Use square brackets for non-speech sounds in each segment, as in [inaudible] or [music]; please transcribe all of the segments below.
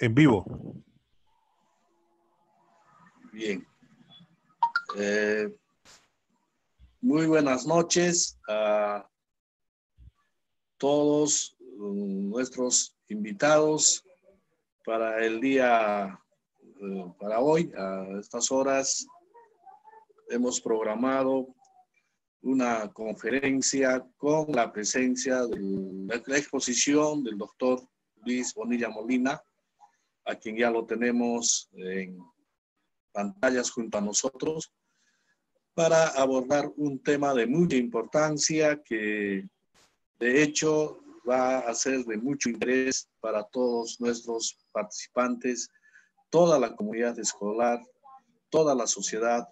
en vivo. Bien. Eh, muy buenas noches a todos mm, nuestros invitados para el día, eh, para hoy, a estas horas. Hemos programado una conferencia con la presencia de la exposición del doctor Luis Bonilla Molina, a quien ya lo tenemos en pantallas junto a nosotros, para abordar un tema de mucha importancia que de hecho va a ser de mucho interés para todos nuestros participantes, toda la comunidad escolar, toda la sociedad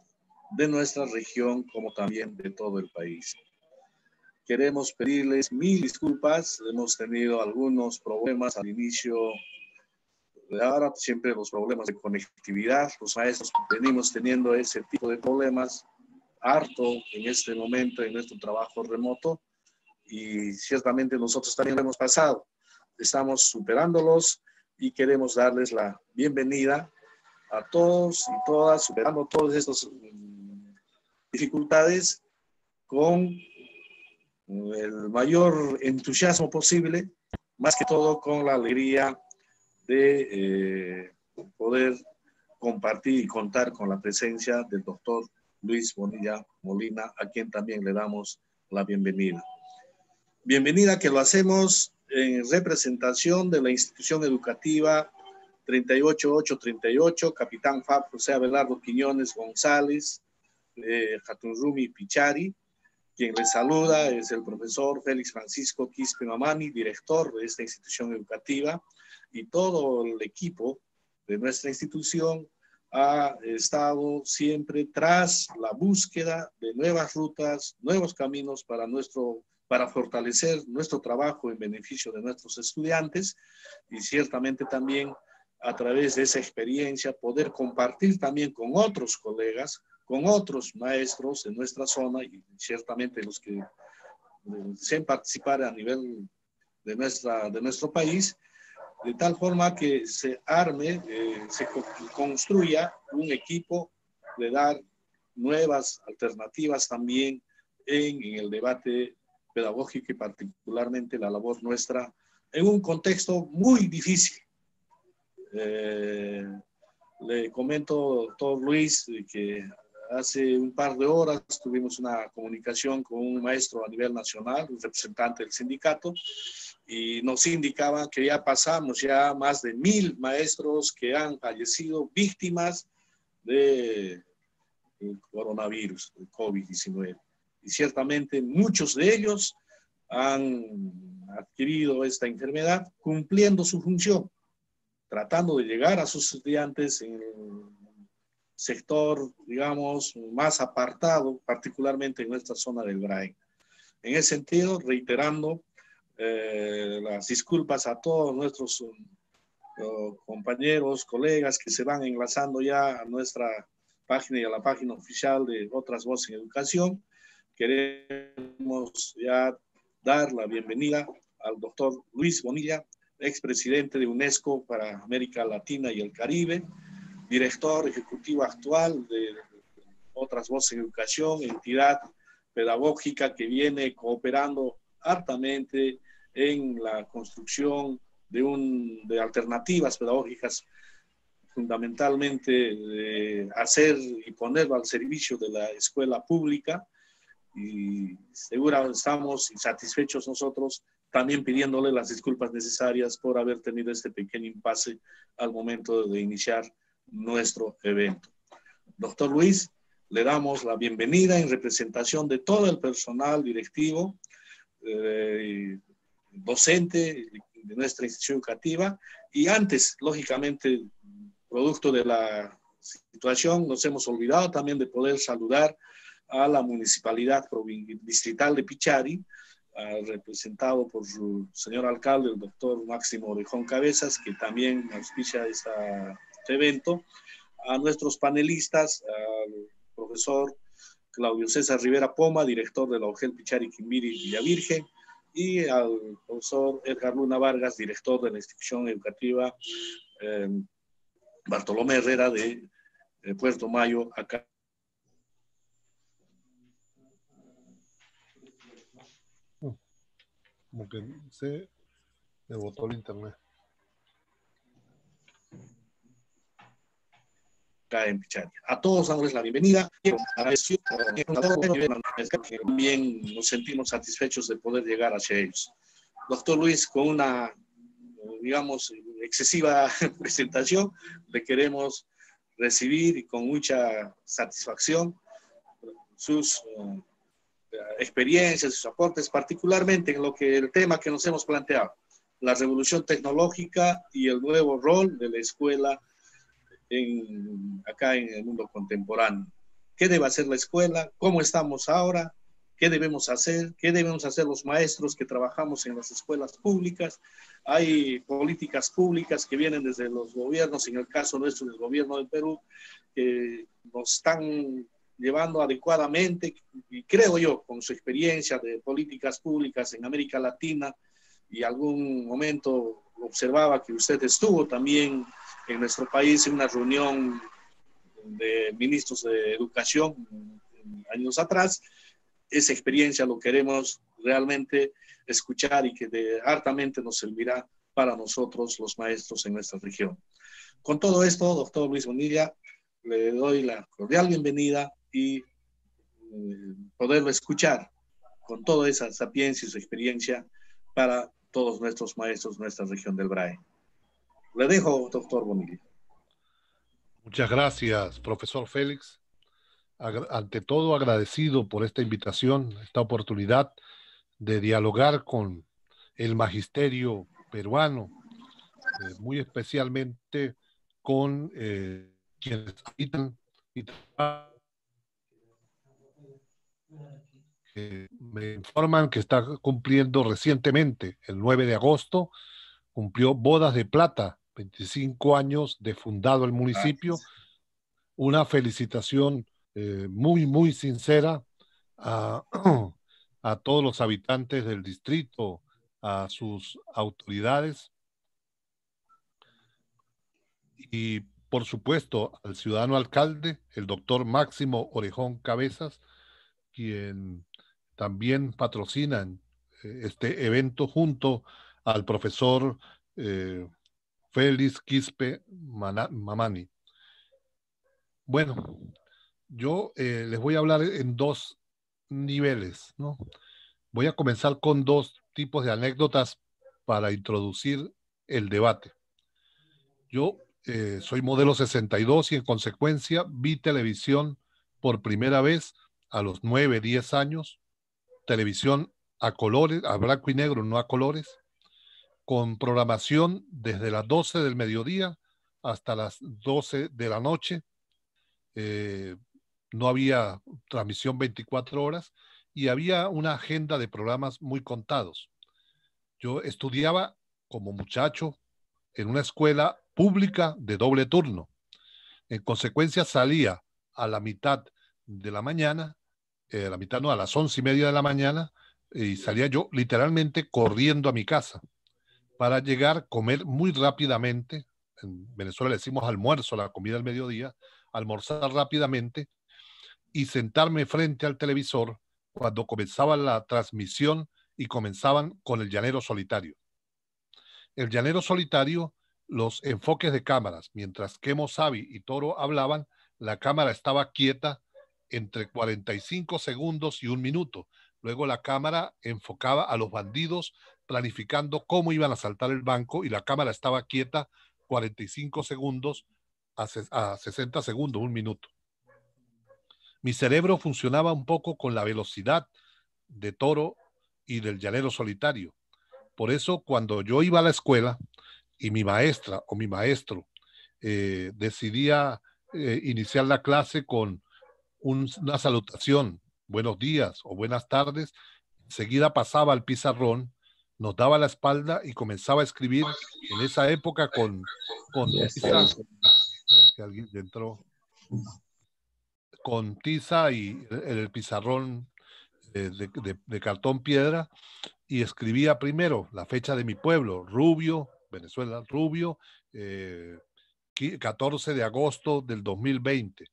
de nuestra región como también de todo el país. Queremos pedirles mil disculpas, hemos tenido algunos problemas al inicio ahora siempre los problemas de conectividad, los maestros venimos teniendo ese tipo de problemas harto en este momento en nuestro trabajo remoto y ciertamente nosotros también lo hemos pasado. Estamos superándolos y queremos darles la bienvenida a todos y todas, superando todas estas mm, dificultades con mm, el mayor entusiasmo posible, más que todo con la alegría de eh, poder compartir y contar con la presencia del doctor Luis Bonilla Molina, a quien también le damos la bienvenida. Bienvenida que lo hacemos en representación de la institución educativa 38838, Capitán Fab José Abelardo Quiñones González, eh, Jatunrumi Pichari. Quien le saluda es el profesor Félix Francisco Quispe Mamani, director de esta institución educativa y todo el equipo de nuestra institución ha estado siempre tras la búsqueda de nuevas rutas, nuevos caminos para nuestro para fortalecer nuestro trabajo en beneficio de nuestros estudiantes y ciertamente también a través de esa experiencia poder compartir también con otros colegas, con otros maestros en nuestra zona y ciertamente los que deseen eh, participar a nivel de, nuestra, de nuestro país de tal forma que se arme, eh, se construya un equipo de dar nuevas alternativas también en, el debate pedagógico y particularmente la labor nuestra en un contexto muy difícil. Eh, le comento, doctor Luis, que hace un par de horas tuvimos una comunicación con un maestro a nivel nacional, un representante del sindicato, y nos indicaba que ya pasamos ya más de mil maestros que han fallecido víctimas de coronavirus, el COVID-19. Y ciertamente muchos de ellos han adquirido esta enfermedad cumpliendo su función, tratando de llegar a sus estudiantes en sector, digamos, más apartado, particularmente en nuestra zona del Brain. En ese sentido, reiterando eh, las disculpas a todos nuestros eh, compañeros, colegas que se van enlazando ya a nuestra página y a la página oficial de Otras Voces en Educación. Queremos ya dar la bienvenida al doctor Luis Bonilla, expresidente de UNESCO para América Latina y el Caribe, director ejecutivo actual de otras voces en educación, entidad pedagógica que viene cooperando hartamente en la construcción de, un, de alternativas pedagógicas, fundamentalmente de hacer y ponerlo al servicio de la escuela pública. Y seguro estamos satisfechos nosotros también pidiéndole las disculpas necesarias por haber tenido este pequeño impasse al momento de iniciar nuestro evento. Doctor Luis, le damos la bienvenida en representación de todo el personal directivo, eh, docente de nuestra institución educativa y antes, lógicamente, producto de la situación, nos hemos olvidado también de poder saludar a la municipalidad distrital de Pichari, ah, representado por su señor alcalde, el doctor Máximo Orejón Cabezas, que también auspicia esta evento, a nuestros panelistas, al profesor Claudio César Rivera Poma, director de la UGEL Pichari Villa Virgen, y al profesor Edgar Luna Vargas, director de la institución educativa eh, Bartolomé Herrera de, eh, Puerto Mayo, acá oh, como que se me botó el internet. en Pichania. A todos damos la bienvenida. También nos sentimos satisfechos de poder llegar hacia ellos. Doctor Luis, con una, digamos, excesiva [laughs] presentación, le queremos recibir y con mucha satisfacción sus eh, experiencias, sus aportes, particularmente en lo que el tema que nos hemos planteado, la revolución tecnológica y el nuevo rol de la escuela acá en el mundo contemporáneo. ¿Qué debe hacer la escuela? ¿Cómo estamos ahora? ¿Qué debemos hacer? ¿Qué debemos hacer los maestros que trabajamos en las escuelas públicas? Hay políticas públicas que vienen desde los gobiernos, en el caso nuestro del gobierno del Perú, que nos están llevando adecuadamente, y creo yo, con su experiencia de políticas públicas en América Latina, y algún momento observaba que usted estuvo también en nuestro país en una reunión de ministros de educación años atrás. Esa experiencia lo queremos realmente escuchar y que de, hartamente nos servirá para nosotros los maestros en nuestra región. Con todo esto, doctor Luis Bonilla, le doy la cordial bienvenida y eh, poderlo escuchar con toda esa sapiencia y su experiencia para todos nuestros maestros en nuestra región del BRAE. Le dejo, doctor Bonilla. Muchas gracias, profesor Félix. ante todo, agradecido por esta invitación, esta oportunidad de dialogar con el magisterio peruano, eh, muy especialmente con eh, quienes y me informan que está cumpliendo recientemente, el 9 de agosto, cumplió bodas de plata 25 años de fundado el municipio. Una felicitación eh, muy, muy sincera a, [clears throat] a, todos los habitantes del distrito, a sus autoridades y, por supuesto, al ciudadano alcalde, el doctor Máximo Orejón Cabezas, quien también patrocina eh, este evento junto al profesor eh, Félix Quispe Mamani. Bueno, yo eh, les voy a hablar en dos niveles, ¿no? Voy a comenzar con dos tipos de anécdotas para introducir el debate. Yo eh, soy modelo 62 y en consecuencia vi televisión por primera vez a los 9, 10 años, televisión a colores, a blanco y negro, no a colores con programación desde las 12 del mediodía hasta las 12 de la noche. Eh, no había transmisión 24 horas y había una agenda de programas muy contados. Yo estudiaba como muchacho en una escuela pública de doble turno. En consecuencia salía a la mitad de la mañana, eh, la mitad no, a las once y media de la mañana, y salía yo literalmente corriendo a mi casa para llegar, comer muy rápidamente, en Venezuela le decimos almuerzo, la comida del mediodía, almorzar rápidamente y sentarme frente al televisor cuando comenzaba la transmisión y comenzaban con el llanero solitario. El llanero solitario, los enfoques de cámaras, mientras que sabi y Toro hablaban, la cámara estaba quieta entre 45 segundos y un minuto. Luego la cámara enfocaba a los bandidos planificando cómo iban a saltar el banco y la cámara estaba quieta 45 segundos a, 60 segundos, un minuto. Mi cerebro funcionaba un poco con la velocidad de toro y del llanero solitario. Por eso cuando yo iba a la escuela y mi maestra o mi maestro eh, decidía eh, iniciar la clase con una salutación, buenos días o buenas tardes, seguida pasaba al pizarrón nos daba la espalda y comenzaba a escribir en esa época con, tiza, con tiza y el, el pizarrón de, cartón piedra y escribía primero la fecha de mi pueblo, Rubio, Venezuela, Rubio, 14 eh, de agosto del 2020,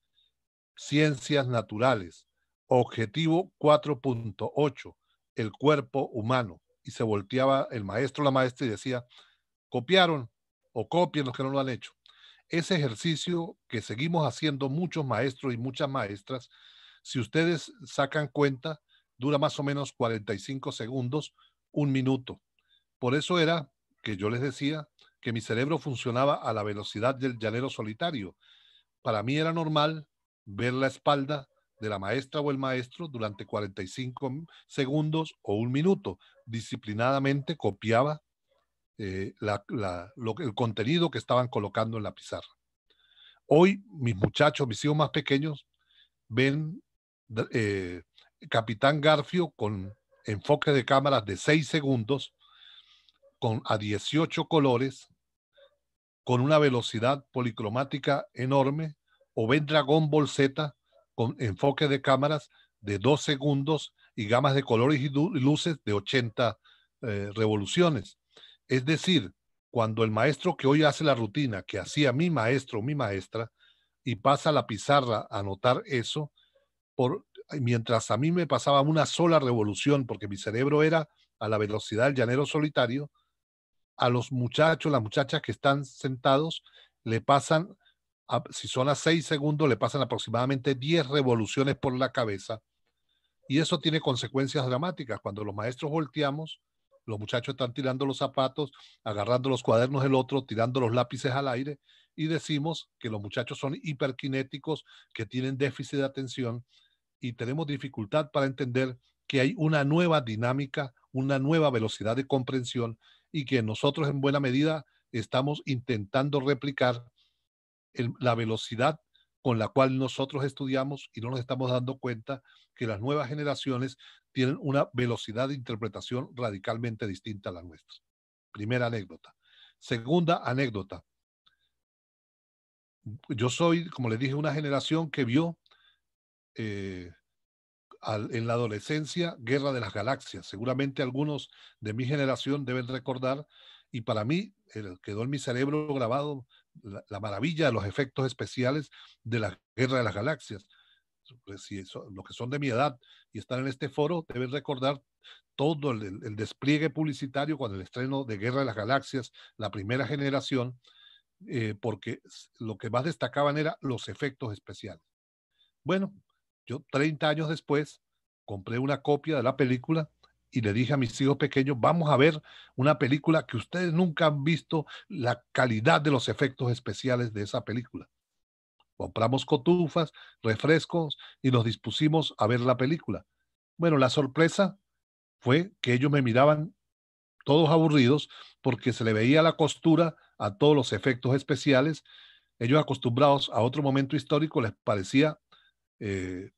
ciencias naturales, objetivo 4.8, el cuerpo humano y se volteaba el maestro o la maestra y decía, copiaron o copien los que no lo han hecho. Ese ejercicio que seguimos haciendo muchos maestros y muchas maestras, si ustedes sacan cuenta, dura más o menos 45 segundos, un minuto. Por eso era que yo les decía que mi cerebro funcionaba a la velocidad del llanero solitario. Para mí era normal ver la espalda de la maestra o el maestro durante 45 segundos o un minuto. Disciplinadamente copiaba eh, el contenido que estaban colocando en la pizarra. Hoy mis muchachos, mis hijos más pequeños, ven eh, Capitán Garfio con enfoque de cámaras de 6 segundos, con, a 18 colores, con una velocidad policromática enorme, o ven Dragón Bolseta, con enfoque de cámaras de 2 segundos y gamas de colores y luces de 80 eh, revoluciones. Es decir, cuando el maestro que hoy hace la rutina, que hacía mi maestro mi maestra, y pasa la pizarra a notar eso, por, mientras a mí me pasaba una sola revolución, porque mi cerebro era a la velocidad del llanero solitario, a los muchachos, las muchachas que están sentados, le pasan Ah, si son a 6 segundos, le pasan aproximadamente 10 revoluciones por la cabeza. Y eso tiene consecuencias dramáticas. Cuando los maestros volteamos, los muchachos están tirando los zapatos, agarrando los cuadernos del otro, tirando los lápices al aire, y decimos que los muchachos son hiperkinéticos, que tienen déficit de atención, y tenemos dificultad para entender que hay una nueva dinámica, una nueva velocidad de comprensión, y que nosotros en buena medida estamos intentando replicar la velocidad con la cual nosotros estudiamos y no nos estamos dando cuenta que las nuevas generaciones tienen una velocidad de interpretación radicalmente distinta a la nuestra. Primera anécdota. Segunda anécdota. Yo soy, como les dije, una generación que vio eh, en la adolescencia Guerra de las Galaxias. Seguramente algunos de mi generación deben recordar y para mí quedó en mi cerebro grabado la, maravilla de los efectos especiales de la Guerra de las Galaxias. Pues, si eso, los que son de mi edad y están en este foro deben recordar todo el, despliegue publicitario con el estreno de Guerra de las Galaxias, la primera generación, eh, porque lo que más destacaban era los efectos especiales. Bueno, yo 30 años después compré una copia de la película y le dije a mis hijos pequeños, vamos a ver una película que ustedes nunca han visto la calidad de los efectos especiales de esa película. Compramos cotufas, refrescos y nos dispusimos a ver la película. Bueno, la sorpresa fue que ellos me miraban todos aburridos porque se le veía la costura a todos los efectos especiales. Ellos acostumbrados a otro momento histórico les parecía eh,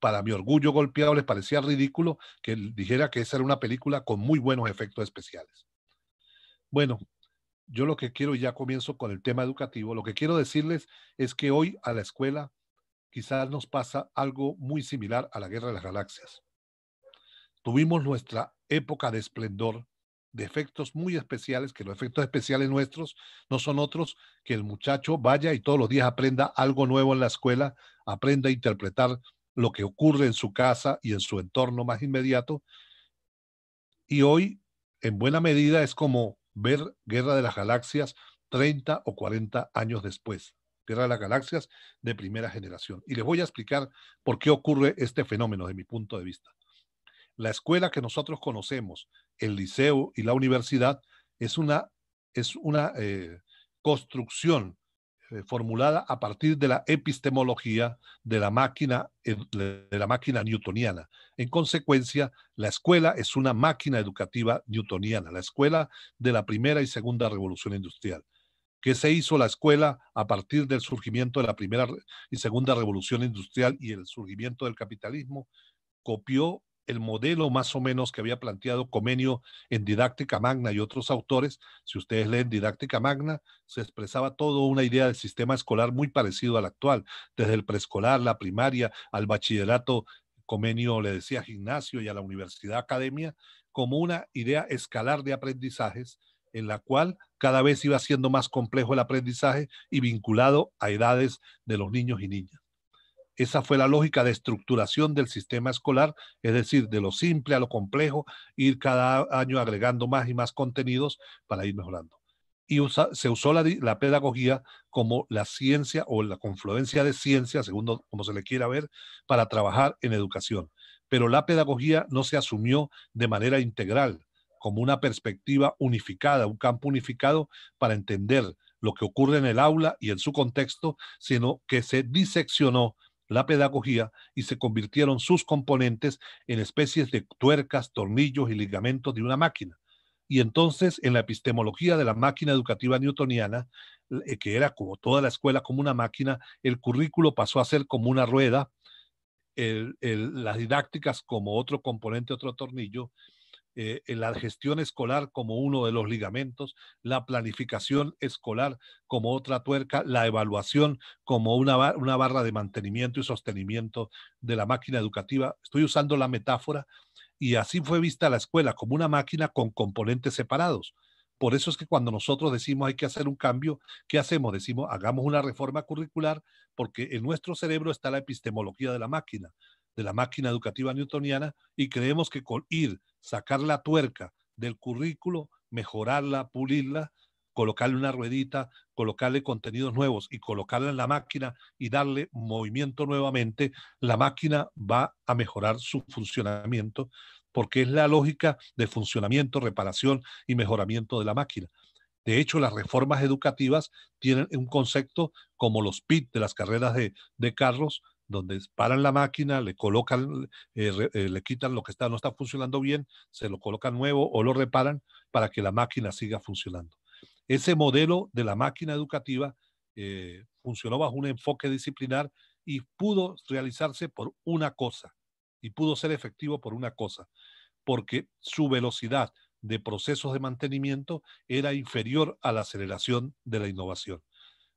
para mi orgullo golpeado, les parecía ridículo que dijera que esa era una película con muy buenos efectos especiales. Bueno, yo lo que quiero, y ya comienzo con el tema educativo, lo que quiero decirles es que hoy a la escuela quizás nos pasa algo muy similar a la Guerra de las Galaxias. Tuvimos nuestra época de esplendor, de efectos muy especiales, que los efectos especiales nuestros no son otros que el muchacho vaya y todos los días aprenda algo nuevo en la escuela, aprenda a interpretar lo que ocurre en su casa y en su entorno más inmediato. Y hoy, en buena medida, es como ver Guerra de las Galaxias 30 o 40 años después. Guerra de las Galaxias de primera generación. Y les voy a explicar por qué ocurre este fenómeno de mi punto de vista. La escuela que nosotros conocemos, el liceo y la universidad, es una, es una eh, construcción eh, formulada a partir de la epistemología de la máquina eh, de la máquina newtoniana. En consecuencia, la escuela es una máquina educativa newtoniana, la escuela de la primera y segunda revolución industrial. ¿Qué se hizo la escuela a partir del surgimiento de la primera y segunda revolución industrial y el surgimiento del capitalismo? Copió el modelo más o menos que había planteado Comenio en Didáctica Magna y otros autores. Si ustedes leen Didáctica Magna, se expresaba toda una idea del sistema escolar muy parecido al actual, desde el preescolar, la primaria, al bachillerato. Comenio le decía gimnasio y a la universidad academia, como una idea escalar de aprendizajes en la cual cada vez iba siendo más complejo el aprendizaje y vinculado a edades de los niños y niñas. Esa fue la lógica de estructuración del sistema escolar, es decir, de lo simple a lo complejo, ir cada año agregando más y más contenidos para ir mejorando. Y se usó la, pedagogía como la ciencia o la confluencia de ciencias, según como se le quiera ver, para trabajar en educación. Pero la pedagogía no se asumió de manera integral, como una perspectiva unificada, un campo unificado para entender lo que ocurre en el aula y en su contexto, sino que se diseccionó la pedagogía y se convirtieron sus componentes en especies de tuercas, tornillos y ligamentos de una máquina. Y entonces en la epistemología de la máquina educativa newtoniana, eh, que era como toda la escuela como una máquina, el currículo pasó a ser como una rueda, las didácticas como otro componente, otro tornillo, eh, la gestión escolar como uno de los ligamentos, la planificación escolar como otra tuerca, la evaluación como una, una barra de mantenimiento y sostenimiento de la máquina educativa. Estoy usando la metáfora y así fue vista la escuela como una máquina con componentes separados. Por eso es que cuando nosotros decimos hay que hacer un cambio, ¿qué hacemos? Decimos hagamos una reforma curricular porque en nuestro cerebro está la epistemología de la máquina, de la máquina educativa newtoniana, y creemos que con ir sacar la tuerca del currículo, mejorarla, pulirla, colocarle una ruedita, colocarle contenidos nuevos y colocarla en la máquina y darle movimiento nuevamente, la máquina va a mejorar su funcionamiento porque es la lógica de funcionamiento, reparación y mejoramiento de la máquina. De hecho, las reformas educativas tienen un concepto como los PIT de las carreras de, de carros, donde paran la máquina, le colocan, eh, eh, le quitan lo que no está funcionando bien, se lo colocan nuevo o lo reparan para que la máquina siga funcionando. Ese modelo de la máquina educativa eh, funcionó bajo un enfoque disciplinar y pudo realizarse por una cosa, y pudo ser efectivo por una cosa, porque su velocidad de procesos de mantenimiento era inferior a la aceleración de la innovación.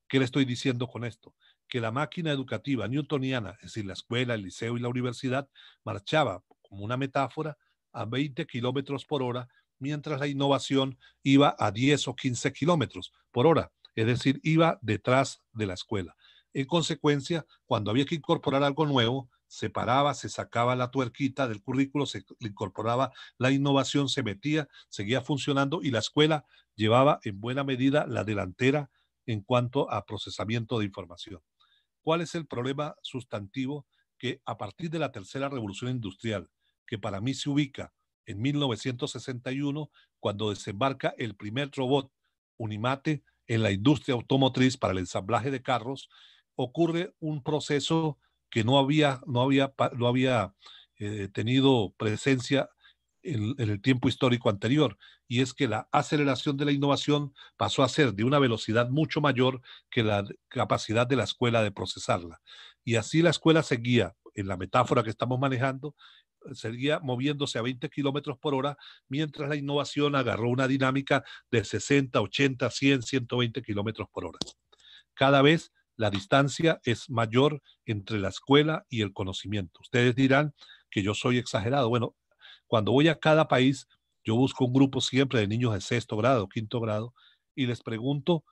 ¿Qué le estoy diciendo con esto? que la máquina educativa newtoniana, es decir, la escuela, el liceo y la universidad, marchaba, como una metáfora, a 20 kilómetros por hora, mientras la innovación iba a 10 o 15 kilómetros por hora, es decir, iba detrás de la escuela. En consecuencia, cuando había que incorporar algo nuevo, se paraba, se sacaba la tuerquita del currículo, se incorporaba la innovación, se metía, seguía funcionando y la escuela llevaba en buena medida la delantera en cuanto a procesamiento de información. ¿Cuál es el problema sustantivo que a partir de la tercera revolución industrial, que para mí se ubica en 1961, cuando desembarca el primer robot Unimate en la industria automotriz para el ensamblaje de carros, ocurre un proceso que no había, no había, no había eh, tenido presencia en, el tiempo histórico anterior, y es que la aceleración de la innovación pasó a ser de una velocidad mucho mayor que la capacidad de la escuela de procesarla. Y así la escuela seguía, en la metáfora que estamos manejando, seguía moviéndose a 20 kilómetros por hora, mientras la innovación agarró una dinámica de 60, 80, 100, 120 kilómetros por hora. Cada vez la distancia es mayor entre la escuela y el conocimiento. Ustedes dirán que yo soy exagerado. Bueno, cuando voy a cada país, yo busco un grupo siempre de niños de sexto grado, quinto grado, y les pregunto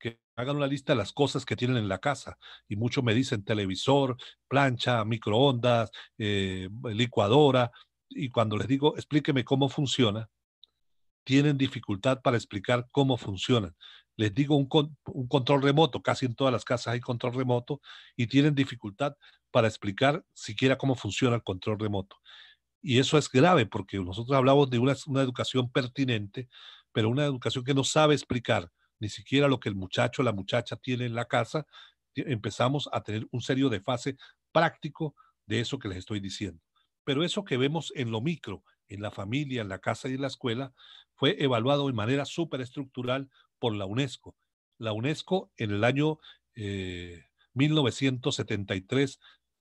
que hagan una lista de las cosas que tienen en la casa. Y muchos me dicen televisor, plancha, microondas, eh, licuadora. Y cuando les digo, explíqueme cómo funciona, tienen dificultad para explicar cómo funcionan. Les digo un control remoto, casi en todas las casas hay control remoto, y tienen dificultad para explicar siquiera cómo funciona el control remoto. Y eso es grave porque nosotros hablamos de una, educación pertinente, pero una educación que no sabe explicar ni siquiera lo que el muchacho o la muchacha tiene en la casa, empezamos a tener un serio desfase práctico de eso que les estoy diciendo. Pero eso que vemos en lo micro, en la familia, en la casa y en la escuela, fue evaluado de manera estructural por la UNESCO. La UNESCO en el año 1973 eh,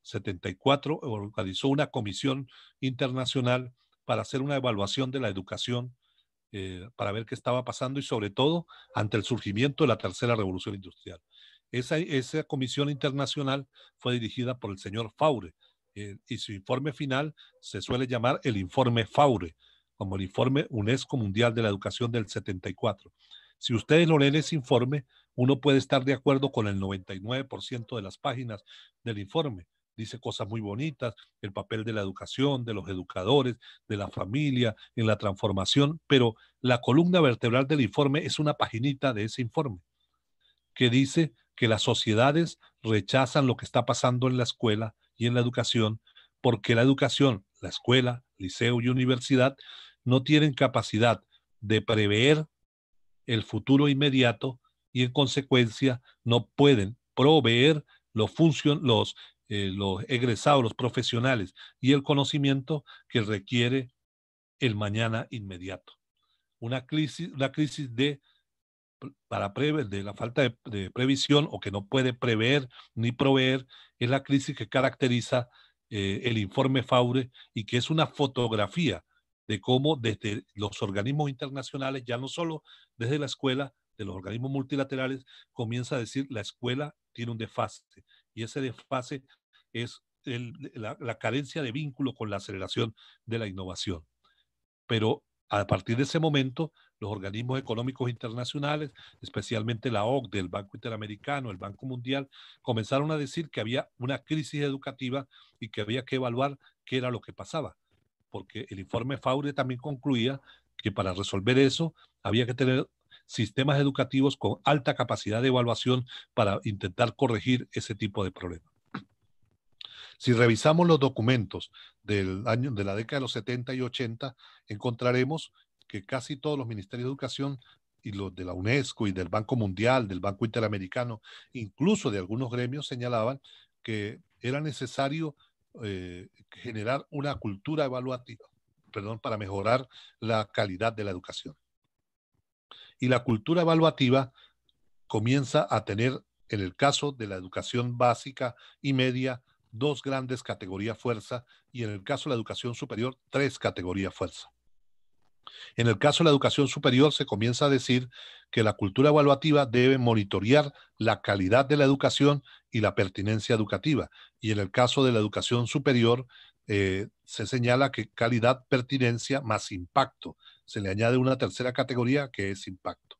74 organizó una comisión internacional para hacer una evaluación de la educación, eh, para ver qué estaba pasando y sobre todo ante el surgimiento de la tercera revolución industrial. Esa, esa comisión internacional fue dirigida por el señor Faure eh, y su informe final se suele llamar el informe Faure, como el informe UNESCO Mundial de la Educación del 74. Si ustedes lo leen ese informe, uno puede estar de acuerdo con el 99% de las páginas del informe, dice cosas muy bonitas, el papel de la educación, de los educadores, de la familia, en la transformación, pero la columna vertebral del informe es una paginita de ese informe que dice que las sociedades rechazan lo que está pasando en la escuela y en la educación porque la educación, la escuela, liceo y universidad no tienen capacidad de prever el futuro inmediato y en consecuencia no pueden proveer los, los eh, los egresados, los profesionales y el conocimiento que requiere el mañana inmediato. Una crisis, una crisis de, para prever, de la falta de, previsión o que no puede prever ni proveer es la crisis que caracteriza eh, el informe FAURE y que es una fotografía de cómo desde los organismos internacionales, ya no solo desde la escuela, de los organismos multilaterales, comienza a decir la escuela tiene un desfase, y ese desfase es la, la carencia de vínculo con la aceleración de la innovación. Pero a partir de ese momento, los organismos económicos internacionales, especialmente la OCDE, el Banco Interamericano, el Banco Mundial, comenzaron a decir que había una crisis educativa y que había que evaluar qué era lo que pasaba, porque el informe Faure también concluía que para resolver eso había que tener sistemas educativos con alta capacidad de evaluación para intentar corregir ese tipo de problemas. Si revisamos los documentos del año, de la década de los 70 y 80, encontraremos que casi todos los ministerios de educación y los de la UNESCO y del Banco Mundial, del Banco Interamericano, incluso de algunos gremios señalaban que era necesario eh, generar una cultura evaluativa, perdón, para mejorar la calidad de la educación y la cultura evaluativa comienza a tener, en el caso de la educación básica y media, dos grandes categorías fuerza y en el caso de la educación superior, tres categorías fuerza. En el caso de la educación superior se comienza a decir que la cultura evaluativa debe monitorear la calidad de la educación y la pertinencia educativa. Y en el caso de la educación superior eh, se señala que calidad, pertinencia más impacto se le añade una tercera categoría que es impacto.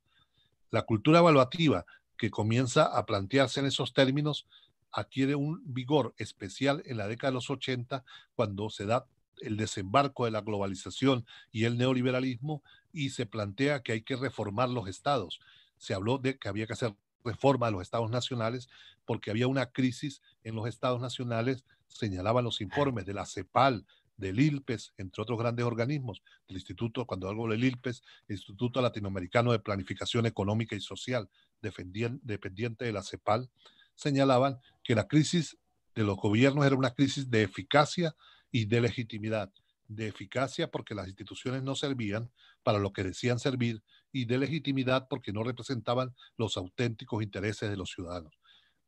La cultura evaluativa que comienza a plantearse en esos términos adquiere un vigor especial en la década de los 80 cuando se da el desembarco de la globalización y el neoliberalismo y se plantea que hay que reformar los estados. Se habló de que había que hacer reforma a los estados nacionales porque había una crisis en los estados nacionales, señalaban los informes de la CEPAL, del ILPES, entre otros grandes organismos, del Instituto, cuando algo del ILPES, Instituto Latinoamericano de Planificación Económica y Social, dependiente de la CEPAL, señalaban que la crisis de los gobiernos era una crisis de eficacia y de legitimidad. De eficacia porque las instituciones no servían para lo que decían servir y de legitimidad porque no representaban los auténticos intereses de los ciudadanos.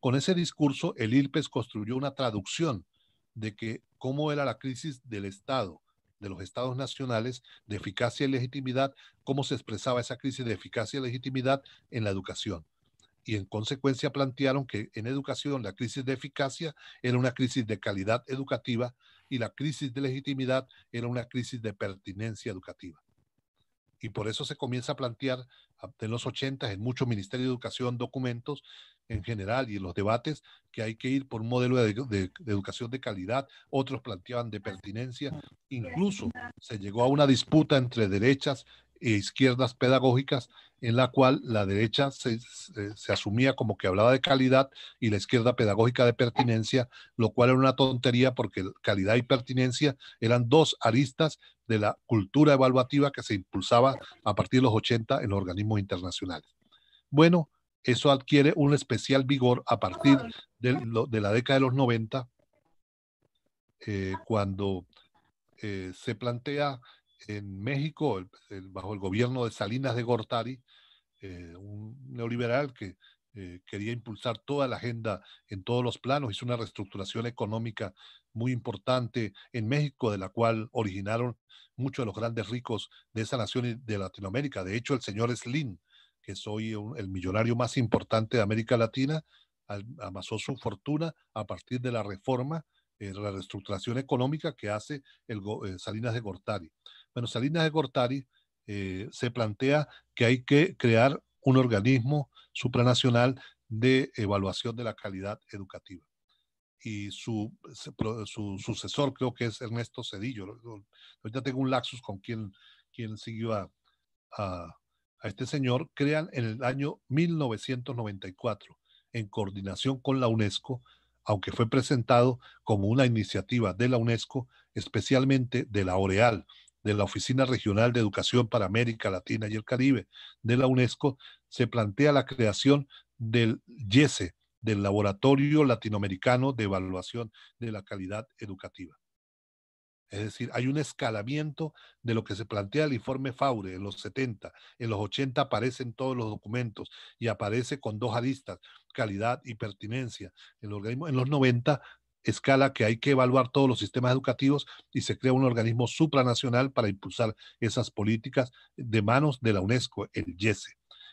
Con ese discurso, el ILPES construyó una traducción de que cómo era la crisis del Estado, de los estados nacionales, de eficacia y legitimidad, cómo se expresaba esa crisis de eficacia y legitimidad en la educación. Y en consecuencia plantearon que en educación la crisis de eficacia era una crisis de calidad educativa y la crisis de legitimidad era una crisis de pertinencia educativa. Y por eso se comienza a plantear en los 80 en muchos ministerios de educación documentos en general y en los debates que hay que ir por un modelo de, educación de calidad, otros planteaban de pertinencia, incluso se llegó a una disputa entre derechas e izquierdas pedagógicas en la cual la derecha se, asumía como que hablaba de calidad y la izquierda pedagógica de pertinencia, lo cual era una tontería porque calidad y pertinencia eran dos aristas de la cultura evaluativa que se impulsaba a partir de los 80 en organismos internacionales. Bueno, eso adquiere un especial vigor a partir de, la década de los 90, eh, cuando eh, se plantea en México, bajo el gobierno de Salinas de Gortari, eh, un neoliberal que quería impulsar toda la agenda en todos los planos, hizo una reestructuración económica muy importante en México, de la cual originaron muchos de los grandes ricos de esa nación de Latinoamérica. De hecho, el señor Slim, que soy el millonario más importante de América Latina, amasó su fortuna a partir de la reforma, eh, la reestructuración económica que hace el, eh, Salinas de Gortari. Bueno, Salinas de Gortari eh, se plantea que hay que crear un organismo supranacional de evaluación de la calidad educativa. Y su, sucesor creo que es Ernesto Cedillo. Ahorita tengo un laxus con quien, siguió a, a este señor, crean en el año 1994, en coordinación con la UNESCO, aunque fue presentado como una iniciativa de la UNESCO, especialmente de la OREAL, de la Oficina Regional de Educación para América Latina y el Caribe de la UNESCO, se plantea la creación del YESE, e, del Laboratorio Latinoamericano de Evaluación de la Calidad Educativa. Es decir, hay un escalamiento de lo que se plantea el informe Faure en los 70. En los 80 aparecen todos los documentos y aparece con dos aristas, calidad y pertinencia. El organismo, en los 90 escala que hay que evaluar todos los sistemas educativos y se crea un organismo supranacional para impulsar esas políticas de manos de la UNESCO, el YESE.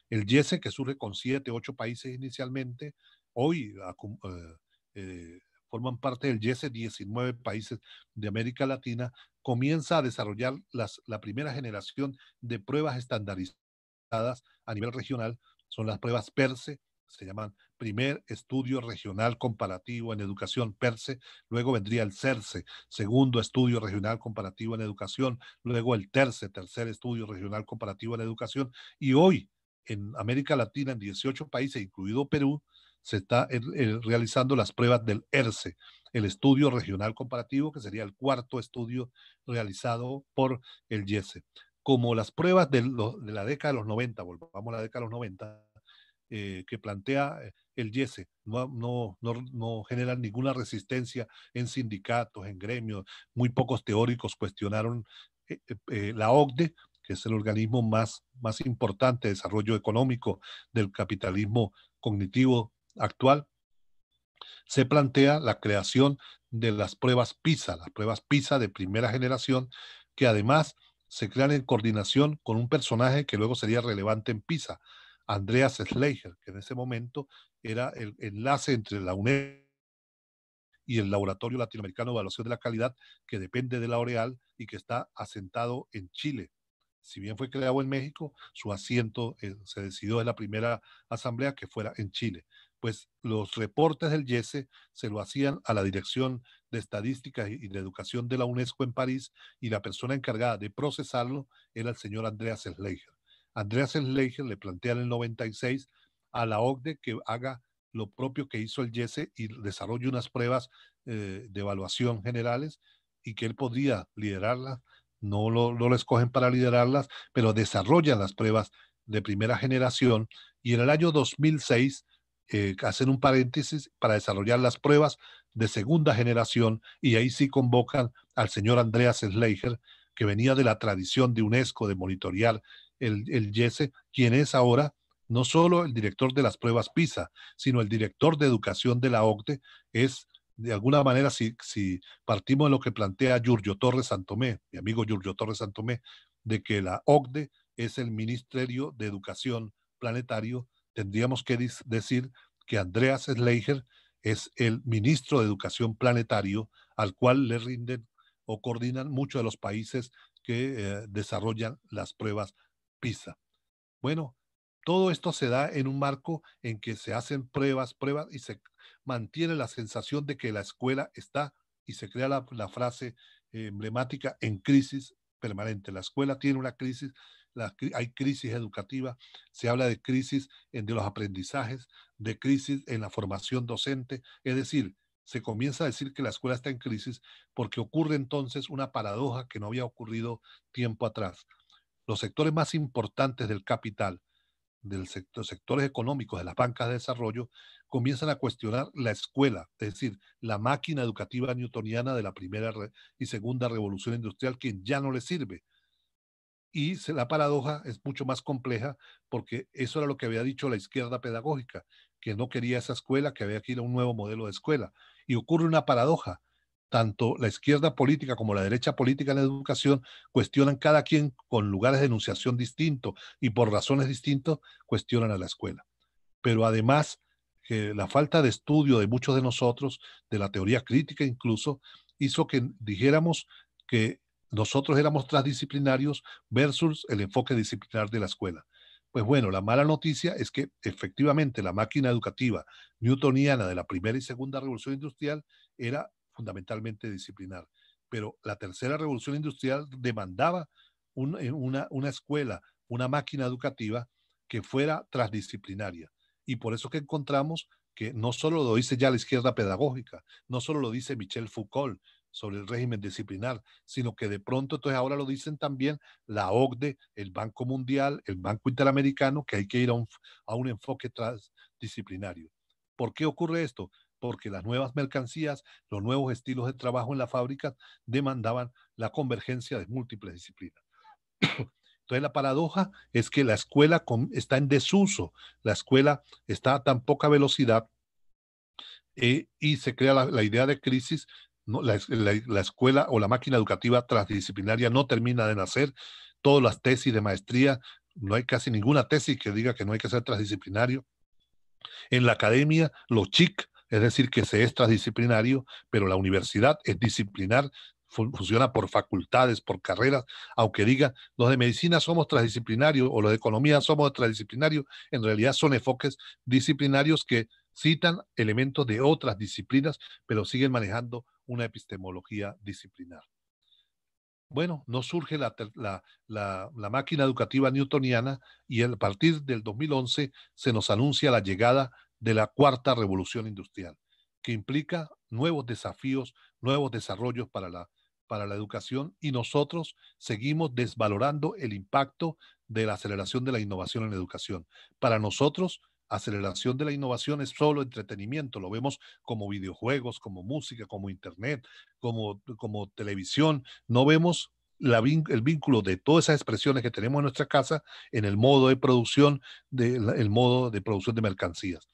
E. El YESE e que surge con siete, ocho países inicialmente, hoy eh, eh forman parte del YESE 19 países de América Latina, comienza a desarrollar las, la primera generación de pruebas estandarizadas a nivel regional. Son las pruebas PERSE, se llaman Primer Estudio Regional Comparativo en Educación PERSE, luego vendría el Cerse Segundo Estudio Regional Comparativo en Educación, luego el TERCE, Tercer Estudio Regional Comparativo en Educación, y hoy en América Latina, en 18 países, incluido Perú, se está eh, eh, realizando las pruebas del ERCE, e, el estudio regional comparativo, que sería el cuarto estudio realizado por el IESE. E. Como las pruebas de, la década de los 90, volvamos a la década de los 90, eh, que plantea el IESE e, no, no, no, generan ninguna resistencia en sindicatos, en gremios. Muy pocos teóricos cuestionaron la OCDE, que es el organismo más, más importante de desarrollo económico del capitalismo cognitivo actual, se plantea la creación de las pruebas PISA, las pruebas PISA de primera generación, que además se crean en coordinación con un personaje que luego sería relevante en PISA, Andreas Schleicher, que en ese momento era el enlace entre la UNED y el Laboratorio Latinoamericano de Evaluación de la Calidad, que depende de la Oreal y que está asentado en Chile. Si bien fue creado en México, su asiento eh, se decidió en la primera asamblea que fuera en Chile pues los reportes del IESE se lo hacían a la Dirección de estadística y de Educación de la UNESCO en París y la persona encargada de procesarlo era el señor Andreas Schleicher. Andreas Schleicher le plantea en el 96 a la OCDE que haga lo propio que hizo el IESE y desarrolle unas pruebas eh, de evaluación generales y que él podía liderarlas. No lo, no lo escogen para liderarlas, pero desarrollan las pruebas de primera generación y en el año 2006 eh, hacen un paréntesis para desarrollar las pruebas de segunda generación y ahí sí convocan al señor Andreas Schleicher, que venía de la tradición de UNESCO de monitorear el, el YESE, e, quien es ahora no solo el director de las pruebas PISA, sino el director de educación de la OCDE, es de alguna manera, si, si partimos de lo que plantea Giorgio Torres Santomé, mi amigo Giorgio Torres Santomé, de que la OCDE es el Ministerio de Educación Planetario tendríamos que decir que Andreas Schleicher es el ministro de Educación Planetario al cual le rinden o coordinan muchos de los países que eh, desarrollan las pruebas PISA. Bueno, todo esto se da en un marco en que se hacen pruebas, pruebas y se mantiene la sensación de que la escuela está y se crea la, frase eh, emblemática en crisis permanente. La escuela tiene una crisis hay crisis educativa, se habla de crisis en, de los aprendizajes, de crisis en la formación docente, es decir, se comienza a decir que la escuela está en crisis porque ocurre entonces una paradoja que no había ocurrido tiempo atrás. Los sectores más importantes del capital, del sector, sectores económicos, de las bancas de desarrollo, comienzan a cuestionar la escuela, es decir, la máquina educativa newtoniana de la primera y segunda revolución industrial que ya no le sirve y la paradoja es mucho más compleja porque eso era lo que había dicho la izquierda pedagógica, que no quería esa escuela, que había que ir a un nuevo modelo de escuela. Y ocurre una paradoja. Tanto la izquierda política como la derecha política en la educación cuestionan cada quien con lugares de enunciación distintos y por razones distintas cuestionan a la escuela. Pero además, que la falta de estudio de muchos de nosotros, de la teoría crítica incluso, hizo que dijéramos que nosotros éramos transdisciplinarios versus el enfoque disciplinar de la escuela. Pues bueno, la mala noticia es que efectivamente la máquina educativa newtoniana de la primera y segunda revolución industrial era fundamentalmente disciplinar, pero la tercera revolución industrial demandaba eh, una, una escuela, una máquina educativa que fuera transdisciplinaria. Y por eso que encontramos que no solo lo dice ya la izquierda pedagógica, no solo lo dice Michel Foucault, sobre el régimen disciplinar, sino que de pronto, entonces ahora lo dicen también la OCDE, el Banco Mundial, el Banco Interamericano, que hay que ir a un, enfoque transdisciplinario. ¿Por qué ocurre esto? Porque las nuevas mercancías, los nuevos estilos de trabajo en las fábricas demandaban la convergencia de múltiples disciplinas. [coughs] Entonces la paradoja es que la escuela está en desuso, la escuela está a tan poca velocidad eh, y se crea la, la, idea de crisis la, escuela o la máquina educativa transdisciplinaria no termina de nacer. Todas las tesis de maestría, no hay casi ninguna tesis que diga que no hay que ser transdisciplinario. En la academia, lo chic, es decir, que se es transdisciplinario, pero la universidad es disciplinar, funciona por facultades, por carreras, aunque diga, los de medicina somos transdisciplinarios o los de economía somos transdisciplinarios, en realidad son enfoques disciplinarios que citan elementos de otras disciplinas, pero siguen manejando una epistemología disciplinar. Bueno, no surge la, máquina educativa newtoniana y a partir del 2011 se nos anuncia la llegada de la cuarta revolución industrial, que implica nuevos desafíos, nuevos desarrollos para la, para la educación y nosotros seguimos desvalorando el impacto de la aceleración de la innovación en la educación. Para nosotros, aceleración de la innovación es solo entretenimiento, lo vemos como videojuegos, como música, como internet, como, televisión, no vemos el vínculo de todas esas expresiones que tenemos en nuestra casa en el modo de producción, de, modo de producción de mercancías.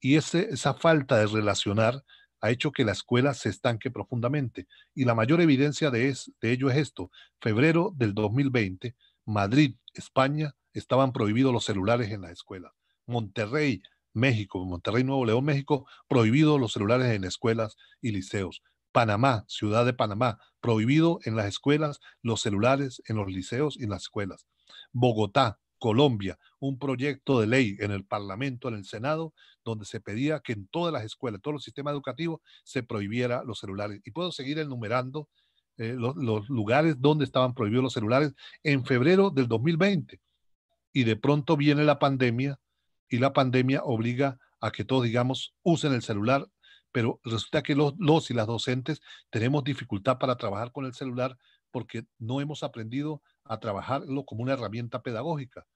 Y esa falta de relacionar ha hecho que la escuela se estanque profundamente. Y la mayor evidencia de, de ello es esto. Febrero del 2020, Madrid, España, estaban prohibidos los celulares en la escuela. Monterrey, México, Monterrey, Nuevo León, México, prohibido los celulares en escuelas y liceos. Panamá, ciudad de Panamá, prohibido en las escuelas los celulares en los liceos y en las escuelas. Bogotá, Colombia, un proyecto de ley en el Parlamento, en el Senado, donde se pedía que en todas las escuelas, todo el sistema educativo, se prohibiera los celulares. Y puedo seguir enumerando eh, los, los lugares donde estaban prohibidos los celulares en febrero del 2020. Y de pronto viene la pandemia y la pandemia obliga a que todos, digamos, usen el celular, pero resulta que los, y las docentes tenemos dificultad para trabajar con el celular porque no hemos aprendido a trabajarlo como una herramienta pedagógica.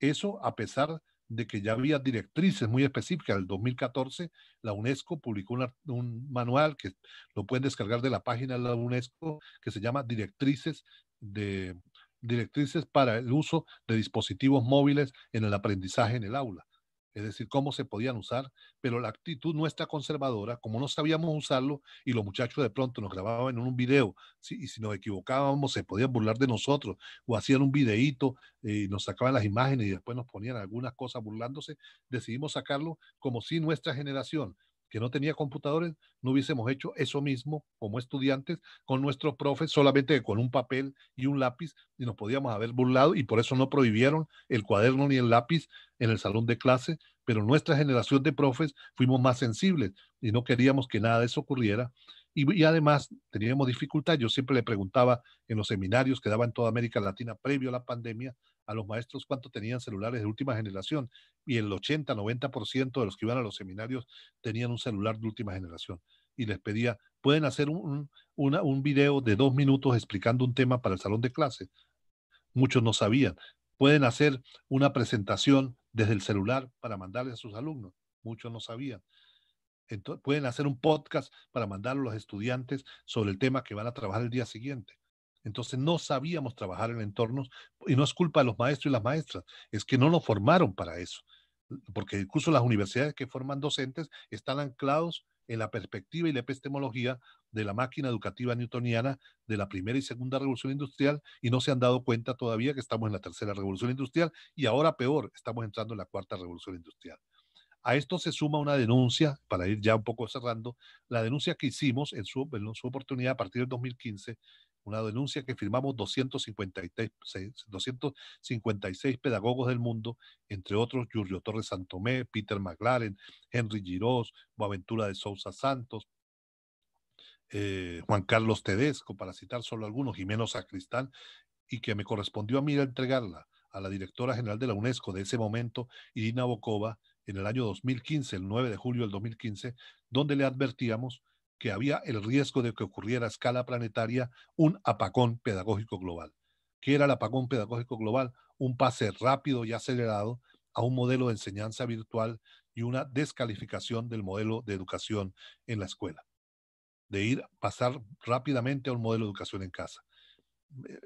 Eso a pesar de que ya había directrices muy específicas. En el 2014, la UNESCO publicó un manual que lo pueden descargar de la página de la UNESCO, que se llama Directrices, de, directrices para el uso de dispositivos móviles en el aprendizaje en el aula es decir, cómo se podían usar, pero la actitud nuestra conservadora, como no sabíamos usarlo y los muchachos de pronto nos grababan en un video, y si nos equivocábamos se podían burlar de nosotros o hacían un videíto eh, y nos sacaban las imágenes y después nos ponían algunas cosas burlándose, decidimos sacarlo como si nuestra generación que no tenía computadores, no hubiésemos hecho eso mismo como estudiantes con nuestros profes, solamente con un papel y un lápiz, y nos podíamos haber burlado, y por eso no prohibieron el cuaderno ni el lápiz en el salón de clase, pero nuestra generación de profes fuimos más sensibles y no queríamos que nada de eso ocurriera. Y, además teníamos dificultad. Yo siempre le preguntaba en los seminarios que daba en toda América Latina previo a la pandemia a los maestros cuánto tenían celulares de última generación. Y el 80, 90% de los que iban a los seminarios tenían un celular de última generación. Y les pedía, pueden hacer un, un video de dos minutos explicando un tema para el salón de clase. Muchos no sabían. Pueden hacer una presentación desde el celular para mandarle a sus alumnos. Muchos no sabían pueden hacer un podcast para mandarlo a los estudiantes sobre el tema que van a trabajar el día siguiente. Entonces no sabíamos trabajar en entornos y no es culpa de los maestros y las maestras, es que no nos formaron para eso, porque incluso las universidades que forman docentes están anclados en la perspectiva y la epistemología de la máquina educativa newtoniana de la primera y segunda revolución industrial y no se han dado cuenta todavía que estamos en la tercera revolución industrial y ahora peor, estamos entrando en la cuarta revolución industrial. A esto se suma una denuncia, para ir ya un poco cerrando, la denuncia que hicimos en su, oportunidad a partir del 2015, una denuncia que firmamos 256, pedagogos del mundo, entre otros Julio Torres Santomé, Peter McLaren, Henry Girós, Boaventura de Sousa Santos, eh, Juan Carlos Tedesco, para citar solo algunos, Jimeno Sacristán, y que me correspondió a mí entregarla a la directora general de la UNESCO de ese momento, Irina Bokova, en el año 2015, el 9 de julio del 2015, donde le advertíamos que había el riesgo de que ocurriera a escala planetaria un apacón pedagógico global. que era el apagón pedagógico global? Un pase rápido y acelerado a un modelo de enseñanza virtual y una descalificación del modelo de educación en la escuela. De ir, pasar rápidamente a un modelo de educación en casa.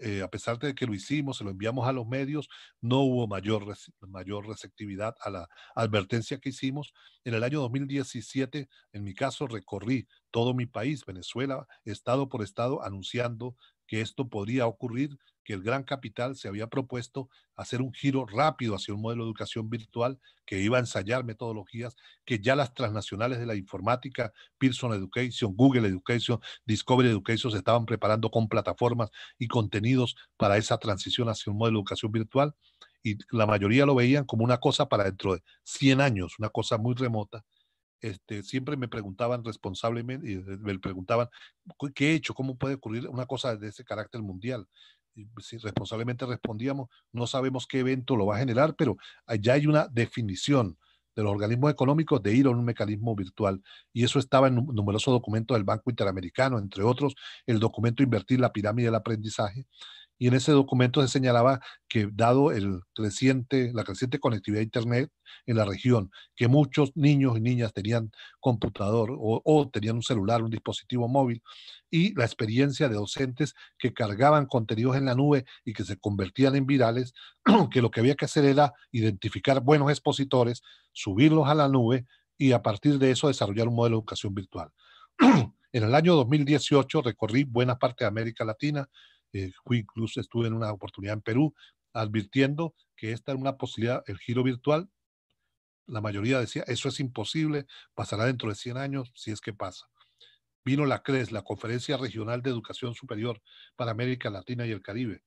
Eh, a pesar de que lo hicimos, se lo enviamos a los medios, no hubo mayor, mayor receptividad a la advertencia que hicimos. En el año 2017, en mi caso, recorrí todo mi país, Venezuela, estado por estado, anunciando que esto podría ocurrir, que el gran capital se había propuesto hacer un giro rápido hacia un modelo de educación virtual que iba a ensayar metodologías que ya las transnacionales de la informática, Pearson Education, Google Education, Discovery Education se estaban preparando con plataformas y contenidos para esa transición hacia un modelo de educación virtual y la mayoría lo veían como una cosa para dentro de 100 años, una cosa muy remota este, siempre me preguntaban responsablemente, y me preguntaban, ¿qué he hecho? ¿Cómo puede ocurrir una cosa de ese carácter mundial? Y si pues responsablemente respondíamos, no sabemos qué evento lo va a generar, pero allá hay una definición de los organismos económicos de ir a un mecanismo virtual. Y eso estaba en numerosos documentos del Banco Interamericano, entre otros, el documento Invertir la pirámide del aprendizaje, y en ese documento se señalaba que dado el creciente, la creciente conectividad a Internet en la región, que muchos niños y niñas tenían computador o, o, tenían un celular, un dispositivo móvil, y la experiencia de docentes que cargaban contenidos en la nube y que se convertían en virales, [clears throat] que lo que había que hacer era identificar buenos expositores, subirlos a la nube y a partir de eso desarrollar un modelo de educación virtual. [clears throat] En el año 2018 recorrí buena parte de América Latina, eh, incluso estuve en una oportunidad en Perú advirtiendo que esta era una posibilidad, el giro virtual. La mayoría decía, eso es imposible, pasará dentro de 100 años, si es que pasa. Vino la CRES, la Conferencia Regional de Educación Superior para América Latina y el Caribe.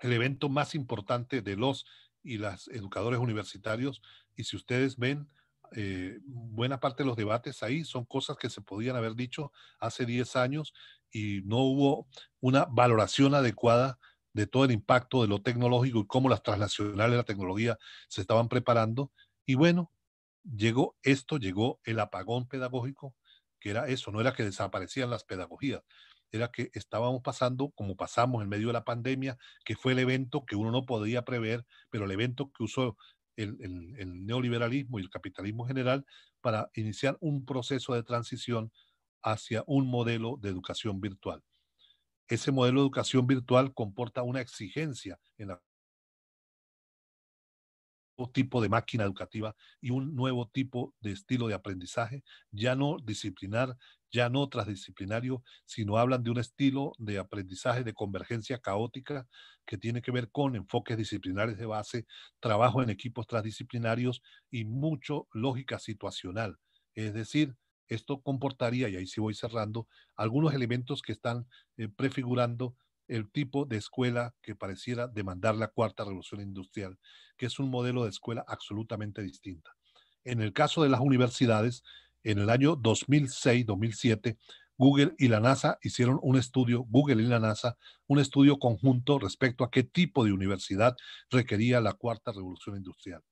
El evento más importante de los y las educadores universitarios. Y si ustedes ven, eh, buena parte de los debates ahí son cosas que se podían haber dicho hace 10 años y no hubo una valoración adecuada de todo el impacto de lo tecnológico y cómo las transnacionales de la tecnología se estaban preparando. Y bueno, llegó esto, llegó el apagón pedagógico, que era eso, no era que desaparecían las pedagogías, era que estábamos pasando, como pasamos en medio de la pandemia, que fue el evento que uno no podía prever, pero el evento que usó el, neoliberalismo y el capitalismo general para iniciar un proceso de transición hacia un modelo de educación virtual. Ese modelo de educación virtual comporta una exigencia en la tipo de máquina educativa y un nuevo tipo de estilo de aprendizaje, ya no disciplinar, ya no transdisciplinario, sino hablan de un estilo de aprendizaje de convergencia caótica que tiene que ver con enfoques disciplinares de base, trabajo en equipos transdisciplinarios y mucho lógica situacional, es decir, esto comportaría, y ahí sí voy cerrando, algunos elementos que están eh, prefigurando el tipo de escuela que pareciera demandar la cuarta revolución industrial, que es un modelo de escuela absolutamente distinta. En el caso de las universidades, en el año 2006-2007, Google y la NASA hicieron un estudio, Google y la NASA, un estudio conjunto respecto a qué tipo de universidad requería la cuarta revolución industrial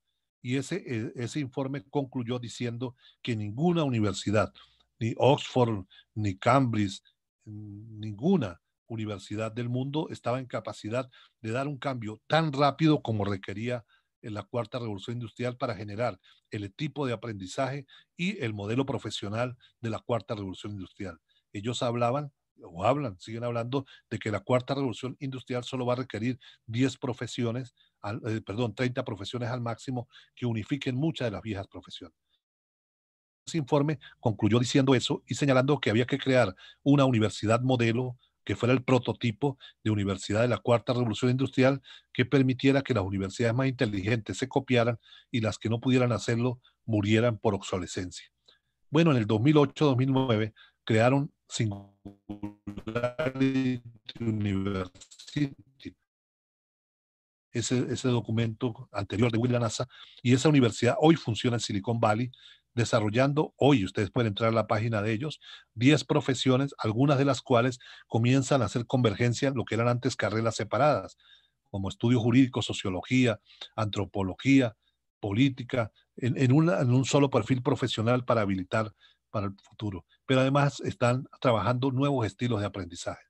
y ese, e, ese informe concluyó diciendo que ninguna universidad, ni Oxford, ni Cambridge, ninguna universidad del mundo estaba en capacidad de dar un cambio tan rápido como requería la cuarta revolución industrial para generar el tipo de aprendizaje y el modelo profesional de la cuarta revolución industrial. Ellos hablaban o hablan, siguen hablando de que la cuarta revolución industrial solo va a requerir 10 profesiones eh, perdón, 30 profesiones al máximo que unifiquen muchas de las viejas profesiones. Ese informe concluyó diciendo eso y señalando que había que crear una universidad modelo que fuera el prototipo de universidad de la cuarta revolución industrial que permitiera que las universidades más inteligentes se copiaran y las que no pudieran hacerlo murieran por obsolescencia. Bueno, en el 2008-2009 crearon Singularity University ese, ese documento anterior de William NASA, y esa universidad hoy funciona en Silicon Valley, desarrollando hoy, ustedes pueden entrar a la página de ellos, 10 profesiones, algunas de las cuales comienzan a hacer convergencia en lo que eran antes carreras separadas, como estudio jurídico, sociología, antropología, política, en, en un solo perfil profesional para habilitar para el futuro. Pero además están trabajando nuevos estilos de aprendizaje.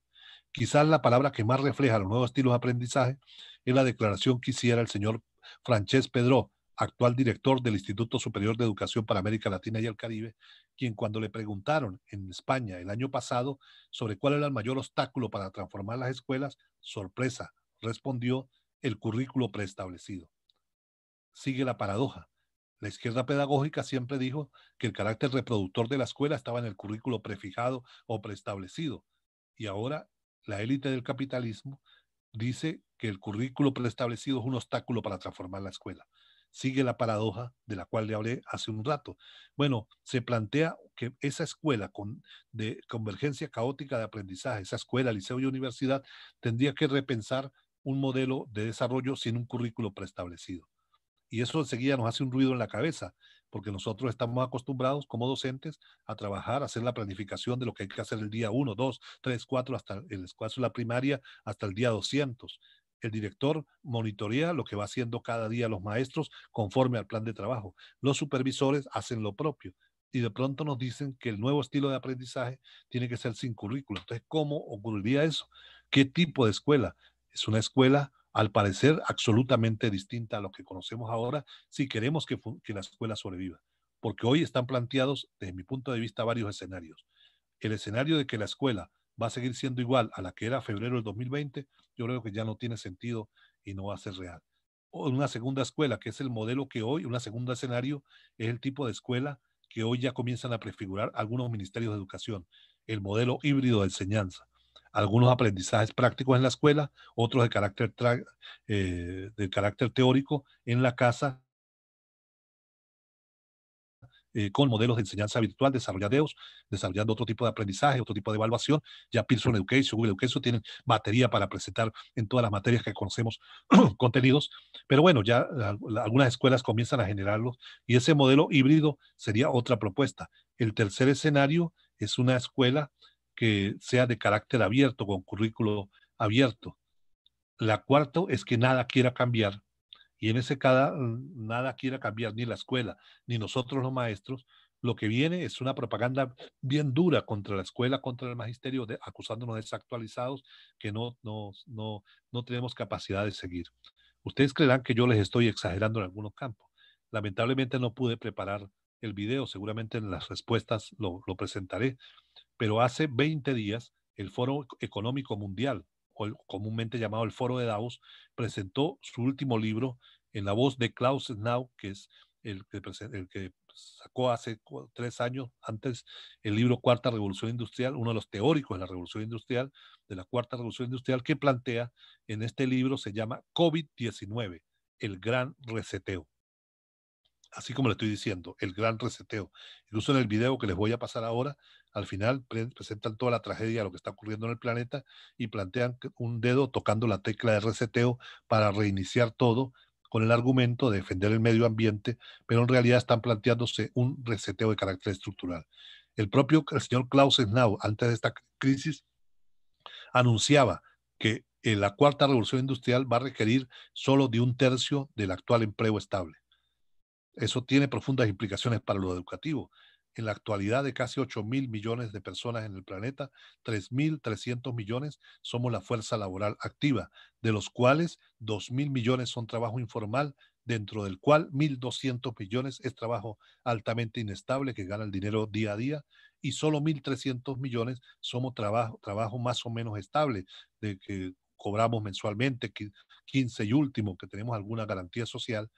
Quizás la palabra que más refleja los nuevos estilos de aprendizaje es la declaración que hiciera el señor Francés Pedro, actual director del Instituto Superior de Educación para América Latina y el Caribe, quien cuando le preguntaron en España el año pasado sobre cuál era el mayor obstáculo para transformar las escuelas, sorpresa, respondió el currículo preestablecido. Sigue la paradoja. La izquierda pedagógica siempre dijo que el carácter reproductor de la escuela estaba en el currículo prefijado o preestablecido, y ahora la élite del capitalismo, dice que el currículo preestablecido es un obstáculo para transformar la escuela. Sigue la paradoja de la cual le hablé hace un rato. Bueno, se plantea que esa escuela con, de convergencia caótica de aprendizaje, esa escuela, liceo y universidad, tendría que repensar un modelo de desarrollo sin un currículo preestablecido. Y eso enseguida nos hace un ruido en la cabeza porque nosotros estamos acostumbrados como docentes a trabajar, a hacer la planificación de lo que hay que hacer el día 1, 2, 3, 4, hasta el de la primaria, hasta el día 200. El director monitorea lo que va haciendo cada día los maestros conforme al plan de trabajo. Los supervisores hacen lo propio y de pronto nos dicen que el nuevo estilo de aprendizaje tiene que ser sin currículo. Entonces, ¿cómo ocurriría eso? ¿Qué tipo de escuela? ¿Es una escuela al parecer absolutamente distinta a lo que conocemos ahora si queremos que, la escuela sobreviva. Porque hoy están planteados, desde mi punto de vista, varios escenarios. El escenario de que la escuela va a seguir siendo igual a la que era febrero del 2020, yo creo que ya no tiene sentido y no va a ser real. O una segunda escuela, que es el modelo que hoy, una segunda escenario, es el tipo de escuela que hoy ya comienzan a prefigurar algunos ministerios de educación, el modelo híbrido de enseñanza, algunos aprendizajes prácticos en la escuela, otros de carácter, eh, de carácter teórico en la casa eh, con modelos de enseñanza virtual, desarrollados, desarrollando otro tipo de aprendizaje, otro tipo de evaluación. Ya Pearson Education, Google Education tienen batería para presentar en todas las materias que conocemos [clears throat] contenidos. Pero bueno, ya algunas escuelas comienzan a generarlos y ese modelo híbrido sería otra propuesta. El tercer escenario es una escuela que sea de carácter abierto, con currículo abierto. La cuarta es que nada quiera cambiar, y en ese cada mm, nada quiera cambiar, ni la escuela, ni nosotros los maestros, lo que viene es una propaganda bien dura contra la escuela, contra el magisterio, acusándonos de desactualizados, que no, no, no, no tenemos capacidad de seguir. Ustedes creerán que yo les estoy exagerando en algunos campos. Lamentablemente no pude preparar el video, seguramente en las respuestas lo, lo presentaré, pero hace 20 días, el Foro Económico Mundial, o comúnmente llamado el Foro de Davos, presentó su último libro en la voz de Klaus Now, que es el que, el que sacó hace tres años antes el libro Cuarta Revolución Industrial, uno de los teóricos de la Revolución Industrial, de la Cuarta Revolución Industrial, que plantea en este libro se llama COVID-19, el gran reseteo. Así como le estoy diciendo, el gran reseteo. Incluso en el video que les voy a pasar ahora al final presentan toda la tragedia de lo que está ocurriendo en el planeta y plantean un dedo tocando la tecla de reseteo para reiniciar todo con el argumento de defender el medio ambiente, pero en realidad están planteándose un reseteo de carácter estructural. El propio señor Klaus Snau, antes de esta crisis, anunciaba que eh, la cuarta revolución industrial va a requerir solo de un tercio del actual empleo estable. Eso tiene profundas implicaciones para lo educativo en la actualidad de casi 8 mil millones de personas en el planeta, 3.300 millones somos la fuerza laboral activa, de los cuales 2 mil millones son trabajo informal, dentro del cual 1.200 millones es trabajo altamente inestable que gana el dinero día a día y solo 1.300 millones somos trabajo, trabajo más o menos estable, de que cobramos mensualmente, 15 y último, que tenemos alguna garantía social.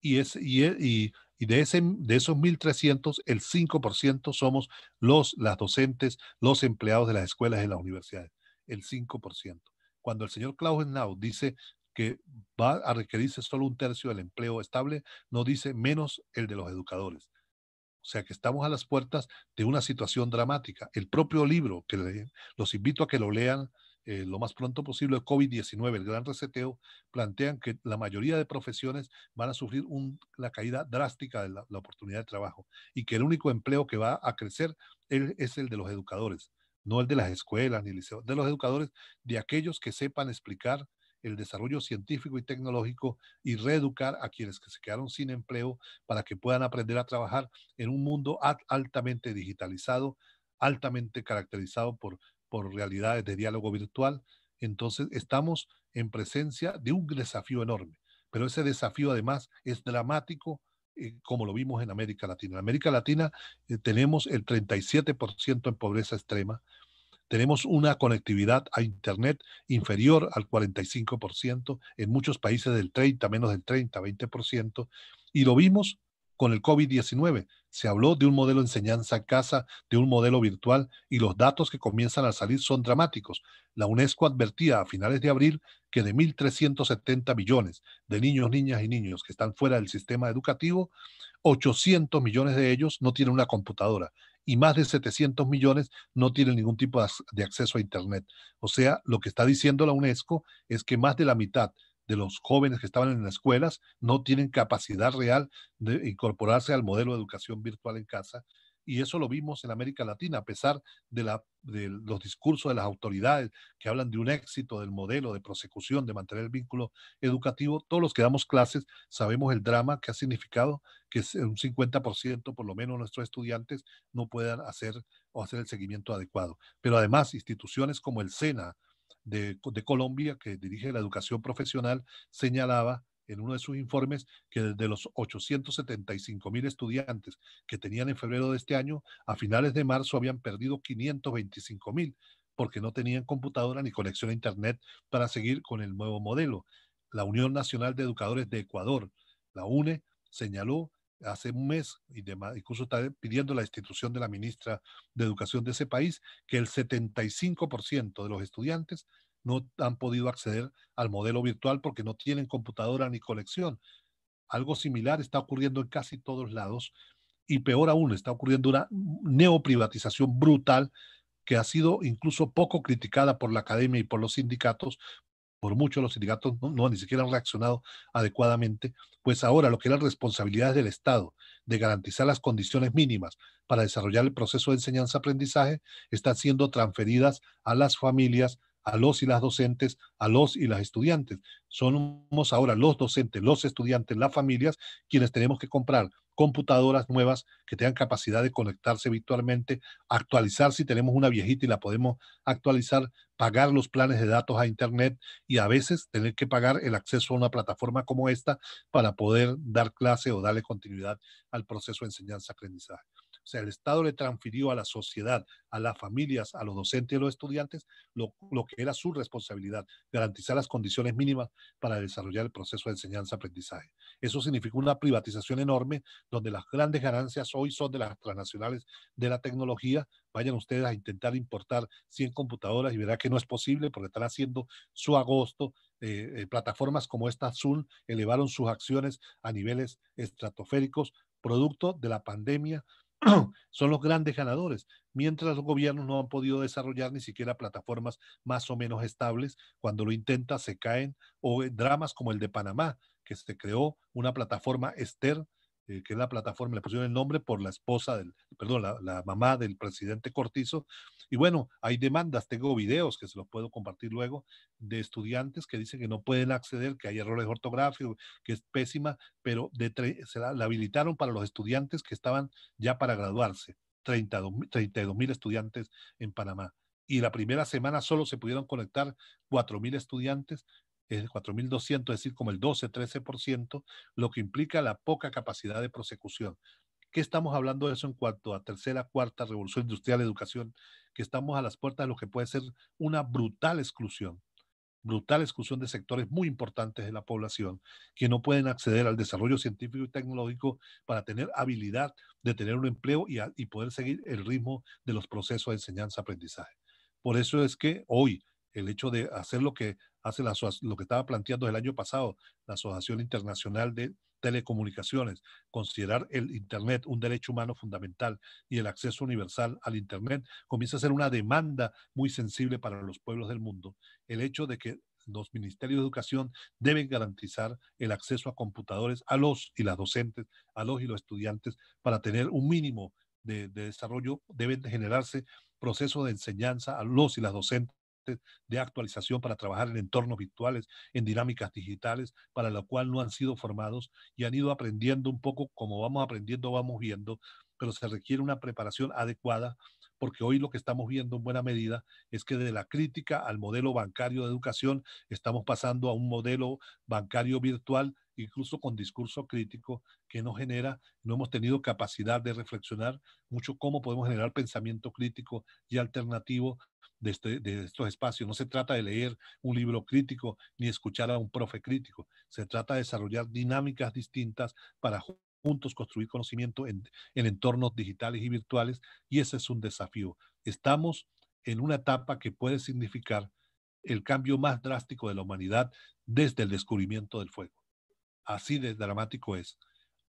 Y, es, y y de, ese, de esos 1.300, el 5% somos los, las docentes, los empleados de las escuelas y las universidades, el 5%. Cuando el señor Klaus dice que va a requerirse solo un tercio del empleo estable, no dice menos el de los educadores. O sea que estamos a las puertas de una situación dramática. El propio libro, que le, los invito a que lo lean eh, lo más pronto posible, COVID-19, el gran reseteo, plantean que la mayoría de profesiones van a sufrir la caída drástica de la, oportunidad de trabajo y que el único empleo que va a crecer es el de los educadores, no el de las escuelas ni de los educadores, de aquellos que sepan explicar el desarrollo científico y tecnológico y reeducar a quienes que se quedaron sin empleo para que puedan aprender a trabajar en un mundo altamente digitalizado, altamente caracterizado por realidades de diálogo virtual, entonces estamos en presencia de un desafío enorme. Pero ese desafío además es dramático eh, como lo vimos en América Latina. En América Latina eh, tenemos el 37% en pobreza extrema, tenemos una conectividad a Internet inferior al 45%, en muchos países del 30, menos del 30, 20%, y lo vimos con el COVID-19. Se habló de un modelo enseñanza-casa, de un modelo virtual, y los datos que comienzan a salir son dramáticos. La UNESCO advertía a finales de abril que de 1.370 millones de niños, niñas y niños que están fuera del sistema educativo, 800 millones de ellos no tienen una computadora y más de 700 millones no tienen ningún tipo de acceso a Internet. O sea, lo que está diciendo la UNESCO es que más de la mitad de los jóvenes que estaban en las escuelas no tienen capacidad real de incorporarse al modelo de educación virtual en casa. Y eso lo vimos en América Latina, a pesar de, la, de los discursos de las autoridades que hablan de un éxito del modelo de prosecución, de mantener el vínculo educativo. Todos los que damos clases sabemos el drama que ha significado que un 50% por lo menos nuestros estudiantes no puedan hacer o hacer el seguimiento adecuado. Pero además, instituciones como el SENA, de, Colombia, que dirige la educación profesional, señalaba en uno de sus informes que de los 875 mil estudiantes que tenían en febrero de este año, a finales de marzo habían perdido 525 mil porque no tenían computadora ni conexión a Internet para seguir con el nuevo modelo. La Unión Nacional de Educadores de Ecuador, la UNE, señaló hace un mes, y demás, incluso está pidiendo la institución de la ministra de Educación de ese país, que el 75% de los estudiantes no han podido acceder al modelo virtual porque no tienen computadora ni colección. Algo similar está ocurriendo en casi todos lados y peor aún, está ocurriendo una neoprivatización brutal que ha sido incluso poco criticada por la academia y por los sindicatos por mucho los sindicatos no, ni siquiera han reaccionado adecuadamente, pues ahora lo que la responsabilidad del Estado de garantizar las condiciones mínimas para desarrollar el proceso de enseñanza-aprendizaje están siendo transferidas a las familias, a los y las docentes, a los y las estudiantes. Somos ahora los docentes, los estudiantes, las familias quienes tenemos que comprar computadoras nuevas que tengan capacidad de conectarse virtualmente, actualizar si tenemos una viejita y la podemos actualizar, pagar los planes de datos a Internet y a veces tener que pagar el acceso a una plataforma como esta para poder dar clase o darle continuidad al proceso de enseñanza-aprendizaje. O sea, el Estado le transfirió a la sociedad, a las familias, a los docentes y a los estudiantes lo, que era su responsabilidad, garantizar las condiciones mínimas para desarrollar el proceso de enseñanza-aprendizaje. Eso significó una privatización enorme donde las grandes ganancias hoy son de las transnacionales de la tecnología. Vayan ustedes a intentar importar 100 computadoras y verá que no es posible porque están haciendo su agosto eh, eh, plataformas como esta azul elevaron sus acciones a niveles estratosféricos, producto de la pandemia, [clears throat] son los grandes ganadores, mientras los gobiernos no han podido desarrollar ni siquiera plataformas más o menos estables. Cuando lo intentan, se caen o dramas como el de Panamá, que se creó una plataforma Esther eh, que es la plataforma, le pusieron el nombre por la esposa del, perdón, la, mamá del presidente Cortizo. Y bueno, hay demandas, tengo videos que se los puedo compartir luego, de estudiantes que dicen que no pueden acceder, que hay errores ortográficos, que es pésima, pero se la, la habilitaron para los estudiantes que estaban ya para graduarse. 32 mil estudiantes en Panamá. Y la primera semana solo se pudieron conectar 4 mil estudiantes es de 4.200, es decir, como el 12-13%, lo que implica la poca capacidad de prosecución. ¿Qué estamos hablando de eso en cuanto a tercera, cuarta, revolución industrial, educación? Que estamos a las puertas de lo que puede ser una brutal exclusión, brutal exclusión de sectores muy importantes de la población que no pueden acceder al desarrollo científico y tecnológico para tener habilidad de tener un empleo y, y poder seguir el ritmo de los procesos de enseñanza-aprendizaje. Por eso es que hoy el hecho de hacer lo que hace lo que estaba planteando el año pasado la Asociación Internacional de Telecomunicaciones, considerar el Internet un derecho humano fundamental y el acceso universal al Internet comienza a ser una demanda muy sensible para los pueblos del mundo. El hecho de que los ministerios de educación deben garantizar el acceso a computadores a los y las docentes, a los y los estudiantes, para tener un mínimo de, desarrollo. Deben generarse procesos de enseñanza a los y las docentes de actualización para trabajar en entornos virtuales, en dinámicas digitales, para lo cual no han sido formados y han ido aprendiendo un poco como vamos aprendiendo, vamos viendo, pero se requiere una preparación adecuada porque hoy lo que estamos viendo en buena medida es que de la crítica al modelo bancario de educación estamos pasando a un modelo bancario virtual incluso con discurso crítico que no genera, no hemos tenido capacidad de reflexionar mucho cómo podemos generar pensamiento crítico y alternativo este, de, estos espacios. No se trata de leer un libro crítico ni escuchar a un profe crítico. Se trata de desarrollar dinámicas distintas para juntos construir conocimiento en entornos digitales y virtuales y ese es un desafío. Estamos en una etapa que puede significar el cambio más drástico de la humanidad desde el descubrimiento del fuego. Así de dramático es.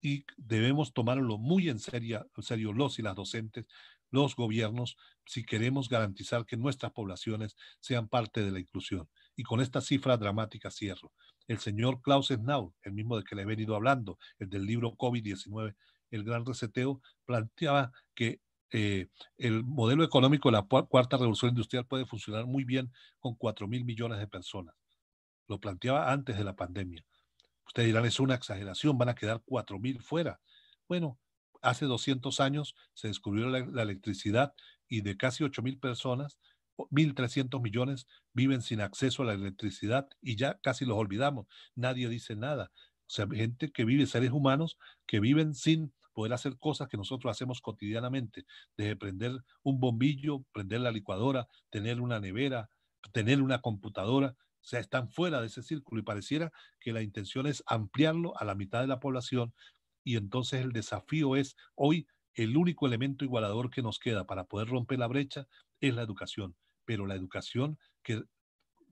Y debemos tomarlo muy en serio, en serio los y las docentes, los gobiernos, si queremos garantizar que nuestras poblaciones sean parte de la inclusión. Y con esta cifra dramática cierro. El señor Klaus Schnau, el mismo de que le he venido hablando, el del libro COVID-19, el gran reseteo, planteaba que eh, el modelo económico de la cuarta revolución industrial puede funcionar muy bien con 4 mil millones de personas. Lo planteaba antes de la pandemia. Ustedes dirán, es una exageración, van a quedar 4.000 fuera. Bueno, hace 200 años se descubrió la, electricidad y de casi 8.000 personas, 1.300 millones viven sin acceso a la electricidad y ya casi los olvidamos. Nadie dice nada. O sea, gente que vive, seres humanos que viven sin poder hacer cosas que nosotros hacemos cotidianamente, desde prender un bombillo, prender la licuadora, tener una nevera, tener una computadora. O sea, están fuera de ese círculo y pareciera que la intención es ampliarlo a la mitad de la población y entonces el desafío es hoy el único elemento igualador que nos queda para poder romper la brecha es la educación, pero la educación que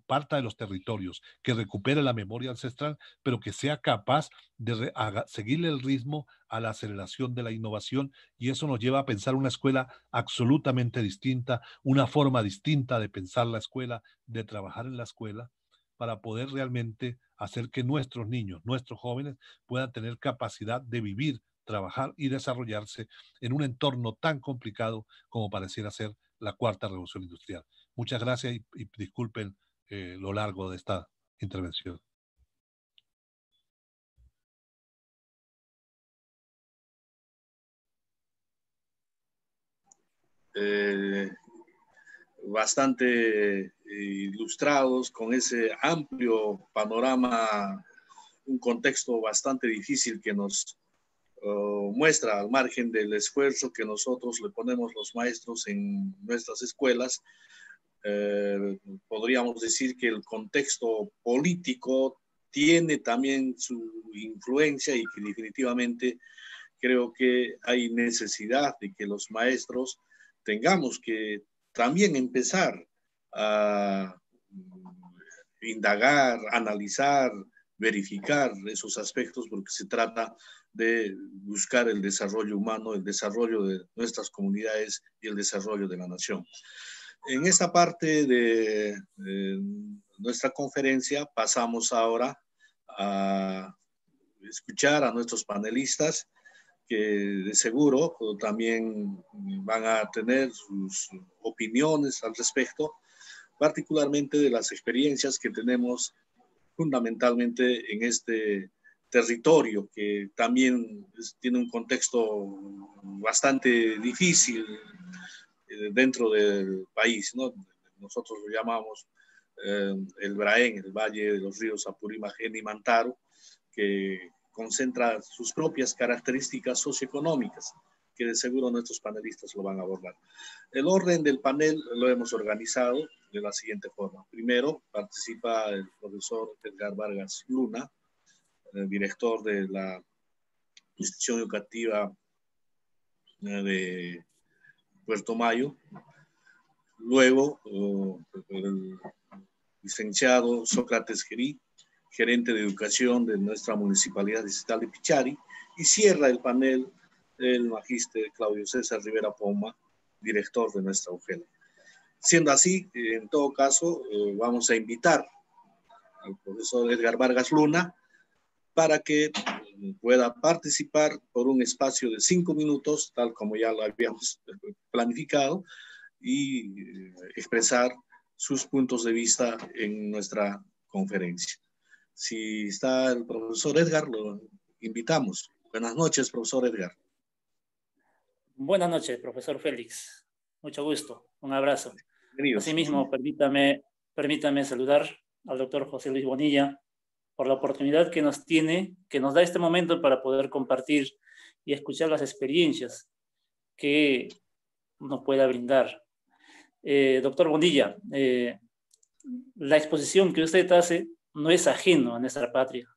parta de los territorios, que recupere la memoria ancestral, pero que sea capaz de seguirle el ritmo a la aceleración de la innovación y eso nos lleva a pensar una escuela absolutamente distinta, una forma distinta de pensar la escuela, de trabajar en la escuela para poder realmente hacer que nuestros niños, nuestros jóvenes puedan tener capacidad de vivir, trabajar y desarrollarse en un entorno tan complicado como pareciera ser la cuarta revolución industrial. Muchas gracias y, disculpen eh, lo largo de esta intervención. Eh, bastante eh, ilustrados con ese amplio panorama, un contexto bastante difícil que nos oh, muestra al margen del esfuerzo que nosotros le ponemos los maestros en nuestras escuelas. Eh, podríamos decir que el contexto político tiene también su influencia y que definitivamente creo que hay necesidad de que los maestros tengamos que también empezar a mm, indagar, analizar, verificar esos aspectos porque se trata de buscar el desarrollo humano, el desarrollo de nuestras comunidades y el desarrollo de la nación. En esta parte de, nuestra conferencia pasamos ahora a escuchar a nuestros panelistas que de seguro también van a tener sus opiniones al respecto, particularmente de las experiencias que tenemos fundamentalmente en este territorio, que también tiene un contexto bastante difícil eh, dentro del país. ¿no? Nosotros lo llamamos eh, el Braén, el Valle de los Ríos Apurímac y Mantaro, que concentra sus propias características socioeconómicas que de seguro nuestros panelistas lo van a abordar. El orden del panel lo hemos organizado de la siguiente forma. Primero participa el profesor Edgar Vargas Luna, director de la institución educativa eh, de Puerto Mayo. Luego, eh, el licenciado Sócrates Gerí, gerente de educación de nuestra municipalidad digital de Pichari. Y cierra el panel el magíster Claudio César Rivera Poma, director de nuestra UGEL. Siendo así, eh, en todo caso, eh, vamos a invitar al profesor Edgar Vargas Luna para que eh, pueda participar por un espacio de cinco minutos, tal como ya lo habíamos planificado, y expresar sus puntos de vista en nuestra conferencia. Si está el profesor Edgar, lo invitamos. Buenas noches, profesor Edgar. Buenas noches, profesor Félix. Mucho gusto. Un abrazo. Asimismo, permítame, permítame saludar al doctor José Luis Bonilla por la oportunidad que nos tiene, que nos da este momento para poder compartir y escuchar las experiencias que nos pueda brindar. Eh, doctor Bonilla, eh, la exposición que usted hace no es ajeno a nuestra patria.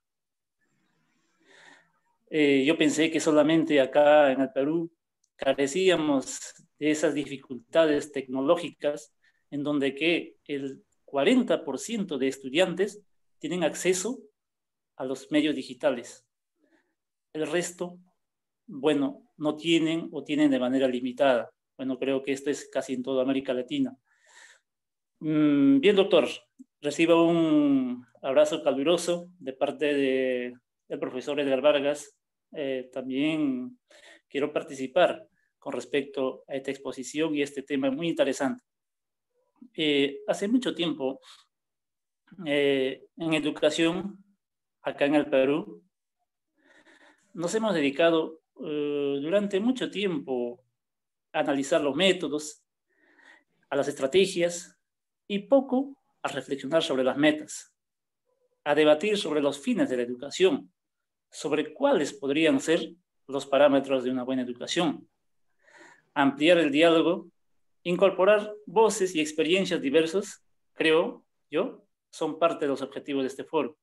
Eh, yo pensé que solamente acá en el Perú carecíamos de esas dificultades tecnológicas en donde que el 40% de estudiantes tienen acceso a los medios digitales. El resto, bueno, no tienen o tienen de manera limitada. Bueno, creo que esto es casi en toda América Latina. Mm, bien, doctor, reciba un abrazo caluroso de parte del el profesor Edgar Vargas, eh, también quiero participar con respecto a esta exposición y este tema muy interesante. Eh, hace mucho tiempo, eh, en educación, acá en el Perú, nos hemos dedicado eh, durante mucho tiempo a analizar los métodos, a las estrategias y poco a reflexionar sobre las metas, a debatir sobre los fines de la educación, sobre cuáles podrían ser los parámetros de una buena educación, ampliar el diálogo, incorporar voces y experiencias diversas, creo yo, son parte de los objetivos de este foro.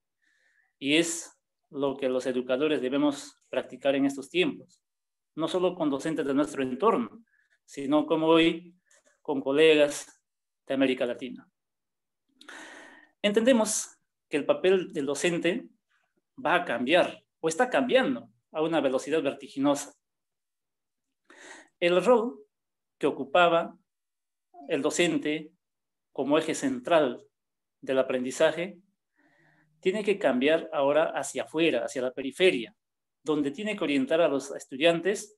Y es lo que los educadores debemos practicar en estos tiempos, no solo con docentes de nuestro entorno, sino como hoy con colegas de América Latina. Entendemos que el papel del docente va a cambiar o está cambiando a una velocidad vertiginosa. El rol que ocupaba el docente como eje central del aprendizaje tiene que cambiar ahora hacia afuera, hacia la periferia, donde tiene que orientar a los estudiantes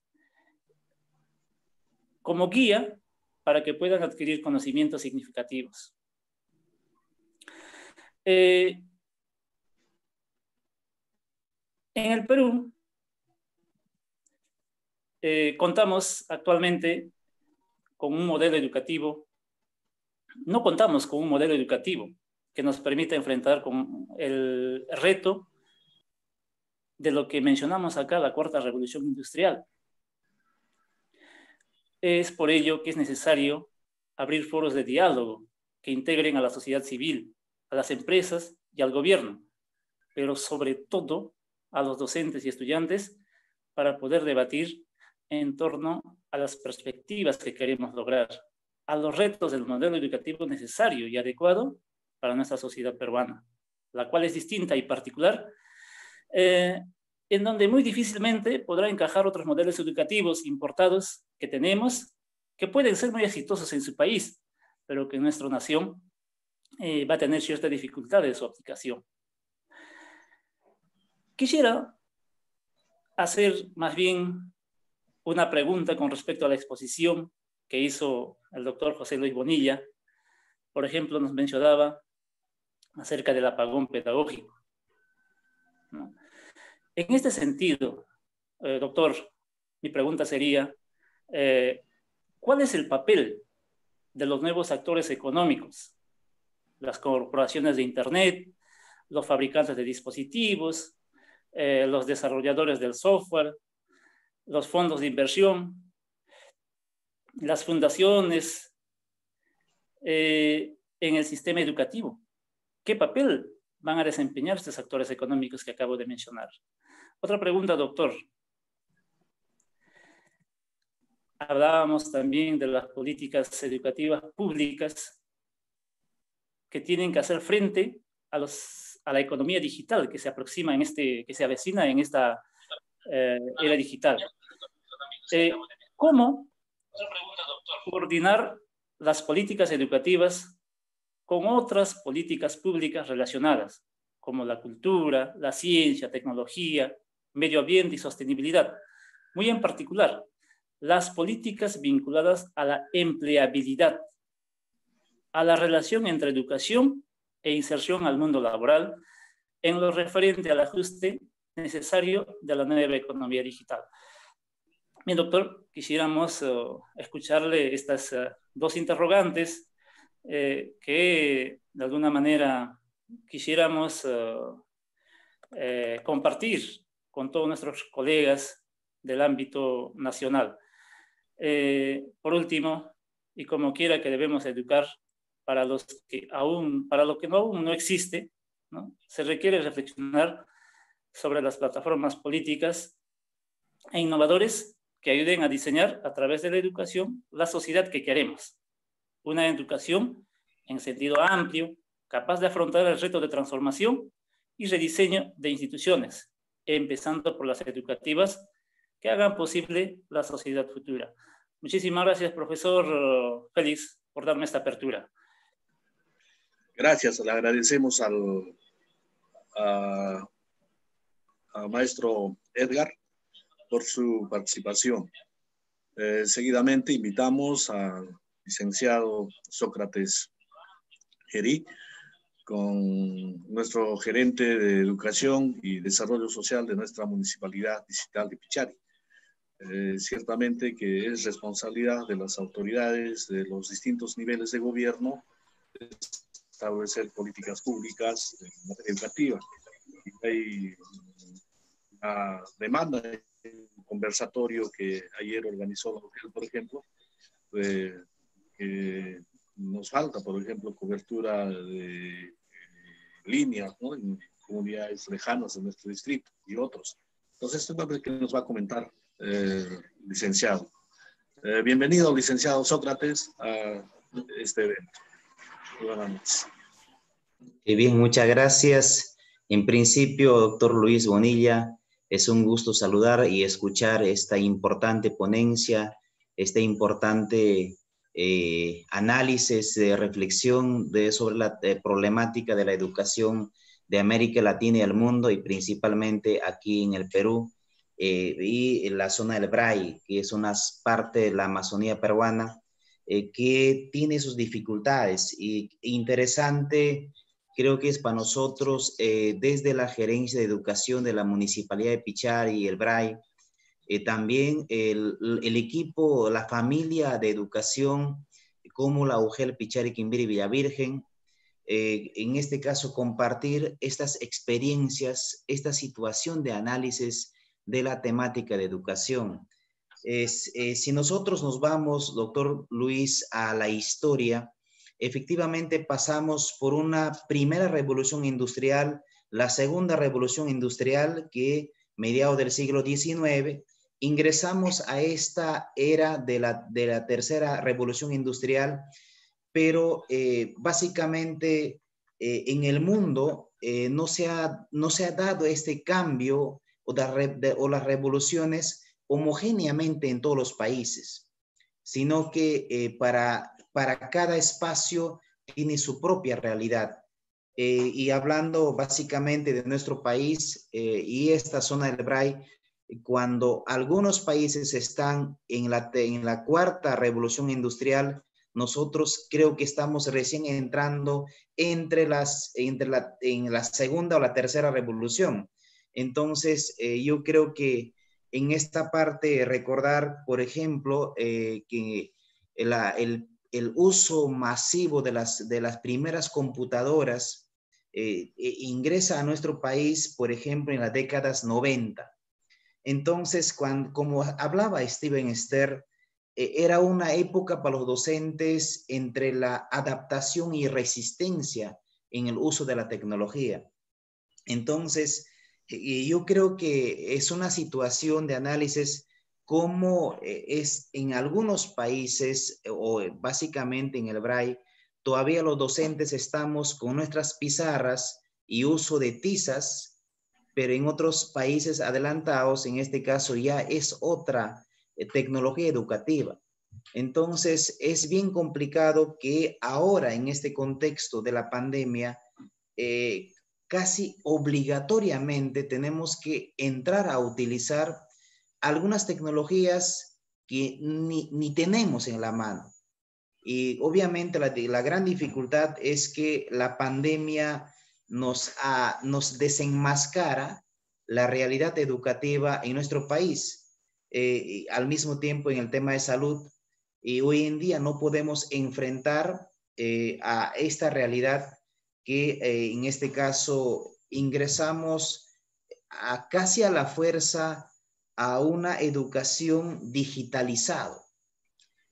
como guía para que puedan adquirir conocimientos significativos. Eh, en el Perú, eh, contamos actualmente con un modelo educativo, no contamos con un modelo educativo que nos permita enfrentar con el reto de lo que mencionamos acá, la cuarta revolución industrial. Es por ello que es necesario abrir foros de diálogo que integren a la sociedad civil, a las empresas y al gobierno, pero sobre todo a los docentes y estudiantes para poder debatir en torno a las perspectivas que queremos lograr, a los retos del modelo educativo necesario y adecuado para nuestra sociedad peruana, la cual es distinta y particular, eh, en donde muy difícilmente podrá encajar otros modelos educativos importados que tenemos, que pueden ser muy exitosos en su país, pero que en nuestra nación eh, va a tener cierta dificultades de su aplicación. Quisiera hacer más bien una pregunta con respecto a la exposición que hizo el doctor José Luis Bonilla. Por ejemplo, nos mencionaba acerca del apagón pedagógico. En este sentido, eh, doctor, mi pregunta sería, eh, ¿cuál es el papel de los nuevos actores económicos? Las corporaciones de Internet, los fabricantes de dispositivos, eh, los desarrolladores del software, los fondos de inversión, las fundaciones eh, en el sistema educativo. ¿Qué papel van a desempeñar estos actores económicos que acabo de mencionar? Otra pregunta, doctor. Hablábamos también de las políticas educativas públicas que tienen que hacer frente a, a la economía digital que se aproxima en este, que se avecina en esta eh, era digital. Eh, ¿Cómo coordinar las políticas educativas con otras políticas públicas relacionadas, como la cultura, la ciencia, tecnología, medio ambiente y sostenibilidad? Muy en particular, las políticas vinculadas a la empleabilidad, a la relación entre educación e inserción al mundo laboral, en lo referente al ajuste necesario de la nueva economía digital. Mi doctor, quisiéramos eh, escucharle estas eh, dos interrogantes eh, que de alguna manera quisiéramos compartir con todos nuestros colegas del ámbito nacional. por último, y como quiera que debemos educar para los que aún, para lo que no, aún no existe, se requiere reflexionar sobre las plataformas políticas e innovadores que ayuden a diseñar a través de la educación la sociedad que queremos. Una educación en sentido amplio, capaz de afrontar el reto de transformación y rediseño de instituciones, empezando por las educativas que hagan posible la sociedad futura. Muchísimas gracias, profesor Félix, por darme esta apertura. Gracias, le agradecemos al maestro Edgar su participación. Eh, seguidamente invitamos al licenciado Sócrates Gerí, con nuestro gerente de Educación y Desarrollo Social de nuestra Municipalidad Digital de Pichari. Eh, ciertamente que es responsabilidad de las autoridades de los distintos niveles de gobierno establecer políticas públicas educativas. Hay una demanda conversatorio que ayer organizó por ejemplo, que nos falta, por ejemplo, cobertura de eh, líneas en comunidades lejanas de nuestro distrito y otros. Entonces, esto es lo que nos va a comentar, eh, licenciado. Eh, bienvenido, licenciado Sócrates, a este evento. Buenas noches. Bien, muchas gracias. En principio, doctor Luis Bonilla, es un gusto saludar y escuchar esta importante ponencia, este importante eh, análisis, de reflexión de, sobre la eh, problemática de la educación de América Latina y el mundo y principalmente aquí en el Perú eh, y en la zona del Braille, que es una parte de la Amazonía peruana que tiene sus dificultades. Y interesante creo que es para nosotros, eh, desde la gerencia de educación de la Municipalidad de Pichari y el BRAI, eh, también el, equipo, la familia de educación, como la UGEL Pichari Quimbiri Villavirgen, eh, en este caso compartir estas experiencias, esta situación de análisis de la temática de educación. Es, eh, si nosotros nos vamos, doctor Luis, a la historia, efectivamente pasamos por una primera revolución industrial, la segunda revolución industrial que mediados del siglo XIX, ingresamos a esta era de la, tercera revolución industrial, pero eh, básicamente eh, en el mundo eh, no, se ha, no se ha dado este cambio o, o las revoluciones homogéneamente en todos los países, sino que para para cada espacio tiene su propia realidad. Eh, y hablando básicamente de nuestro país eh, y esta zona del Braille, cuando algunos países están en la, en la cuarta revolución industrial, nosotros creo que estamos recién entrando entre las, entre la, en la segunda o la tercera revolución. Entonces, eh, yo creo que en esta parte recordar, por ejemplo, que la, el el uso masivo de las, de las primeras computadoras eh, eh, ingresa a nuestro país, por ejemplo, en las décadas 90. Entonces, como hablaba Steven Esther, e, era una época para los docentes entre la adaptación y resistencia en el uso de la tecnología. Entonces, yo creo que es una situación de análisis como eh, es en algunos países eh, o eh, básicamente en el BRAI, todavía los docentes estamos con nuestras pizarras y uso de tizas, pero en otros países adelantados, en este caso ya es otra tecnología educativa. Entonces, es bien complicado que ahora, en este contexto de la pandemia, casi obligatoriamente tenemos que entrar a utilizar algunas tecnologías que ni, tenemos en la mano. Y obviamente la, gran dificultad es que la pandemia nos, ah, nos desenmascara la realidad educativa en nuestro país. Eh, al mismo tiempo en el tema de salud, y hoy en día no podemos enfrentar eh, a esta realidad que eh, en este caso ingresamos a casi a la fuerza a una educación digitalizado.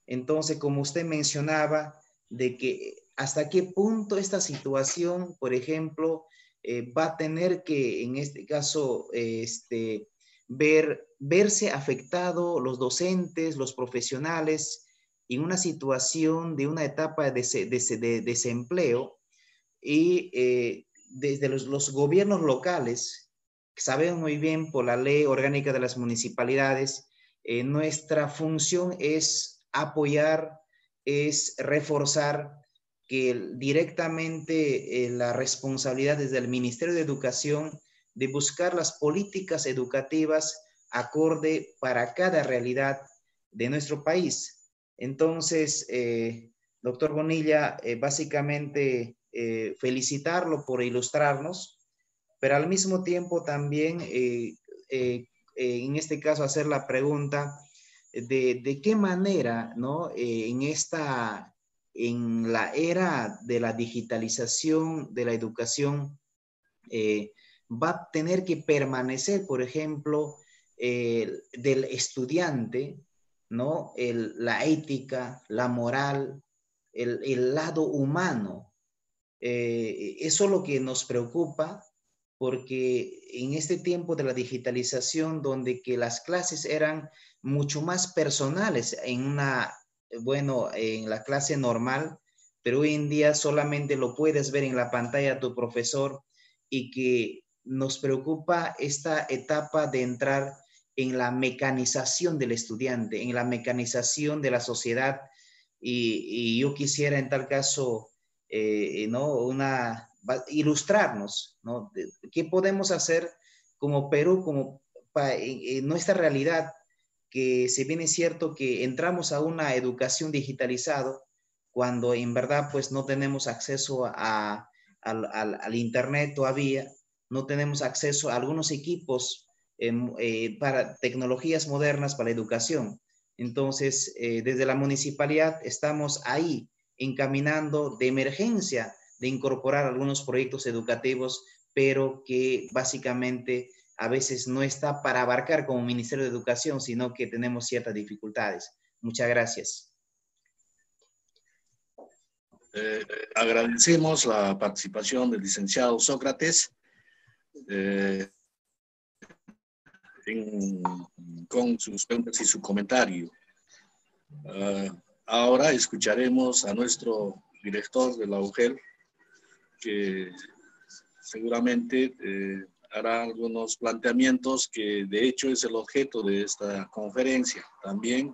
Entonces, como usted mencionaba, de que hasta qué punto esta situación, por ejemplo, eh, va a tener que, en este caso, este, ver, verse afectado los docentes, los profesionales, en una situación de una etapa de, desempleo y eh, desde los, gobiernos locales Sabemos muy bien por la ley orgánica de las municipalidades, eh, nuestra función es apoyar, es reforzar que directamente eh, la responsabilidad desde el Ministerio de Educación de buscar las políticas educativas acorde para cada realidad de nuestro país. Entonces, eh, doctor Bonilla, básicamente felicitarlo por ilustrarnos pero al mismo tiempo también, eh, eh, eh, en este caso, hacer la pregunta de, qué manera, ¿no? en esta, en la era de la digitalización de la educación, va a tener que permanecer, por ejemplo, del estudiante, ¿no? la ética, la moral, el, lado humano. eso es lo que nos preocupa porque en este tiempo de la digitalización, donde que las clases eran mucho más personales en una, bueno, en la clase normal, pero hoy en día solamente lo puedes ver en la pantalla tu profesor y que nos preocupa esta etapa de entrar en la mecanización del estudiante, en la mecanización de la sociedad. Y, yo quisiera en tal caso, eh, eh, ¿no? Una, ilustrarnos, ¿no? ¿Qué podemos hacer como Perú, como en, nuestra realidad, que si bien es cierto que entramos a una educación digitalizada, cuando en verdad pues no tenemos acceso a, al, al, Internet todavía, no tenemos acceso a algunos equipos em, eh, para tecnologías modernas para la educación. Entonces, eh, desde la municipalidad estamos ahí encaminando de emergencia de incorporar algunos proyectos educativos, pero que básicamente a veces no está para abarcar como Ministerio de Educación, sino que tenemos ciertas dificultades. Muchas gracias. Eh, agradecemos la participación del licenciado Sócrates eh, con sus preguntas y su comentario. Ah, ahora escucharemos a nuestro director de la UGEL, que seguramente eh, hará algunos planteamientos que de hecho es el objeto de esta conferencia. También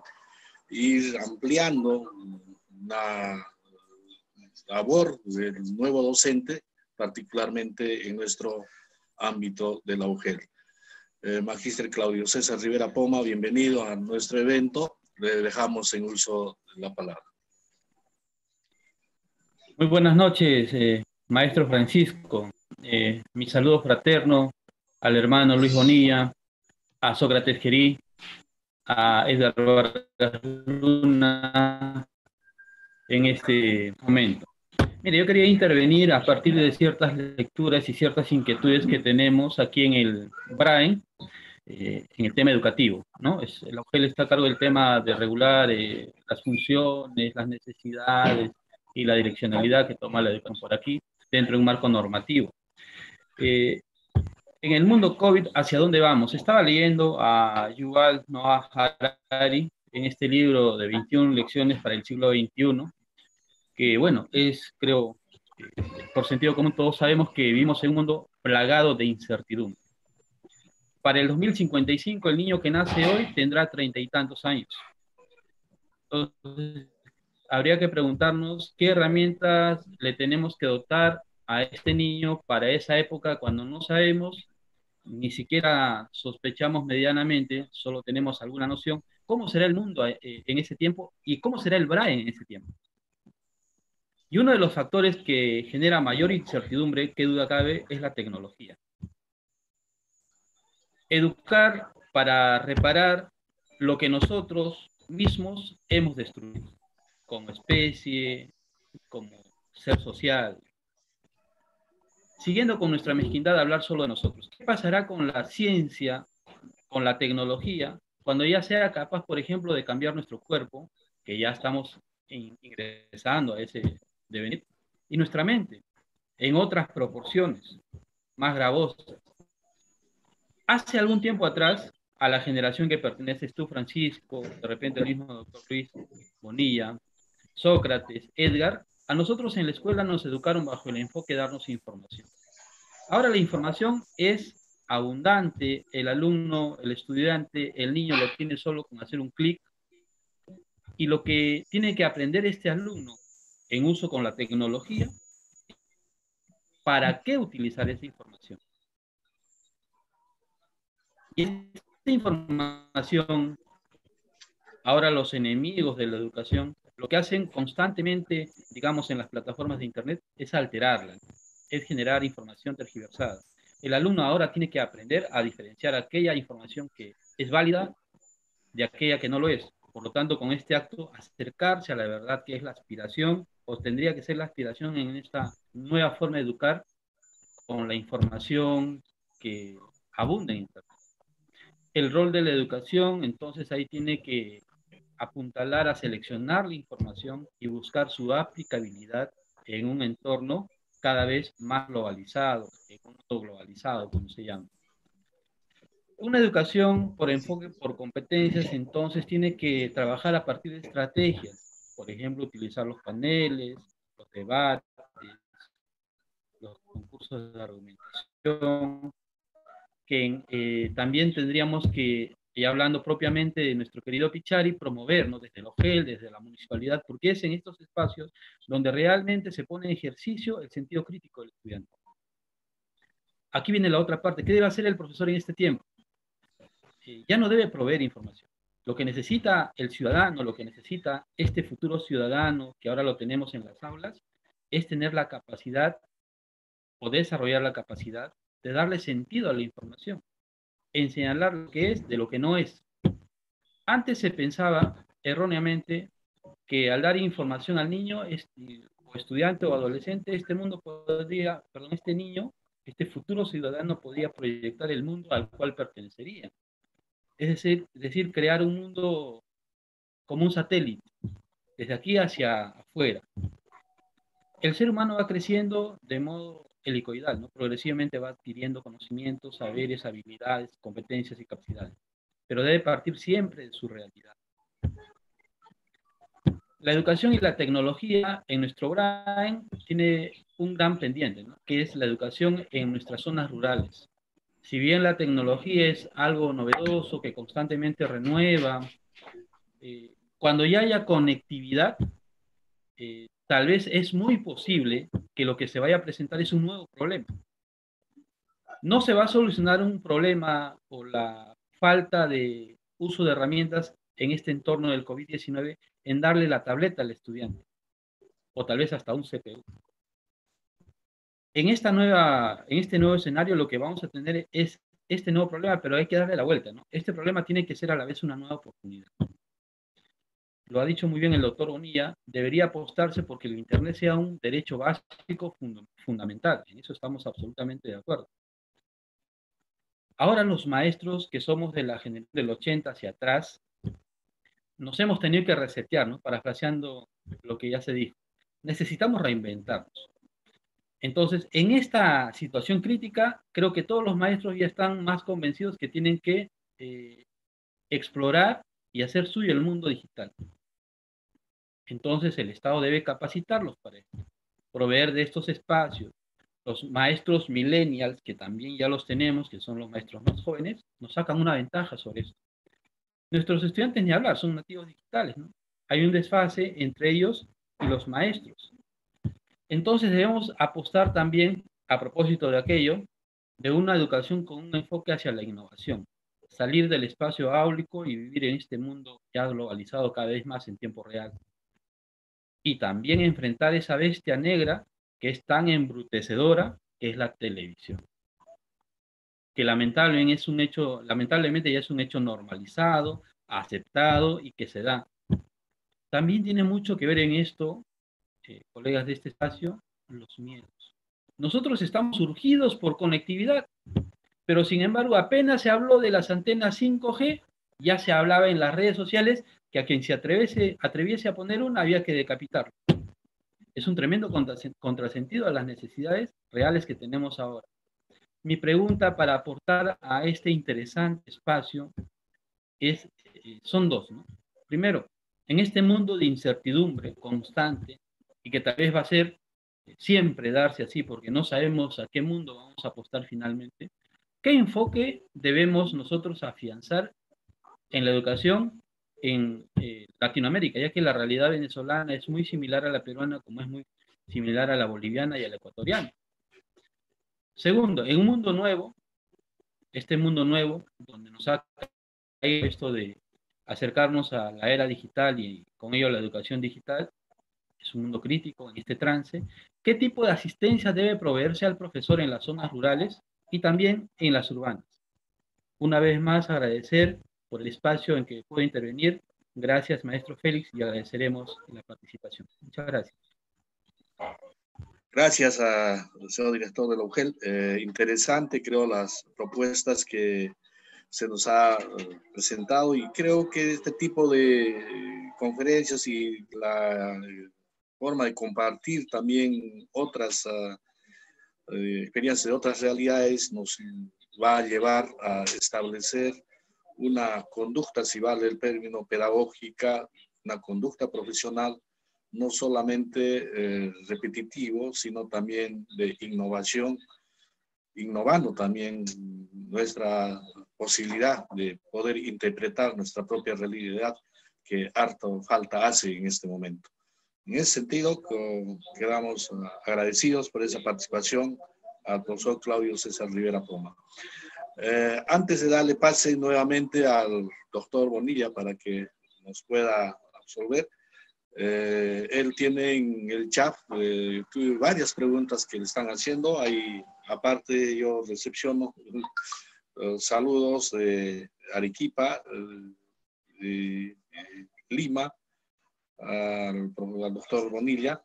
ir ampliando la labor del nuevo docente, particularmente en nuestro ámbito de la UGEL. Eh, Magister Claudio César Rivera Poma, bienvenido a nuestro evento. Le dejamos en uso la palabra. Muy buenas noches, eh, Maestro Francisco, eh, mi saludo fraterno al hermano Luis Bonilla, a Sócrates Gerí, a Edgar Vargas Luna en este momento. Mire, yo quería intervenir a partir de ciertas lecturas y ciertas inquietudes que tenemos aquí en el Brain, eh, en el tema educativo. ¿no? Es, está a cargo del tema de regular eh, las funciones, las necesidades y la direccionalidad que toma la educación por aquí dentro de un marco normativo. Eh, en el mundo COVID, ¿hacia dónde vamos? Estaba leyendo a Yuval Noah Harari en este libro de 21 lecciones para el siglo XXI, que bueno, es creo, por sentido común todos sabemos que vivimos en un mundo plagado de incertidumbre. Para el 2055 el niño que nace hoy tendrá treinta y tantos años. Entonces, habría que preguntarnos qué herramientas le tenemos que dotar a este niño para esa época cuando no sabemos, ni siquiera sospechamos medianamente, solo tenemos alguna noción, cómo será el mundo eh, en ese tiempo y cómo será el BRAE en ese tiempo. Y uno de los factores que genera mayor incertidumbre, qué duda cabe, es la tecnología. Educar para reparar lo que nosotros mismos hemos destruido como especie, como ser social. Siguiendo con nuestra mezquindad de hablar solo de nosotros, ¿qué pasará con la ciencia, con la tecnología, cuando ya sea capaz, por ejemplo, de cambiar nuestro cuerpo, que ya estamos ingresando a ese devenir, y nuestra mente, en otras proporciones más gravosas? Hace algún tiempo atrás, a la generación que perteneces tú, Francisco, de repente el mismo doctor Luis Bonilla, Sócrates, Edgar, a nosotros en la escuela nos educaron bajo el enfoque de darnos información. Ahora la información es abundante, el alumno, el estudiante, el niño lo tiene solo con hacer un clic. Y lo que tiene que aprender este alumno en uso con la tecnología, ¿para qué utilizar esa información? Y esta información, ahora los enemigos de la educación lo que hacen constantemente, digamos, en las plataformas de Internet es alterarla, es generar información tergiversada. El alumno ahora tiene que aprender a diferenciar aquella información que es válida de aquella que no lo es. Por lo tanto, con este acto, acercarse a la verdad que es la aspiración, o tendría que ser la aspiración en esta nueva forma de educar con la información que abunda en Internet. El rol de la educación, entonces, ahí tiene que apuntalar a seleccionar la información y buscar su aplicabilidad en un entorno cada vez más globalizado, en un mundo globalizado, como se llama. Una educación por enfoque por competencias entonces tiene que trabajar a partir de estrategias, por ejemplo, utilizar los paneles, los debates, los concursos de argumentación, que eh, también tendríamos que y hablando propiamente de nuestro querido Pichari, promovernos desde el OGEL, desde la municipalidad, porque es en estos espacios donde realmente se pone en ejercicio el sentido crítico del estudiante. Aquí viene la otra parte. ¿Qué debe hacer el profesor en este tiempo? Eh, ya no debe proveer información. Lo que necesita el ciudadano, lo que necesita este futuro ciudadano, que ahora lo tenemos en las aulas, es tener la capacidad o desarrollar la capacidad de darle sentido a la información en señalar lo que es de lo que no es. Antes se pensaba erróneamente que al dar información al niño, este, o estudiante o adolescente, este mundo podría, perdón, este niño, este futuro ciudadano podría proyectar el mundo al cual pertenecería. Es decir, decir crear un mundo como un satélite, desde aquí hacia afuera. El ser humano va creciendo de modo helicoidal, ¿no? Progresivamente va adquiriendo conocimientos, saberes, habilidades, competencias y capacidades, pero debe partir siempre de su realidad. La educación y la tecnología en nuestro Brain tiene un gran pendiente, que es la educación en nuestras zonas rurales. Si bien la tecnología es algo novedoso que constantemente renueva, eh, cuando ya haya conectividad, eh, tal vez es muy posible que lo que se vaya a presentar es un nuevo problema. No se va a solucionar un problema o la falta de uso de herramientas en este entorno del COVID-19 en darle la tableta al estudiante o tal vez hasta un CPU. En, esta nueva, en este nuevo escenario lo que vamos a tener es este nuevo problema, pero hay que darle la vuelta. ¿no? Este problema tiene que ser a la vez una nueva oportunidad lo ha dicho muy bien el doctor Unía, debería apostarse porque el Internet sea un derecho básico fundamental. En eso estamos absolutamente de acuerdo. Ahora los maestros que somos de la generación del 80 hacia atrás, nos hemos tenido que resetear, parafraseando lo que ya se dijo. Necesitamos reinventarnos. Entonces, en esta situación crítica, creo que todos los maestros ya están más convencidos que tienen que eh, explorar y hacer suyo el mundo digital. Entonces el Estado debe capacitarlos para esto, proveer de estos espacios. Los maestros millennials, que también ya los tenemos, que son los maestros más jóvenes, nos sacan una ventaja sobre esto. Nuestros estudiantes ni hablar, son nativos digitales, ¿no? Hay un desfase entre ellos y los maestros. Entonces debemos apostar también, a propósito de aquello, de una educación con un enfoque hacia la innovación, salir del espacio áulico y vivir en este mundo ya globalizado cada vez más en tiempo real y también enfrentar esa bestia negra que es tan embrutecedora que es la televisión. Que lamentablemente es un hecho, lamentablemente ya es un hecho normalizado, aceptado y que se da. También tiene mucho que ver en esto, eh, colegas de este espacio, los miedos. Nosotros estamos surgidos por conectividad, pero sin embargo apenas se habló de las antenas 5G, ya se hablaba en las redes sociales que a quien se atreviese, atreviese a poner una había que decapitarlo. Es un tremendo contrasentido a las necesidades reales que tenemos ahora. Mi pregunta para aportar a este interesante espacio es, eh, son dos. Primero, en este mundo de incertidumbre constante y que tal vez va a ser eh, siempre darse así porque no sabemos a qué mundo vamos a apostar finalmente, ¿qué enfoque debemos nosotros afianzar en la educación en eh, Latinoamérica, ya que la realidad venezolana es muy similar a la peruana como es muy similar a la boliviana y a la ecuatoriana. Segundo, en un mundo nuevo, este mundo nuevo, donde nos ha caído esto de acercarnos a la era digital y con ello la educación digital, es un mundo crítico en este trance, ¿qué tipo de asistencia debe proveerse al profesor en las zonas rurales y también en las urbanas? Una vez más, agradecer por el espacio en que puede intervenir. Gracias, maestro Félix, y agradeceremos la participación. Muchas gracias. Gracias señor director de la UGEL. Eh, interesante, creo, las propuestas que se nos ha eh, presentado y creo que este tipo de eh, conferencias y la forma de compartir también otras ah, experiencias de otras realidades nos va a llevar a establecer una conducta, si vale el término, pedagógica, una conducta profesional no solamente eh, repetitivo, sino también de innovación, innovando también nuestra posibilidad de poder interpretar nuestra propia realidad que harto falta hace en este momento. En ese sentido, quedamos ah, agradecidos por esa participación al profesor Claudio César Rivera Poma. Eh, antes de darle pase nuevamente al doctor Bonilla para que nos pueda absorber, eh, él tiene en el chat eh, varias preguntas que le están haciendo. Ahí, aparte, yo recepciono eh, saludos de Arequipa, Lima, al doctor Bonilla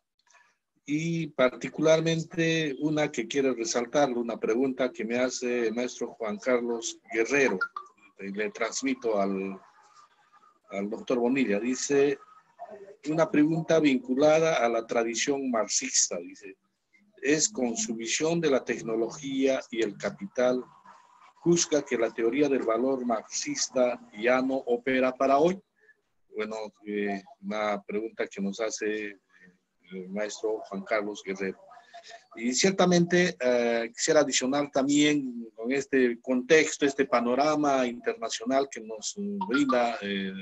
y particularmente una que quiero resaltar, una pregunta que me hace el maestro Juan Carlos Guerrero. Le transmito al, al doctor Bonilla. Dice, una pregunta vinculada a la tradición marxista, dice, es con su visión de la tecnología y el capital, juzga que la teoría del valor marxista ya no opera para hoy. Bueno, eh, una pregunta que nos hace maestro Juan Carlos Guerrero. Y ciertamente eh, quisiera adicionar también con este contexto, este panorama internacional que nos brinda eh,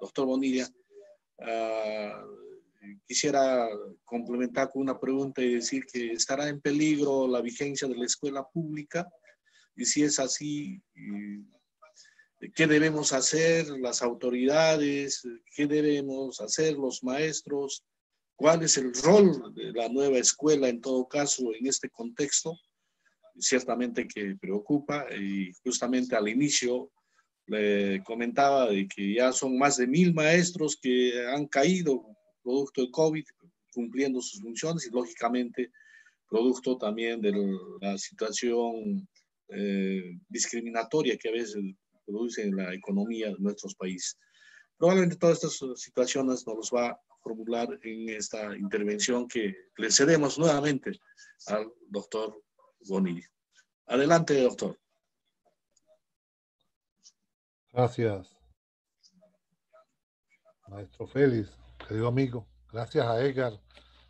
doctor Bonilla, eh, quisiera complementar con una pregunta y decir que estará en peligro la vigencia de la escuela pública y si es así, ¿qué debemos hacer las autoridades? ¿Qué debemos hacer los maestros? cuál es el rol de la nueva escuela en todo caso en este contexto, ciertamente que preocupa y justamente al inicio le comentaba de que ya son más de mil maestros que han caído producto de COVID cumpliendo sus funciones y lógicamente producto también de la situación eh, discriminatoria que a veces produce en la economía de nuestros países. Probablemente todas estas situaciones nos va formular en esta intervención que le cedemos nuevamente al doctor Bonilla. Adelante, doctor. Gracias. Maestro Félix, querido amigo, gracias a Edgar,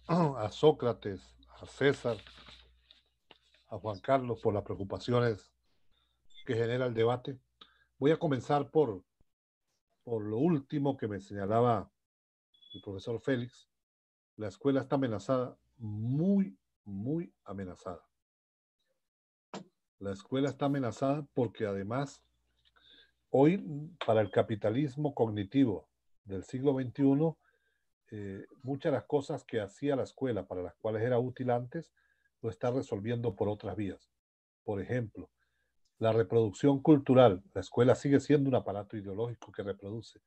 a Sócrates, a César, a Juan Carlos por las preocupaciones que genera el debate. Voy a comenzar por, por lo último que me señalaba el profesor Félix, la escuela está amenazada, muy, muy amenazada. La escuela está amenazada porque además hoy para el capitalismo cognitivo del siglo XXI, eh, muchas de las cosas que hacía la escuela para las cuales era útil antes, lo está resolviendo por otras vías. Por ejemplo, la reproducción cultural. La escuela sigue siendo un aparato ideológico que reproduce,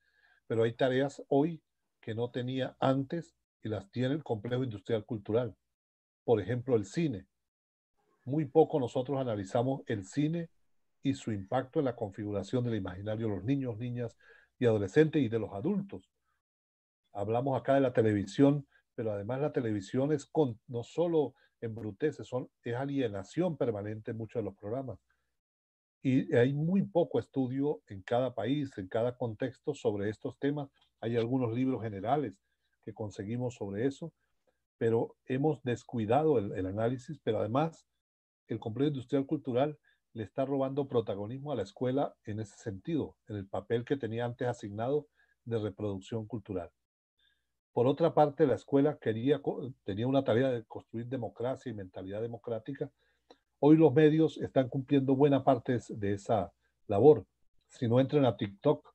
pero hay tareas hoy que no tenía antes y las tiene el complejo industrial cultural. Por ejemplo, el cine. Muy poco nosotros analizamos el cine y su impacto en la configuración del imaginario de los niños, niñas y adolescentes y de los adultos. Hablamos acá de la televisión, pero además la televisión es no solo embrutece, son, es alienación permanente en muchos de los programas y hay muy poco estudio en cada país, en cada contexto sobre estos temas. Hay algunos libros generales que conseguimos sobre eso, pero hemos descuidado el, análisis, pero además el complejo industrial cultural le está robando protagonismo a la escuela en ese sentido, en el papel que tenía antes asignado de reproducción cultural. Por otra parte, la escuela quería, tenía una tarea de construir democracia y mentalidad democrática, Hoy los medios están cumpliendo buena parte de esa labor. Si no entran a TikTok,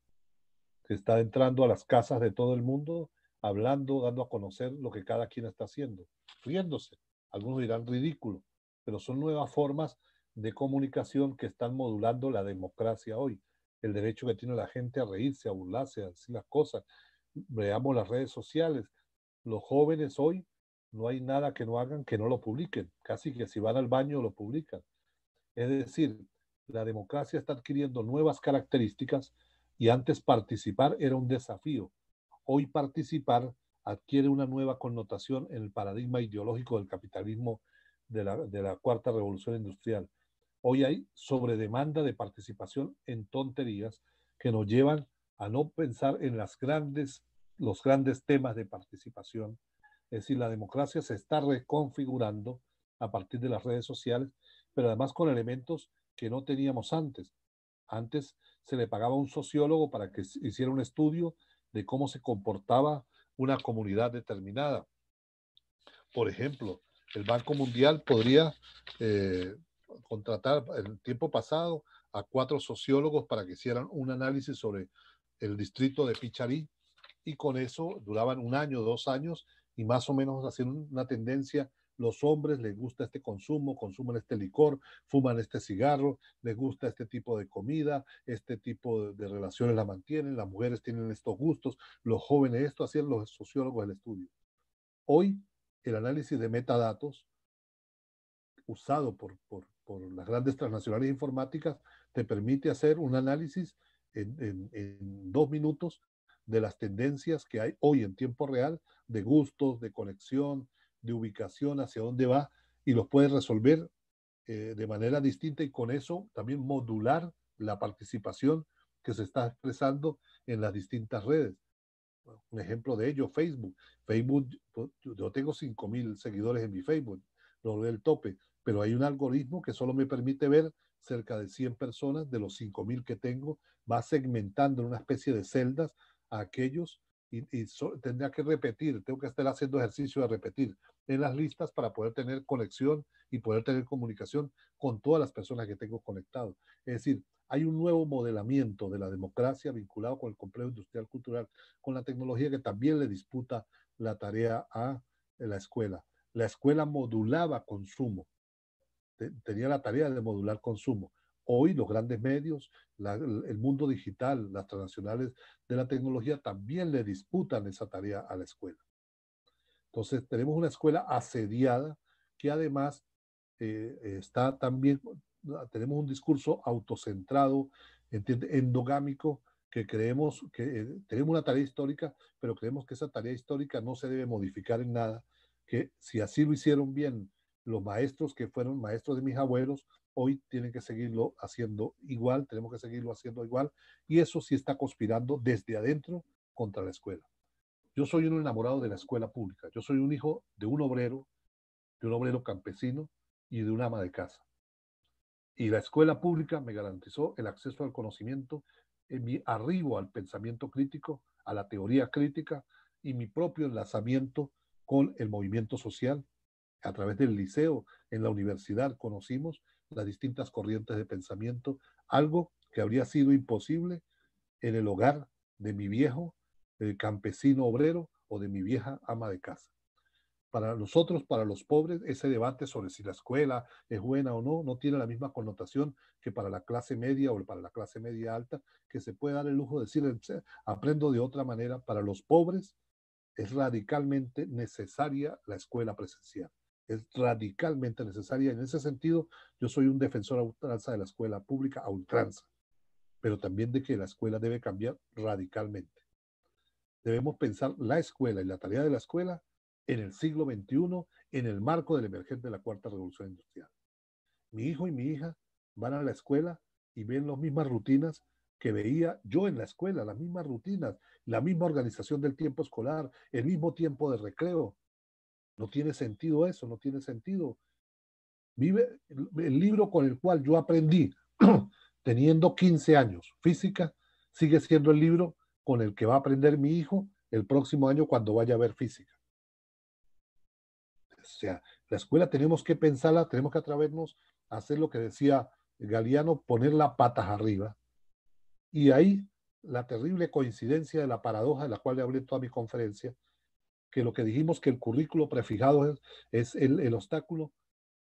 que está entrando a las casas de todo el mundo, hablando, dando a conocer lo que cada quien está haciendo, riéndose. Algunos dirán ridículo, pero son nuevas formas de comunicación que están modulando la democracia hoy. El derecho que tiene la gente a reírse, a burlarse, a decir las cosas. Veamos las redes sociales. Los jóvenes hoy no hay nada que no hagan que no lo publiquen. Casi que si van al baño lo publican. Es decir, la democracia está adquiriendo nuevas características y antes participar era un desafío. Hoy participar adquiere una nueva connotación en el paradigma ideológico del capitalismo de la, cuarta revolución industrial. Hoy hay sobredemanda de participación en tonterías que nos llevan a no pensar en los grandes temas de participación es decir, la democracia se está reconfigurando a partir de las redes sociales, pero además con elementos que no teníamos antes. Antes se le pagaba a un sociólogo para que hiciera un estudio de cómo se comportaba una comunidad determinada. Por ejemplo, el Banco Mundial podría eh, contratar el tiempo pasado a cuatro sociólogos para que hicieran un análisis sobre el distrito de Picharí y con eso duraban un año, dos años y más o menos haciendo una tendencia, los hombres les gusta este consumo, consumen este licor, fuman este cigarro, les gusta este tipo de comida, este tipo de, relaciones la mantienen, las mujeres tienen estos gustos, los jóvenes esto, hacían los sociólogos del estudio. Hoy, el análisis de metadatos usado por, por, las grandes transnacionales informáticas te permite hacer un análisis en dos minutos de las tendencias que hay hoy en tiempo real, de gustos, de conexión, de ubicación, hacia dónde va, y los puedes resolver eh, de manera distinta y con eso también modular la participación que se está expresando en las distintas redes. Un ejemplo de ello, Facebook. Facebook, yo tengo 5.000 seguidores en mi Facebook, veo el tope, pero hay un algoritmo que solo me permite ver cerca de 100 personas de los 5.000 que tengo, va segmentando en una especie de celdas a aquellos y, tendría que repetir, tengo que estar haciendo ejercicio de repetir en las listas para poder tener conexión y poder tener comunicación con todas las personas que tengo conectado. Es decir, hay un nuevo modelamiento de la democracia vinculado con el complejo industrial cultural, con la tecnología que también le disputa la tarea a la escuela. La escuela modulaba consumo, tenía la tarea de modular consumo. Hoy los grandes medios, el mundo digital, las transnacionales de la tecnología también le disputan esa tarea a la escuela. Entonces tenemos una escuela asediada que además eh, está también, tenemos un discurso autocentrado, endogámico, que creemos que eh, tenemos una tarea histórica, pero creemos que esa tarea histórica no se debe modificar en nada, que si así lo hicieron bien los maestros que fueron maestros de mis abuelos, hoy tienen que seguirlo haciendo igual, tenemos que seguirlo haciendo igual, y eso sí está conspirando desde adentro contra la escuela. Yo soy un enamorado de la escuela pública, yo soy un hijo de un obrero, de un obrero campesino y de un ama de casa. Y la escuela pública me garantizó el acceso al conocimiento, eh, mi arribo al pensamiento crítico, a la teoría crítica y mi propio enlazamiento con el movimiento social. A través del liceo, en la universidad, conocimos las distintas corrientes de pensamiento, algo que habría sido imposible en el hogar de mi viejo eh, campesino obrero o de mi vieja ama de casa. Para nosotros, para los pobres, ese debate sobre si la escuela es buena o no no tiene la misma connotación que para la clase media o para la clase media alta, que se puede dar el lujo de decir, pues, aprendo de otra manera. Para los pobres es radicalmente necesaria la escuela presencial es radicalmente necesaria. En ese sentido, yo soy un defensor a ultranza de la escuela pública, a ultranza, pero también de que la escuela debe cambiar radicalmente. Debemos pensar la escuela y la tarea de la escuela en el siglo XXI, en el marco del emergente de la Cuarta Revolución Industrial. Mi hijo y mi hija van a la escuela y ven las mismas rutinas que veía yo en la escuela, las mismas rutinas, la misma organización del tiempo escolar, el mismo tiempo de recreo, no tiene sentido eso, no tiene sentido. Vive el libro con el cual yo aprendí [clears throat] teniendo 15 años física, sigue siendo el libro con el que va a aprender mi hijo el próximo año cuando vaya a ver física. O sea, la escuela tenemos que pensarla, tenemos que atrevernos a hacer lo que decía Galeano, poner las patas arriba. Y ahí la terrible coincidencia de la paradoja de la cual le hablé en toda mi conferencia, que lo que dijimos que el currículo prefijado es, el, obstáculo,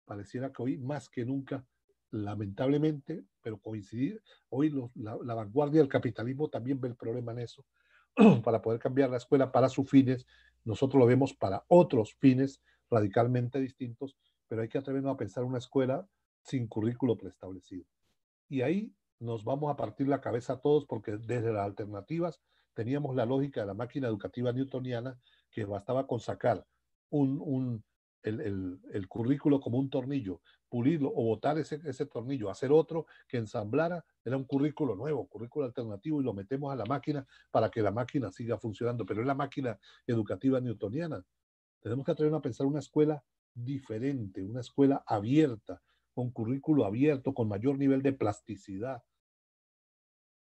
pareciera que hoy más que nunca, lamentablemente, pero coincidir, hoy la, la, vanguardia del capitalismo también ve el problema en eso. [clears throat] para poder cambiar la escuela para sus fines, nosotros lo vemos para otros fines radicalmente distintos, pero hay que atrevernos a pensar una escuela sin currículo preestablecido. Y ahí nos vamos a partir la cabeza a todos porque desde las alternativas teníamos la lógica de la máquina educativa newtoniana que bastaba con sacar un, el, el, currículo como un tornillo, pulirlo o botar ese, tornillo, hacer otro que ensamblara, era un currículo nuevo, currículo alternativo y lo metemos a la máquina para que la máquina siga funcionando, pero es la máquina educativa newtoniana. Tenemos que atrevernos a pensar una escuela diferente, una escuela abierta, con currículo abierto, con mayor nivel de plasticidad.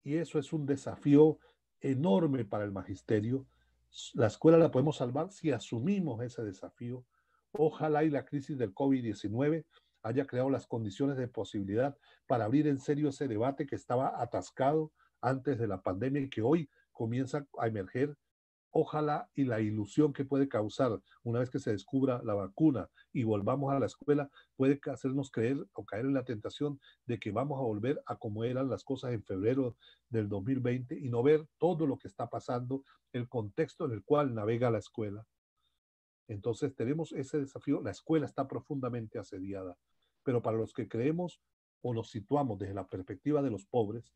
Y eso es un desafío enorme para el magisterio la escuela la podemos salvar si asumimos ese desafío. Ojalá y la crisis del COVID-19 haya creado las condiciones de posibilidad para abrir en serio ese debate que estaba atascado antes de la pandemia y que hoy comienza a emerger Ojalá y la ilusión que puede causar una vez que se descubra la vacuna y volvamos a la escuela puede hacernos creer o caer en la tentación de que vamos a volver a como eran las cosas en febrero del 2020 y no ver todo lo que está pasando, el contexto en el cual navega la escuela. Entonces tenemos ese desafío, la escuela está profundamente asediada, pero para los que creemos o nos situamos desde la perspectiva de los pobres,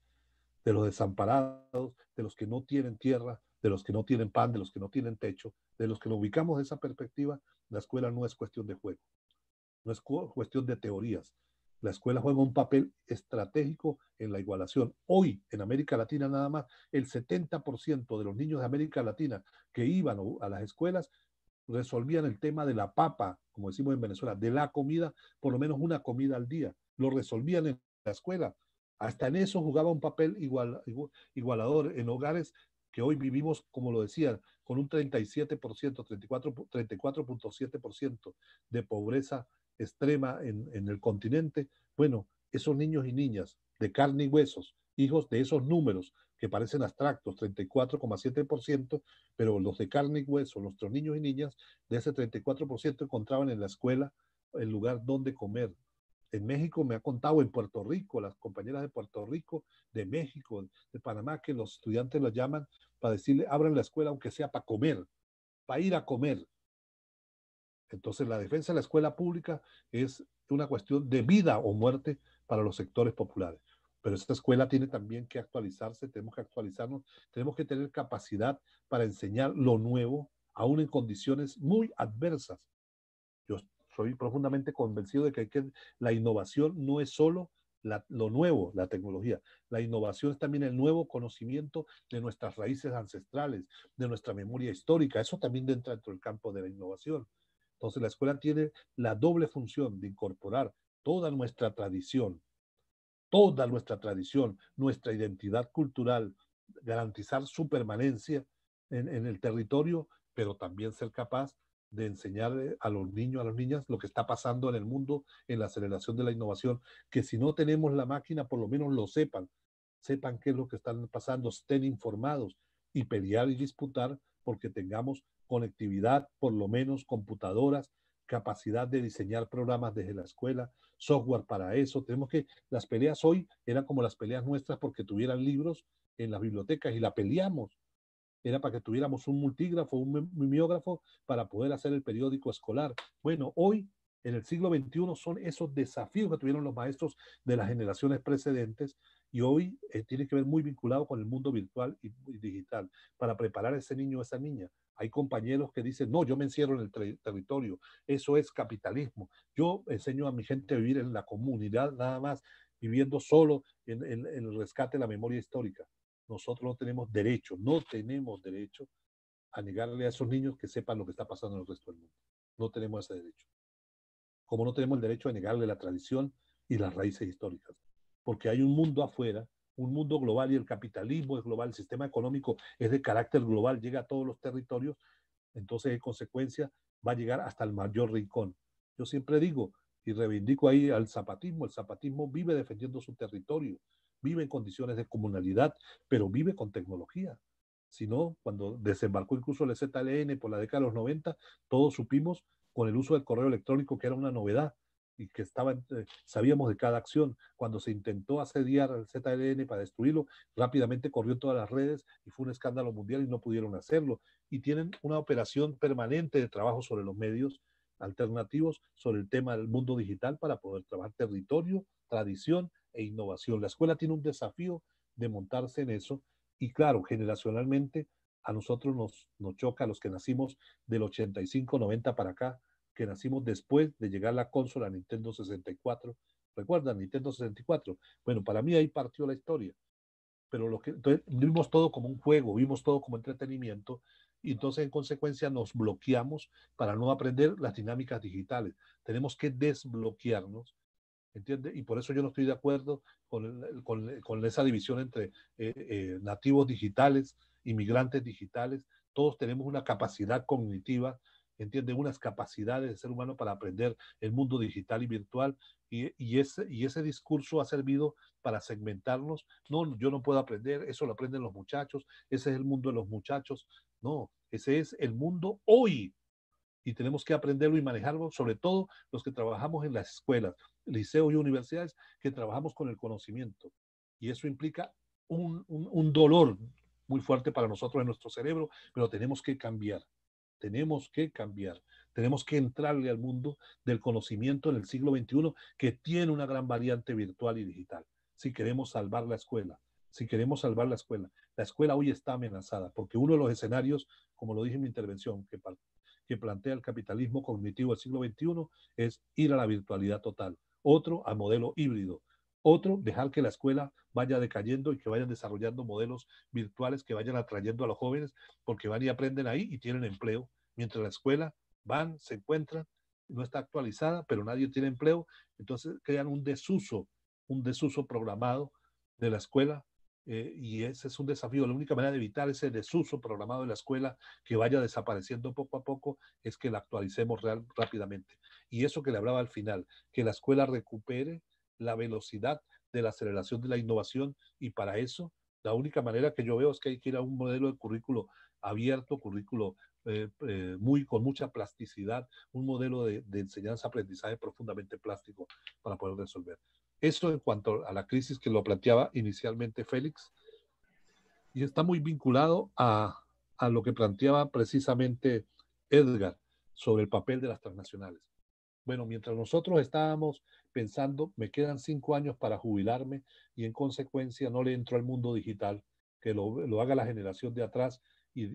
de los desamparados, de los que no tienen tierra, de los que no tienen pan, de los que no tienen techo, de los que lo ubicamos de esa perspectiva, la escuela no es cuestión de juego, no es cuestión de teorías. La escuela juega un papel estratégico en la igualación. Hoy, en América Latina nada más, el 70% de los niños de América Latina que iban a las escuelas resolvían el tema de la papa, como decimos en Venezuela, de la comida, por lo menos una comida al día. Lo resolvían en la escuela. Hasta en eso jugaba un papel igualador en hogares que hoy vivimos, como lo decía, con un 37%, 34.7% de pobreza extrema en, en el continente, bueno, esos niños y niñas de carne y huesos, hijos de esos números que parecen abstractos, 34,7%, pero los de carne y hueso, nuestros niños y niñas, de ese 34% encontraban en la escuela el lugar donde comer, en México me ha contado, en Puerto Rico, las compañeras de Puerto Rico, de México, de Panamá, que los estudiantes los llaman para decirle, abran la escuela aunque sea para comer, para ir a comer. Entonces la defensa de la escuela pública es una cuestión de vida o muerte para los sectores populares. Pero esta escuela tiene también que actualizarse, tenemos que actualizarnos, tenemos que tener capacidad para enseñar lo nuevo, aún en condiciones muy adversas soy profundamente convencido de que, la innovación no es solo lo nuevo, la tecnología. La innovación es también el nuevo conocimiento de nuestras raíces ancestrales, de nuestra memoria histórica. Eso también entra dentro del campo de la innovación. Entonces la escuela tiene la doble función de incorporar toda nuestra tradición, toda nuestra tradición, nuestra identidad cultural, garantizar su permanencia en el territorio, pero también ser capaz de enseñar a los niños, a las niñas, lo que está pasando en el mundo, en la aceleración de la innovación, que si no tenemos la máquina, por lo menos lo sepan, sepan qué es lo que están pasando, estén informados y pelear y disputar porque tengamos conectividad, por lo menos computadoras, capacidad de diseñar programas desde la escuela, software para eso. Tenemos que, las peleas hoy eran como las peleas nuestras porque tuvieran libros en las bibliotecas y la peleamos era para que tuviéramos un multígrafo, un mimeógrafo, para poder hacer el periódico escolar. Bueno, hoy, en el siglo XXI, son esos desafíos que tuvieron los maestros de las generaciones precedentes y hoy eh, tiene que ver muy vinculado con el mundo virtual y, digital. Para preparar a ese niño o a esa niña, hay compañeros que dicen, no, yo me encierro en el territorio, eso es capitalismo. Yo enseño a mi gente a vivir en la comunidad nada más, viviendo solo en el rescate de la memoria histórica nosotros no tenemos derecho, no tenemos derecho a negarle a esos niños que sepan lo que está pasando en el resto del mundo. No tenemos ese derecho. Como no tenemos el derecho a negarle la tradición y las raíces históricas. Porque hay un mundo afuera, un mundo global y el capitalismo es global, el sistema económico es de carácter global, llega a todos los territorios, entonces en consecuencia va a llegar hasta el mayor rincón. Yo siempre digo y reivindico ahí al zapatismo, el zapatismo vive defendiendo su territorio, vive en condiciones de comunalidad, pero vive con tecnología. Si no, cuando desembarcó incluso el ZLN por la década de los 90, todos supimos con el uso del correo electrónico que era una novedad y que estaba, eh, sabíamos de cada acción. Cuando se intentó asediar al ZLN para destruirlo, rápidamente corrió todas las redes y fue un escándalo mundial y no pudieron hacerlo. Y tienen una operación permanente de trabajo sobre los medios alternativos sobre el tema del mundo digital para poder trabajar territorio, tradición e innovación. La escuela tiene un desafío de montarse en eso y claro, generacionalmente a nosotros nos, nos choca, los que nacimos del 85-90 para acá, que nacimos después de llegar la consola Nintendo 64. ¿Recuerdan Nintendo 64? Bueno, para mí ahí partió la historia. Pero lo que, vimos todo como un juego, vimos todo como entretenimiento y entonces en consecuencia nos bloqueamos para no aprender las dinámicas digitales. Tenemos que desbloquearnos, ¿entiendes? Y por eso yo no estoy de acuerdo con, esa división entre eh, eh, nativos digitales, inmigrantes digitales. Todos tenemos una capacidad cognitiva entiende unas capacidades del ser humano para aprender el mundo digital y virtual y, ese, y ese discurso ha servido para segmentarnos. No, yo no puedo aprender, eso lo aprenden los muchachos, ese es el mundo de los muchachos. No, ese es el mundo hoy y tenemos que aprenderlo y manejarlo, sobre todo los que trabajamos en las escuelas, liceos y universidades, que trabajamos con el conocimiento. Y eso implica un, un dolor muy fuerte para nosotros en nuestro cerebro, pero tenemos que cambiar tenemos que cambiar. Tenemos que entrarle al mundo del conocimiento en el siglo XXI que tiene una gran variante virtual y digital. Si queremos salvar la escuela, si queremos salvar la escuela, la escuela hoy está amenazada porque uno de los escenarios, como lo dije en mi intervención, que, que plantea el capitalismo cognitivo del siglo XXI es ir a la virtualidad total. Otro a modelo híbrido, otro, dejar que la escuela vaya decayendo y que vayan desarrollando modelos virtuales que vayan atrayendo a los jóvenes porque van y aprenden ahí y tienen empleo, mientras la escuela van, se encuentran, no está actualizada, pero nadie tiene empleo, entonces crean un desuso, un desuso programado de la escuela eh, y ese es un desafío. La única manera de evitar ese desuso programado de la escuela que vaya desapareciendo poco a poco es que la actualicemos real, rápidamente. Y eso que le hablaba al final, que la escuela recupere la velocidad de la aceleración de la innovación y para eso la única manera que yo veo es que hay que ir a un modelo de currículo abierto, currículo eh, eh, muy, con mucha plasticidad, un modelo de, enseñanza-aprendizaje profundamente plástico para poder resolver. Eso en cuanto a la crisis que lo planteaba inicialmente Félix, y está muy vinculado a, a lo que planteaba precisamente Edgar sobre el papel de las transnacionales. Bueno, mientras nosotros estábamos pensando, me quedan cinco años para jubilarme y en consecuencia no le entro al mundo digital, que lo, haga la generación de atrás. Y,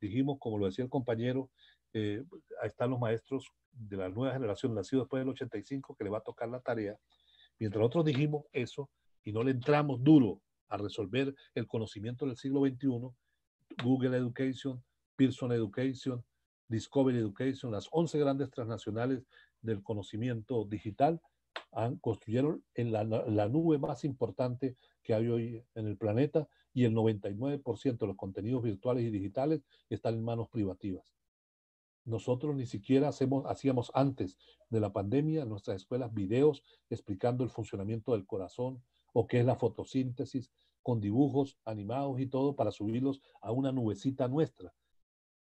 dijimos, como lo decía el compañero, eh, ahí están los maestros de la nueva generación nacido después del 85 que le va a tocar la tarea. Mientras nosotros dijimos eso y no le entramos duro a resolver el conocimiento del siglo XXI, Google Education, Pearson Education, Discovery Education, las 11 grandes transnacionales del conocimiento digital, Ah, construyeron en la, nube más importante que hay hoy en el planeta y el 99% de los contenidos virtuales y digitales están en manos privativas. Nosotros ni siquiera hacíamos antes de la pandemia en nuestras escuelas videos explicando el funcionamiento del corazón o qué es la fotosíntesis con dibujos animados y todo para subirlos a una nubecita nuestra.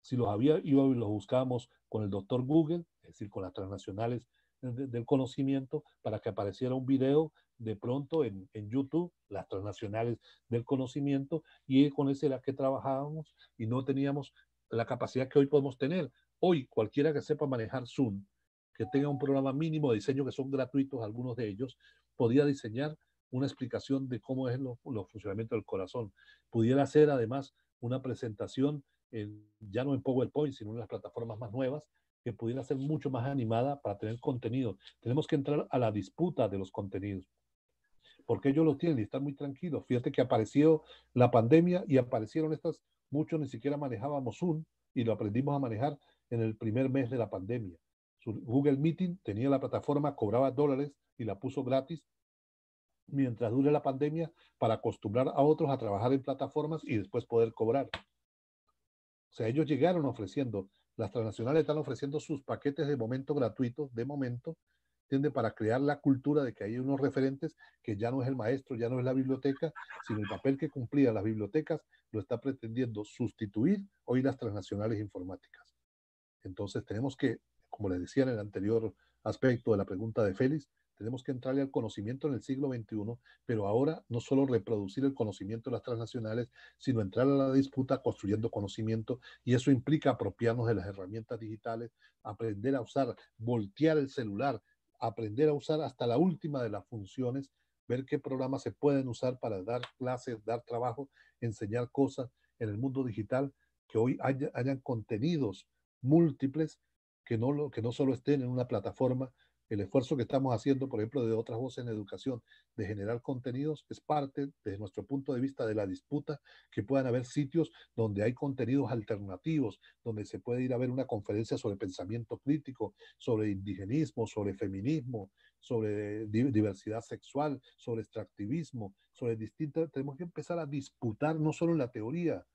Si los había, iba los buscábamos con el doctor Google, es decir, con las transnacionales del conocimiento para que apareciera un video de pronto en, YouTube, las transnacionales del conocimiento, y con ese era que trabajábamos y no teníamos la capacidad que hoy podemos tener. Hoy cualquiera que sepa manejar Zoom, que tenga un programa mínimo de diseño, que son gratuitos algunos de ellos, podía diseñar una explicación de cómo es el funcionamiento del corazón. Pudiera hacer además una presentación ya no en PowerPoint, sino en las plataformas más nuevas, que pudiera ser mucho más animada para tener contenido. Tenemos que entrar a la disputa de los contenidos. Porque ellos lo tienen y están muy tranquilos. Fíjate que apareció la pandemia y aparecieron estas, muchos ni siquiera manejábamos Zoom y lo aprendimos a manejar en el primer mes de la pandemia. Google Meeting tenía la plataforma, cobraba dólares y la puso gratis mientras dure la pandemia para acostumbrar a otros a trabajar en plataformas y después poder cobrar. O sea, ellos llegaron ofreciendo las transnacionales están ofreciendo sus paquetes de momento gratuitos, de momento, tiende Para crear la cultura de que hay unos referentes que ya no es el maestro, ya no es la biblioteca, sino el papel que cumplían las bibliotecas lo está pretendiendo sustituir hoy las transnacionales informáticas. Entonces tenemos que, como les decía en el anterior aspecto de la pregunta de Félix, tenemos que entrarle al conocimiento en el siglo XXI, pero ahora no solo reproducir el conocimiento de las transnacionales, sino entrar a la disputa construyendo conocimiento y eso implica apropiarnos de las herramientas digitales, aprender a usar, voltear el celular, aprender a usar hasta la última de las funciones, ver qué programas se pueden usar para dar clases, dar trabajo, enseñar cosas en el mundo digital, que hoy hayan contenidos múltiples que no, que no solo estén en una plataforma, el esfuerzo que estamos haciendo, por ejemplo, de otras voces en educación, de generar contenidos, es parte, desde nuestro punto de vista, de la disputa, que puedan haber sitios donde hay contenidos alternativos, donde se puede ir a ver una conferencia sobre pensamiento crítico, sobre indigenismo, sobre feminismo, sobre diversidad sexual, sobre extractivismo, sobre distintas... Tenemos que empezar a disputar no solo en la teoría,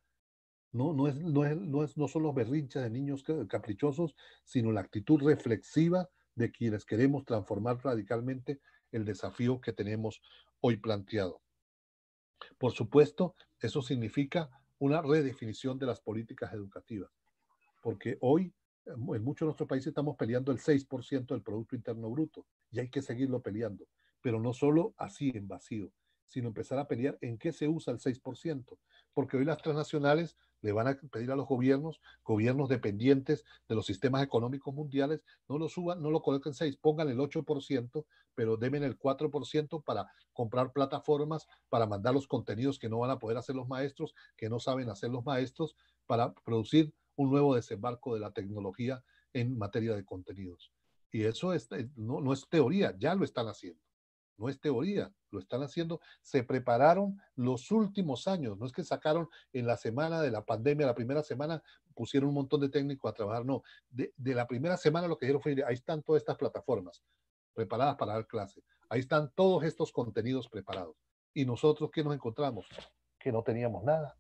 no, es, no, es, no, es, no son los berrinches de niños caprichosos, sino la actitud reflexiva de quienes queremos transformar radicalmente el desafío que tenemos hoy planteado. Por supuesto, eso significa una redefinición de las políticas educativas, porque hoy eh, en muchos de nuestros países estamos peleando el 6% del Producto Interno Bruto y hay que seguirlo peleando, pero no solo así en vacío, sino empezar a pelear en qué se usa el 6%, porque hoy las transnacionales le van a pedir a los gobiernos, gobiernos dependientes de los sistemas económicos mundiales, no lo suban, no lo coloquen 6, pongan el 8%, pero deben el 4% para comprar plataformas, para mandar los contenidos que no van a poder hacer los maestros, que no saben hacer los maestros, para producir un nuevo desembarco de la tecnología en materia de contenidos. Y eso es, eh, no, no es teoría, ya lo están haciendo no es teoría, lo están haciendo, se prepararon los últimos años, no es que sacaron en la semana de la pandemia, la primera semana pusieron un montón de técnicos a trabajar, no, de, la primera semana lo que dijeron fue, ahí están todas estas plataformas preparadas para dar clase, ahí están todos estos contenidos preparados. Y nosotros, ¿qué nos encontramos? Que no teníamos nada.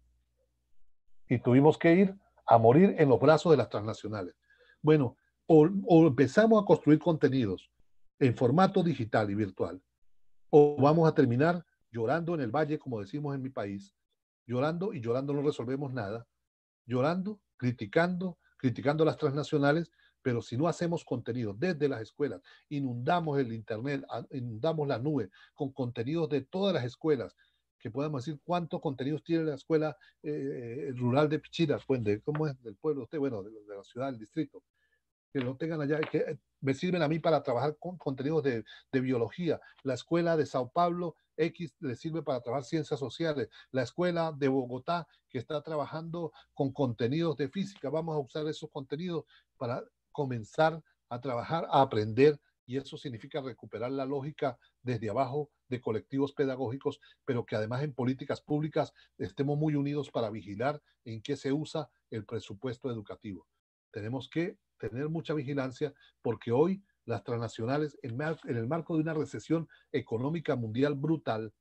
Y tuvimos que ir a morir en los brazos de las transnacionales. Bueno, o empezamos a construir contenidos en formato digital y virtual, o vamos a terminar llorando en el valle, como decimos en mi país, llorando y llorando no resolvemos nada, llorando, criticando, criticando a las transnacionales, pero si no hacemos contenido desde las escuelas, inundamos el Internet, ah, inundamos la nube con contenidos de todas las escuelas, que podamos decir cuántos contenidos tiene la escuela eh, eh, rural de Pichiras, pues, ¿cómo es? Del pueblo usted, bueno, de la ciudad, del distrito que no tengan allá, que eh, me sirven a mí para trabajar con contenidos de, biología. La escuela de Sao Paulo X le sirve para trabajar ciencias sociales. La escuela de Bogotá, que está trabajando con contenidos de física, vamos a usar esos contenidos para comenzar a trabajar, a aprender, y eso significa recuperar la lógica desde abajo de colectivos pedagógicos, pero que además en políticas públicas estemos muy unidos para vigilar en qué se usa el presupuesto educativo. Tenemos que tener mucha vigilancia porque hoy las transnacionales, en, el marco de una recesión económica mundial brutal,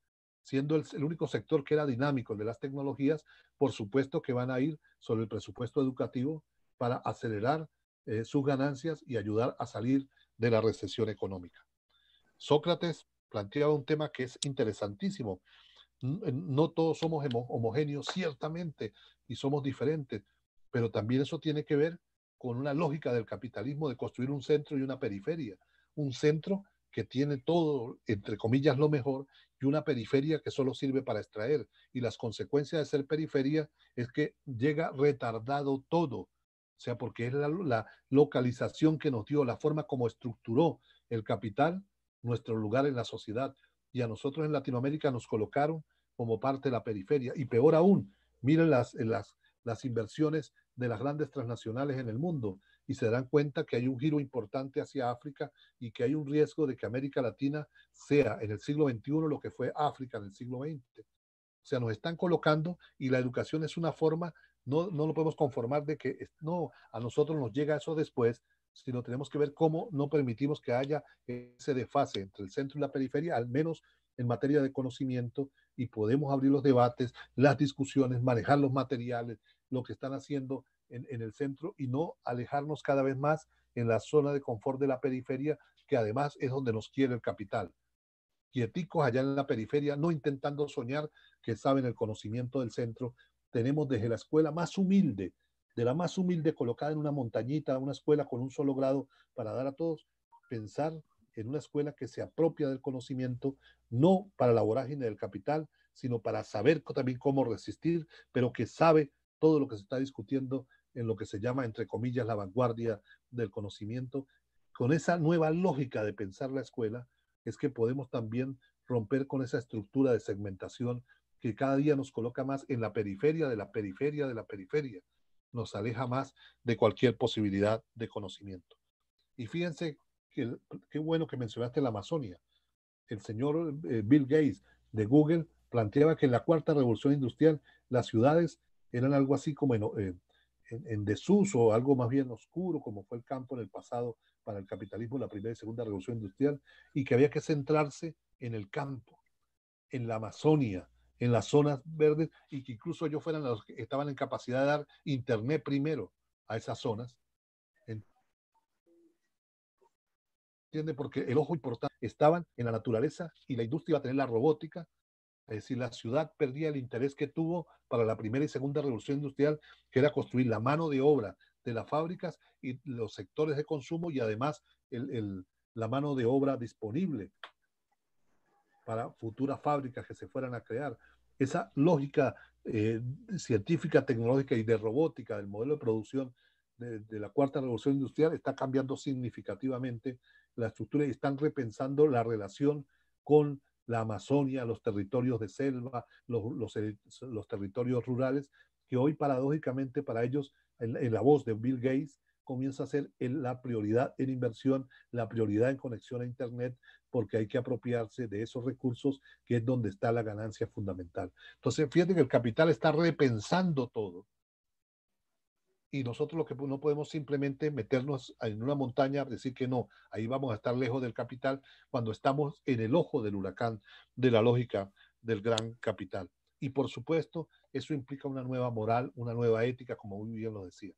siendo el, único sector que era dinámico, el de las tecnologías, por supuesto que van a ir sobre el presupuesto educativo para acelerar eh, sus ganancias y ayudar a salir de la recesión económica. Sócrates planteaba un tema que es interesantísimo. Eh, no todos somos homogéneos, ciertamente, y somos diferentes, pero también eso tiene que ver con una lógica del capitalismo de construir un centro y una periferia. Un centro que tiene todo, entre comillas, lo mejor y una periferia que solo sirve para extraer. Y las consecuencias de ser periferia es que llega retardado todo. O sea, porque es la, localización que nos dio, la forma como estructuró el capital nuestro lugar en la sociedad. Y a nosotros en Latinoamérica nos colocaron como parte de la periferia. Y peor aún, miren las, las, las inversiones de las grandes transnacionales en el mundo y se dan cuenta que hay un giro importante hacia África y que hay un riesgo de que América Latina sea en el siglo XXI lo que fue África en el siglo XX. O sea, nos están colocando y la educación es una forma, no, no lo podemos conformar de que no, a nosotros nos llega eso después, sino tenemos que ver cómo no permitimos que haya ese desfase entre el centro y la periferia, al menos en materia de conocimiento, y podemos abrir los debates, las discusiones, manejar los materiales, lo que están haciendo en, el centro y no alejarnos cada vez más en la zona de confort de la periferia, que además es donde nos quiere el capital. Quieticos allá en la periferia, no intentando soñar que saben el conocimiento del centro. Tenemos desde la escuela más humilde, de la más humilde colocada en una montañita, una escuela con un solo grado para dar a todos, pensar en una escuela que se apropia del conocimiento, no para la vorágine del capital, sino para saber también cómo resistir, pero que sabe todo lo que se está discutiendo en lo que se llama, entre comillas, la vanguardia del conocimiento, con esa nueva lógica de pensar la escuela, es que podemos también romper con esa estructura de segmentación que cada día nos coloca más en la periferia de la periferia de la periferia, nos aleja más de cualquier posibilidad de conocimiento. Y fíjense que, qué bueno que mencionaste la Amazonia. El señor eh, Bill Gates de Google planteaba que en la cuarta revolución industrial las ciudades eran algo así como eh, en, desuso, algo más bien oscuro, como fue el campo en el pasado para el capitalismo, la primera y segunda revolución industrial, y que había que centrarse en el campo, en la Amazonia, en las zonas verdes, y que incluso ellos fueran los que estaban en capacidad de dar internet primero a esas zonas. ¿Entiende? Porque el ojo importante estaban en la naturaleza y la industria iba a tener la robótica es eh, decir, la ciudad perdía el interés que tuvo para la primera y segunda revolución industrial, que era construir la mano de obra de las fábricas y los sectores de consumo y además el, la mano de obra disponible para futuras fábricas que se fueran a crear. Esa lógica eh, científica, tecnológica y de robótica del modelo de producción de, de, la cuarta revolución industrial está cambiando significativamente la estructura y están repensando la relación con la Amazonia, los territorios de selva, los, los, eh, territorios rurales, que hoy paradójicamente para ellos, en, la voz de Bill Gates, comienza a ser la prioridad en inversión, la prioridad en conexión a Internet, porque hay que apropiarse de esos recursos, que es donde está la ganancia fundamental. Entonces, fíjate que el capital está repensando todo y nosotros lo que no podemos simplemente meternos en una montaña, decir que no, ahí vamos a estar lejos del capital cuando estamos en el ojo del huracán de la lógica del gran capital. Y por supuesto, eso implica una nueva moral, una nueva ética, como muy bien lo decía.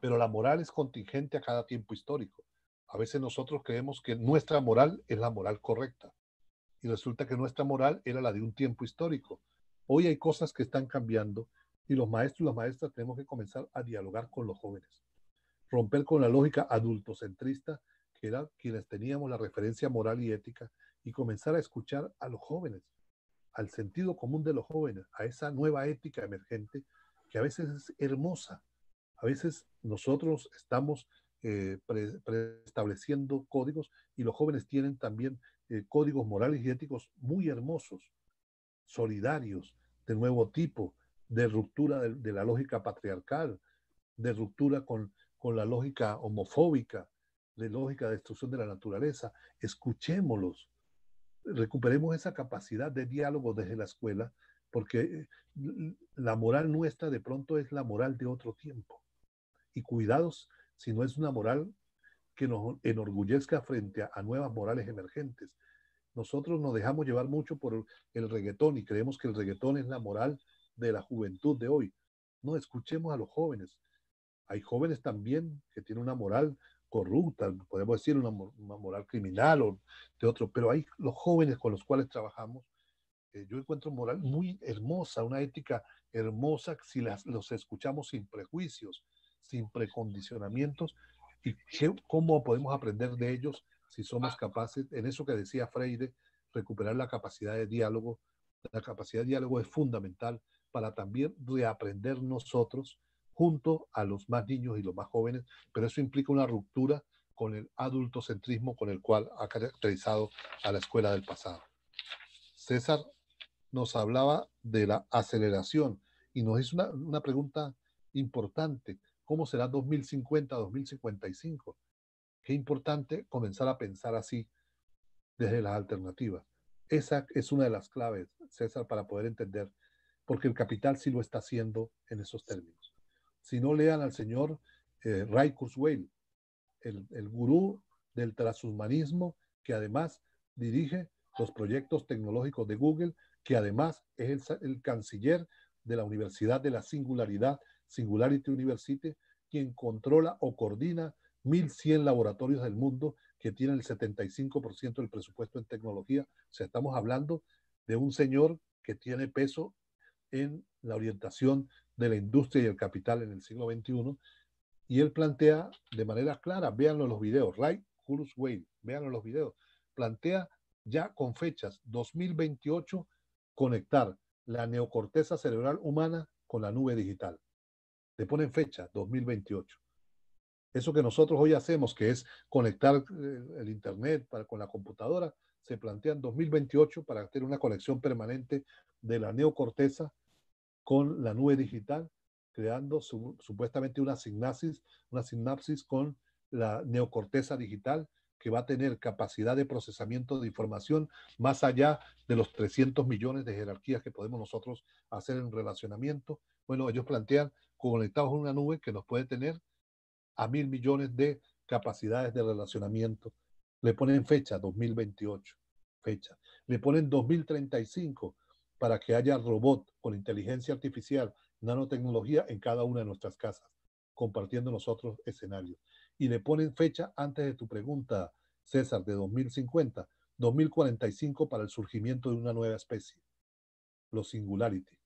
Pero la moral es contingente a cada tiempo histórico. A veces nosotros creemos que nuestra moral es la moral correcta. Y resulta que nuestra moral era la de un tiempo histórico. Hoy hay cosas que están cambiando y los maestros y las maestras tenemos que comenzar a dialogar con los jóvenes, romper con la lógica adultocentrista que era quienes teníamos la referencia moral y ética y comenzar a escuchar a los jóvenes, al sentido común de los jóvenes, a esa nueva ética emergente que a veces es hermosa. A veces nosotros estamos eh, preestableciendo códigos y los jóvenes tienen también eh, códigos morales y éticos muy hermosos, solidarios, de nuevo tipo, de ruptura de, la lógica patriarcal, de ruptura con, con la lógica homofóbica, de lógica de destrucción de la naturaleza. Escuchémoslos, recuperemos esa capacidad de diálogo desde la escuela, porque eh, la moral nuestra de pronto es la moral de otro tiempo. Y cuidados si no es una moral que nos enorgullezca frente a, a nuevas morales emergentes. Nosotros nos dejamos llevar mucho por el reggaetón y creemos que el reggaetón es la moral de la juventud de hoy. No, escuchemos a los jóvenes. Hay jóvenes también que tienen una moral corrupta, podemos decir una, moral criminal o de otro, pero hay los jóvenes con los cuales trabajamos. Eh, yo encuentro moral muy hermosa, una ética hermosa si las, los escuchamos sin prejuicios, sin precondicionamientos y cómo podemos aprender de ellos si somos capaces, en eso que decía Freire, recuperar la capacidad de diálogo. La capacidad de diálogo es fundamental para también reaprender nosotros junto a los más niños y los más jóvenes, pero eso implica una ruptura con el adultocentrismo con el cual ha caracterizado a la escuela del pasado. César nos hablaba de la aceleración y nos hizo una, una pregunta importante. ¿Cómo será 2050, 2055? Qué importante comenzar a pensar así desde las alternativas. Esa es una de las claves, César, para poder entender porque el capital sí lo está haciendo en esos términos. Si no lean al señor eh, Ray Kurzweil, el, el gurú del transhumanismo que además dirige los proyectos tecnológicos de Google, que además es el, el, canciller de la Universidad de la Singularidad, Singularity University, quien controla o coordina 1.100 laboratorios del mundo que tienen el 75% del presupuesto en tecnología. O sea, estamos hablando de un señor que tiene peso en la orientación de la industria y el capital en el siglo XXI. Y él plantea de manera clara, véanlo los videos, Ray Hulus Wade, véanlo en los videos, plantea ya con fechas 2028 conectar la neocorteza cerebral humana con la nube digital. Le ponen fecha 2028. Eso que nosotros hoy hacemos, que es conectar eh, el Internet para, con la computadora, se plantean 2028 para tener una conexión permanente de la neocorteza con la nube digital, creando supuestamente una sinapsis, una sinapsis con la neocorteza digital que va a tener capacidad de procesamiento de información más allá de los 300 millones de jerarquías que podemos nosotros hacer en relacionamiento. Bueno, ellos plantean conectados a una nube que nos puede tener a mil millones de capacidades de relacionamiento le ponen fecha 2028, fecha. Le ponen 2035 para que haya robot con inteligencia artificial, nanotecnología en cada una de nuestras casas, compartiendo nosotros escenarios. Y le ponen fecha antes de tu pregunta, César, de 2050, 2045 para el surgimiento de una nueva especie, los singularity.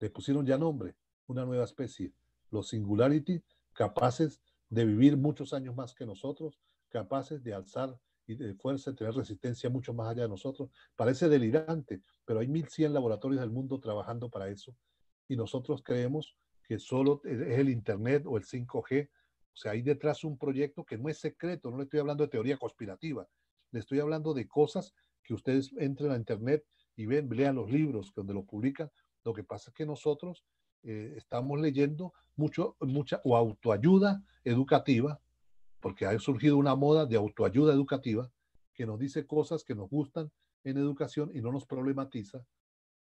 Le pusieron ya nombre, una nueva especie, los singularity, capaces de vivir muchos años más que nosotros, capaces de alzar y de fuerza, de tener resistencia mucho más allá de nosotros. Parece delirante, pero hay 1.100 laboratorios del mundo trabajando para eso y nosotros creemos que solo es el Internet o el 5G. O sea, hay detrás un proyecto que no es secreto, no le estoy hablando de teoría conspirativa, le estoy hablando de cosas que ustedes entren a Internet y ven, lean los libros donde lo publican. Lo que pasa es que nosotros eh, estamos leyendo mucho, mucha o autoayuda educativa porque ha surgido una moda de autoayuda educativa que nos dice cosas que nos gustan en educación y no nos problematiza,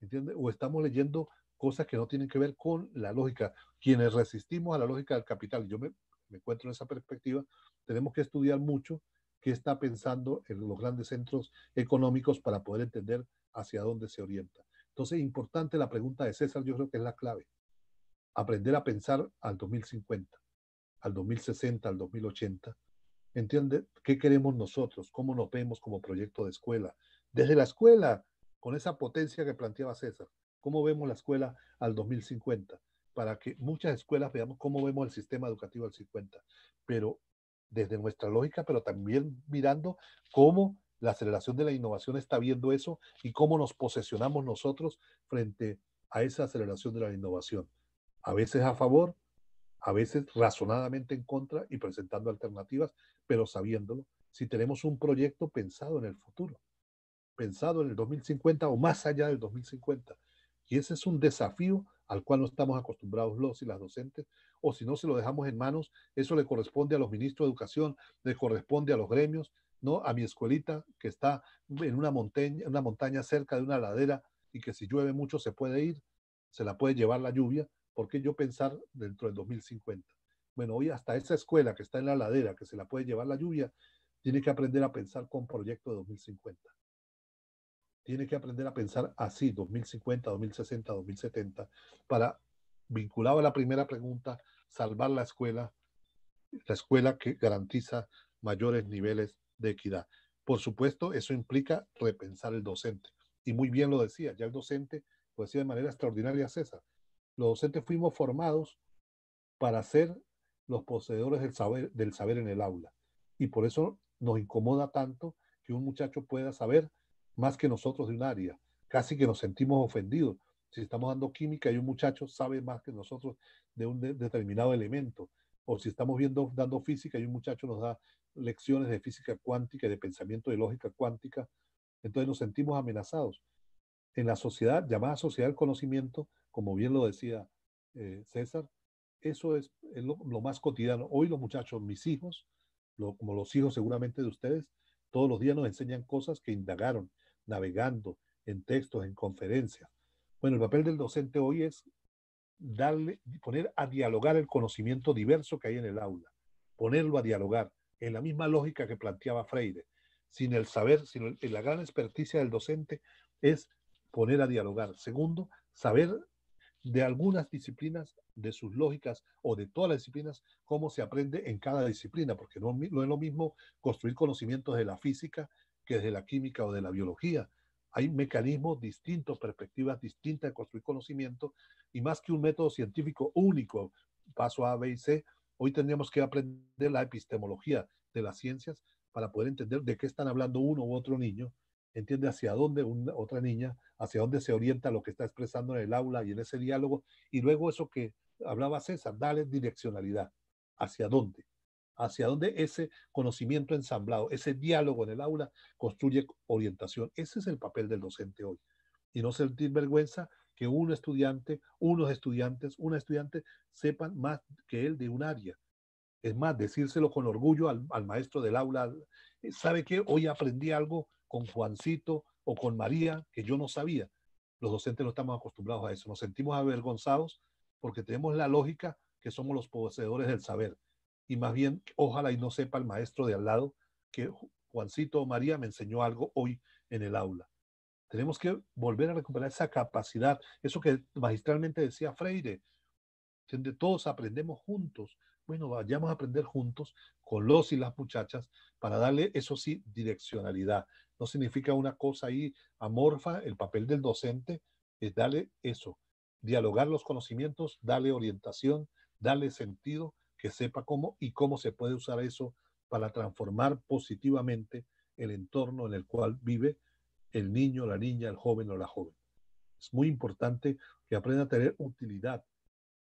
¿entiende? O estamos leyendo cosas que no tienen que ver con la lógica. Quienes resistimos a la lógica del capital, yo me, me encuentro en esa perspectiva, tenemos que estudiar mucho qué está pensando en los grandes centros económicos para poder entender hacia dónde se orienta. Entonces, importante la pregunta de César, yo creo que es la clave. Aprender a pensar al 2050 al 2060, al 2080, entiende qué queremos nosotros, cómo nos vemos como proyecto de escuela. Desde la escuela, con esa potencia que planteaba César, cómo vemos la escuela al 2050, para que muchas escuelas veamos cómo vemos el sistema educativo al 50, pero desde nuestra lógica, pero también mirando cómo la aceleración de la innovación está viendo eso y cómo nos posesionamos nosotros frente a esa aceleración de la innovación. A veces a favor, a veces razonadamente en contra y presentando alternativas, pero sabiéndolo, si tenemos un proyecto pensado en el futuro, pensado en el 2050 o más allá del 2050. Y ese es un desafío al cual no estamos acostumbrados los y las docentes, o si no se lo dejamos en manos, eso le corresponde a los ministros de educación, le corresponde a los gremios, no a mi escuelita que está en una montaña, una montaña cerca de una ladera y que si llueve mucho se puede ir, se la puede llevar la lluvia, ¿Por qué yo pensar dentro del 2050? Bueno, hoy hasta esa escuela que está en la ladera, que se la puede llevar la lluvia, tiene que aprender a pensar con proyecto de 2050. Tiene que aprender a pensar así, 2050, 2060, 2070, para, vinculado a la primera pregunta, salvar la escuela, la escuela que garantiza mayores niveles de equidad. Por supuesto, eso implica repensar el docente. Y muy bien lo decía, ya el docente, lo decía de manera extraordinaria César, los docentes fuimos formados para ser los poseedores del saber, del saber en el aula. Y por eso nos incomoda tanto que un muchacho pueda saber más que nosotros de un área. Casi que nos sentimos ofendidos. Si estamos dando química y un muchacho sabe más que nosotros de un determinado elemento. O si estamos viendo, dando física y un muchacho nos da lecciones de física cuántica y de pensamiento de lógica cuántica. Entonces nos sentimos amenazados. En la sociedad, llamada sociedad del conocimiento, como bien lo decía eh, César, eso es, lo, más cotidiano. Hoy los muchachos, mis hijos, como los hijos seguramente de ustedes, todos los días nos enseñan cosas que indagaron, navegando en textos, en conferencias. Bueno, el papel del docente hoy es darle, poner a dialogar el conocimiento diverso que hay en el aula, ponerlo a dialogar, en la misma lógica que planteaba Freire. Sin el saber, sino la gran experticia del docente es poner a dialogar. Segundo, saber de algunas disciplinas, de sus lógicas o de todas las disciplinas, cómo se aprende en cada disciplina, porque no, es lo mismo construir conocimientos de la física que de la química o de la biología. Hay mecanismos distintos, perspectivas distintas de construir conocimiento y más que un método científico único, paso A, B y C, hoy tendríamos que aprender la epistemología de las ciencias para poder entender de qué están hablando uno u otro niño entiende hacia dónde una, otra niña, hacia dónde se orienta lo que está expresando en el aula y en ese diálogo, y luego eso que hablaba César, dale direccionalidad, hacia dónde, hacia dónde ese conocimiento ensamblado, ese diálogo en el aula construye orientación. Ese es el papel del docente hoy. Y no sentir vergüenza que un estudiante, unos estudiantes, una estudiante sepan más que él de un área. Es más, decírselo con orgullo al, al maestro del aula. Eh, ¿Sabe que Hoy aprendí algo con Juancito o con María que yo no sabía. Los docentes no estamos acostumbrados a eso. Nos sentimos avergonzados porque tenemos la lógica que somos los poseedores del saber. Y más bien, ojalá y no sepa el maestro de al lado que Juancito o María me enseñó algo hoy en el aula. Tenemos que volver a recuperar esa capacidad, eso que magistralmente decía Freire, donde todos aprendemos juntos bueno, vayamos a aprender juntos con los y las muchachas para darle, eso sí, direccionalidad. No significa una cosa ahí amorfa, el papel del docente es darle eso, dialogar los conocimientos, darle orientación, darle sentido, que sepa cómo y cómo se puede usar eso para transformar positivamente el entorno en el cual vive el niño, la niña, el joven o la joven. Es muy importante que aprenda a tener utilidad.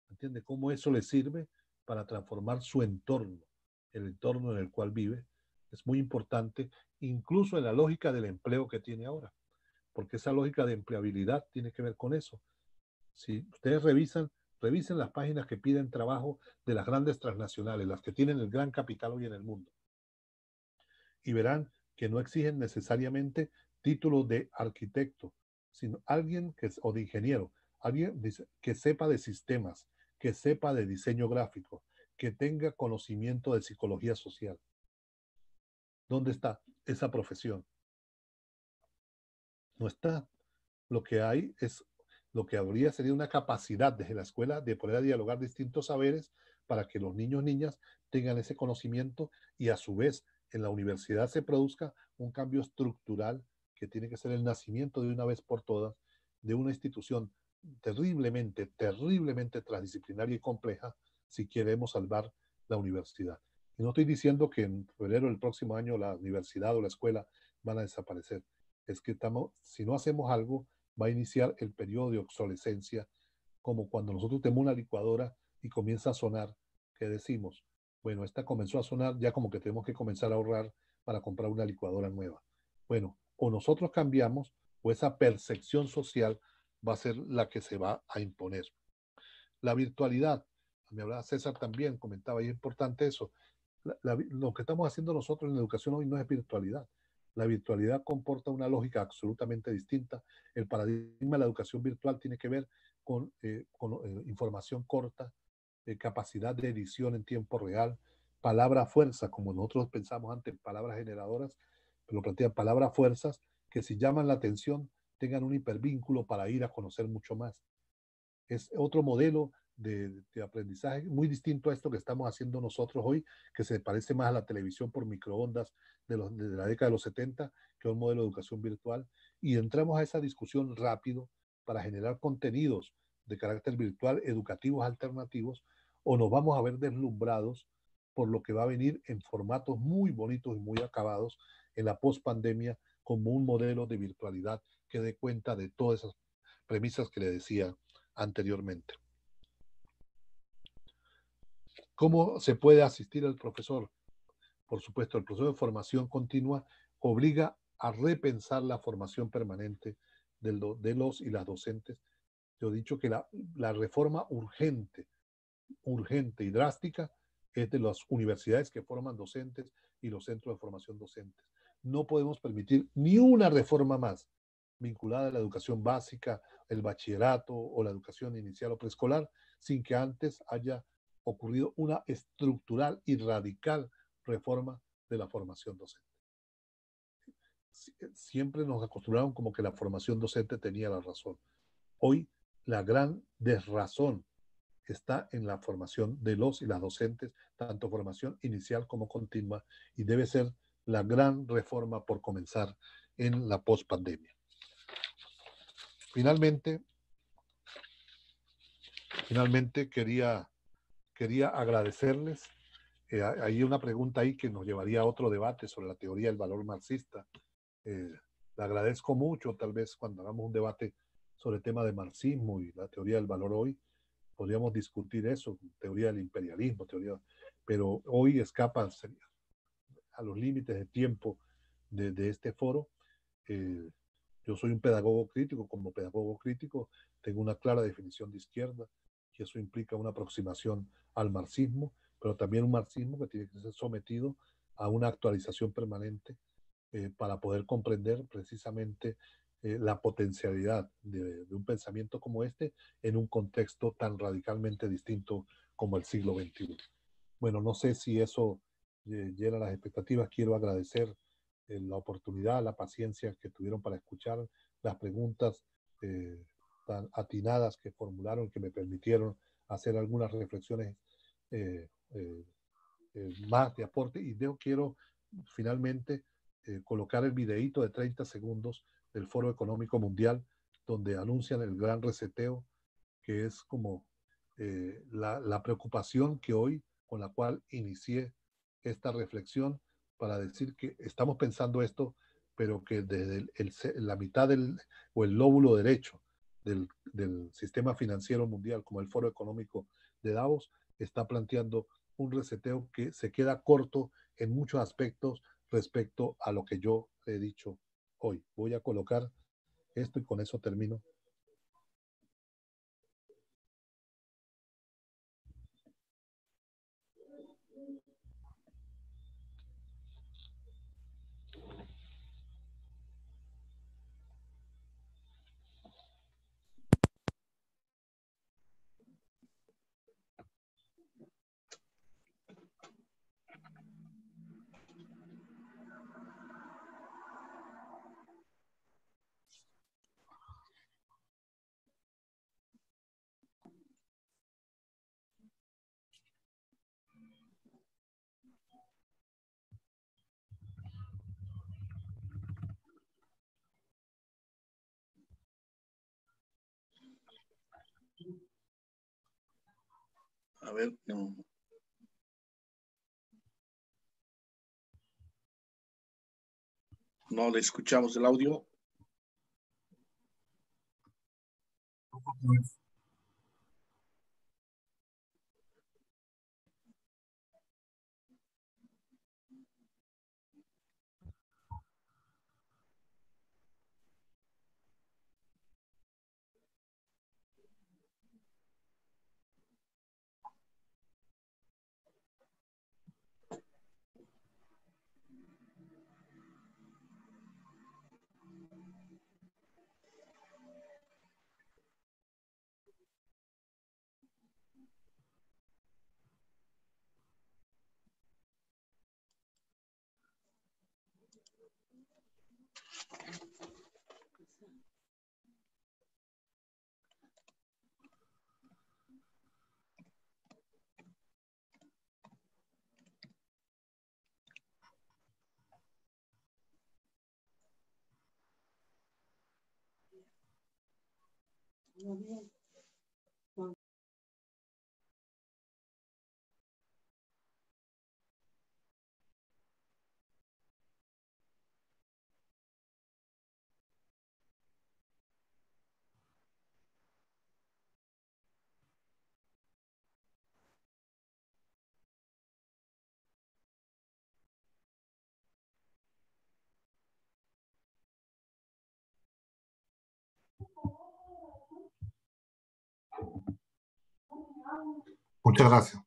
¿Entiende cómo eso le sirve para transformar su entorno, el entorno en el cual vive, es muy importante, incluso en la lógica del empleo que tiene ahora, porque esa lógica de empleabilidad tiene que ver con eso. Si ustedes revisan, revisen las páginas que piden trabajo de las grandes transnacionales, las que tienen el gran capital hoy en el mundo, y verán que no exigen necesariamente título de arquitecto, sino alguien que, o de ingeniero, alguien que sepa de sistemas, que sepa de diseño gráfico, que tenga conocimiento de psicología social. ¿Dónde está esa profesión? No está. Lo que hay es, lo que habría sería una capacidad desde la escuela de poder dialogar distintos saberes para que los niños, y niñas tengan ese conocimiento y a su vez en la universidad se produzca un cambio estructural que tiene que ser el nacimiento de una vez por todas de una institución terriblemente, terriblemente transdisciplinaria y compleja si queremos salvar la universidad. Y no estoy diciendo que en febrero del próximo año la universidad o la escuela van a desaparecer. Es que estamos, si no hacemos algo, va a iniciar el periodo de obsolescencia, como cuando nosotros tenemos una licuadora y comienza a sonar, que decimos, bueno, esta comenzó a sonar, ya como que tenemos que comenzar a ahorrar para comprar una licuadora nueva. Bueno, o nosotros cambiamos, o esa percepción social va a ser la que se va a imponer. La virtualidad, me hablaba César también, comentaba, y es importante eso. lo que estamos haciendo nosotros en educación hoy no es virtualidad. La virtualidad comporta una lógica absolutamente distinta. El paradigma de la educación virtual tiene que ver con, eh, eh, información corta, eh, capacidad de edición en tiempo real, palabra fuerza, como nosotros pensamos antes, palabras generadoras, pero plantean palabras fuerzas que si llaman la atención tengan un hipervínculo para ir a conocer mucho más. Es otro modelo de, aprendizaje muy distinto a esto que estamos haciendo nosotros hoy, que se parece más a la televisión por microondas de, de la década de los 70, que es un modelo de educación virtual. Y entramos a esa discusión rápido para generar contenidos de carácter virtual, educativos alternativos, o nos vamos a ver deslumbrados por lo que va a venir en formatos muy bonitos y muy acabados en la pospandemia como un modelo de virtualidad que dé cuenta de todas esas premisas que le decía anteriormente. ¿Cómo se puede asistir al profesor? Por supuesto, el proceso de formación continua obliga a repensar la formación permanente de, los y las docentes. Yo he dicho que la reforma urgente, urgente y drástica es de las universidades que forman docentes y los centros de formación docentes. No podemos permitir ni una reforma más vinculada a la educación básica, el bachillerato o la educación inicial o preescolar, sin que antes haya ocurrido una estructural y radical reforma de la formación docente. Eh, siempre nos acostumbraron como que la formación docente tenía la razón. Hoy la gran desrazón está en la formación de los y las docentes, tanto formación inicial como continua, y debe ser la gran reforma por comenzar en la pospandemia. Finalmente, finalmente quería, quería agradecerles. Eh, hay una pregunta ahí que nos llevaría a otro debate sobre la teoría del valor marxista. Eh, la le agradezco mucho, tal vez cuando hagamos un debate sobre el tema de marxismo y la teoría del valor hoy, podríamos discutir eso, teoría del imperialismo, teoría, pero hoy escapan a los límites de tiempo de, este foro. Eh, yo soy un pedagogo crítico, como pedagogo crítico tengo una clara definición de izquierda y eso implica una aproximación al marxismo, pero también un marxismo que tiene que ser sometido a una actualización permanente eh, para poder comprender precisamente eh, la potencialidad de, de un pensamiento como este en un contexto tan radicalmente distinto como el siglo XXI. Bueno, no sé si eso eh, llena las expectativas. Quiero agradecer este, la oportunidad, la paciencia que tuvieron para escuchar las preguntas eh, tan atinadas que formularon, que me permitieron hacer algunas reflexiones eh, eh, más de aporte. Y yo quiero finalmente colocar el videíto de 30 segundos del Foro Económico Mundial, donde anuncian el gran reseteo, que es como la preocupación que hoy, con la cual inicié esta reflexión, para decir que estamos pensando esto, pero que desde la mitad del, o el lóbulo derecho del, del sistema financiero mundial, como el Foro Económico de Davos, está planteando un reseteo que se queda corto en muchos aspectos respecto a lo que yo he dicho hoy. Voy a colocar esto y con eso termino A ver, no. No le escuchamos el audio. Muy bien. Muchas gracias.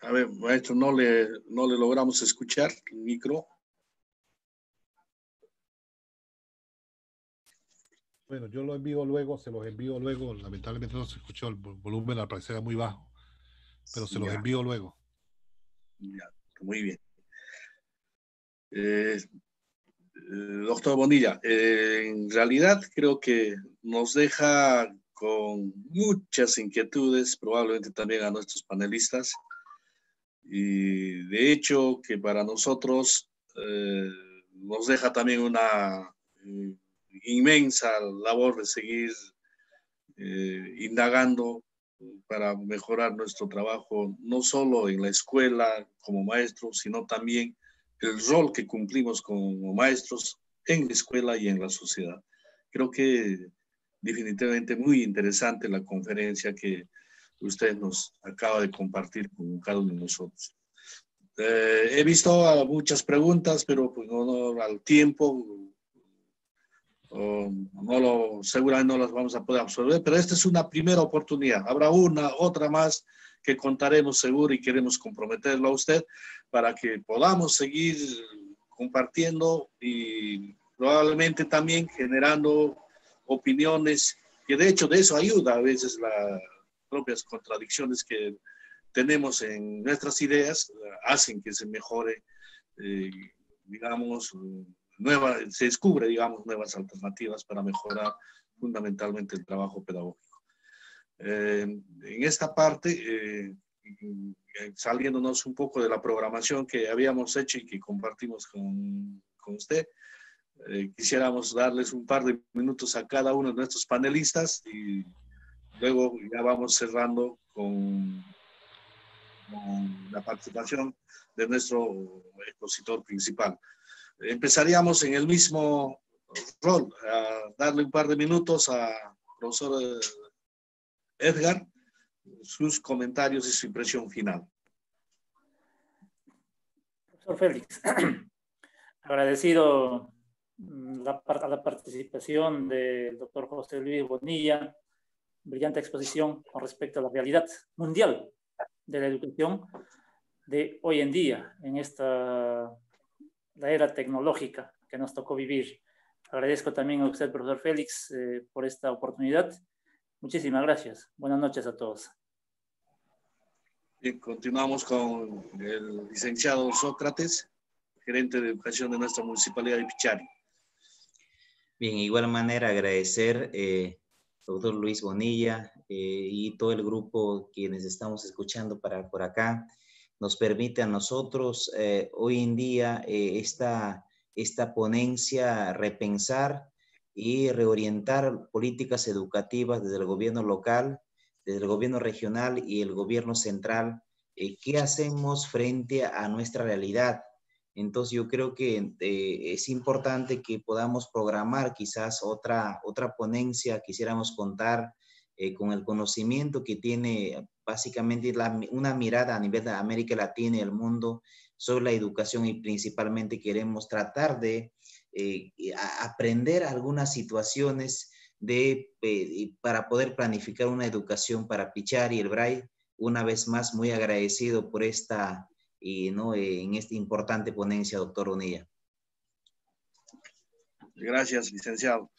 A ver, maestro, no le, no le logramos escuchar el micro. Bueno, yo lo envío luego, se los envío luego. Lamentablemente no se escuchó el volumen, al parecer era muy bajo pero se los envío luego. muy bien. Eh, eh, doctor Bonilla, eh, en realidad creo que nos deja con muchas inquietudes, probablemente también a nuestros panelistas. Y de hecho que para nosotros nos deja también una inmensa labor de seguir indagando para mejorar nuestro trabajo, no solo en la escuela como maestros, sino también el rol que cumplimos como maestros en la escuela y en la sociedad. Creo que definitivamente muy interesante la conferencia que usted nos acaba de compartir con cada uno de nosotros. Eh, he visto muchas preguntas, pero pues, no, al tiempo no lo, seguramente no las vamos a poder absorber, pero esta es una primera oportunidad. Habrá una, otra más que contaremos seguro y queremos comprometerlo a usted para que podamos seguir compartiendo y probablemente también generando opiniones, que de hecho de eso ayuda a veces las propias contradicciones que tenemos en nuestras ideas, hacen que se mejore, eh, digamos, se descubre, digamos, nuevas alternativas para mejorar fundamentalmente el trabajo pedagógico. Eh, en esta parte, eh, eh, saliéndonos un poco de la programación que habíamos hecho y que compartimos con, con usted, quisiéramos darles un par de minutos a cada uno de nuestros panelistas y luego ya vamos cerrando con, con la participación de nuestro expositor principal empezaríamos en el mismo rol, a darle un par de minutos a profesor eh, Edgar, sus comentarios y su impresión final. Profesor Félix, [clears throat] agradecido mm, la, a la participación del doctor José Luis Bonilla, brillante exposición con respecto a la realidad mundial de la educación de hoy en día, en esta la era tecnológica que nos tocó vivir. Agradezco también a usted, profesor Félix, eh, por esta oportunidad. Muchísimas gracias. Buenas noches a todos. y continuamos con el licenciado Sócrates, gerente de educación de nuestra municipalidad de Pichari. Bien, igual manera agradecer eh, doctor Luis Bonilla eh, y todo el grupo quienes estamos escuchando para, por acá nos permite a nosotros eh, hoy en día eh, esta, ponencia repensar y reorientar políticas educativas desde el gobierno local, desde el gobierno regional y el gobierno central. Eh, ¿Qué hacemos frente a nuestra realidad? Entonces yo creo que es importante que podamos programar quizás otra, otra ponencia, quisiéramos contar eh, con el conocimiento que tiene básicamente una mirada a nivel de América Latina y el mundo sobre la educación y principalmente queremos tratar de eh, aprender algunas situaciones de, eh, para poder planificar una educación para Pichar y el Bray. Una vez más, muy agradecido por esta, ¿no? en esta importante ponencia, doctor Unilla. Gracias, licenciado.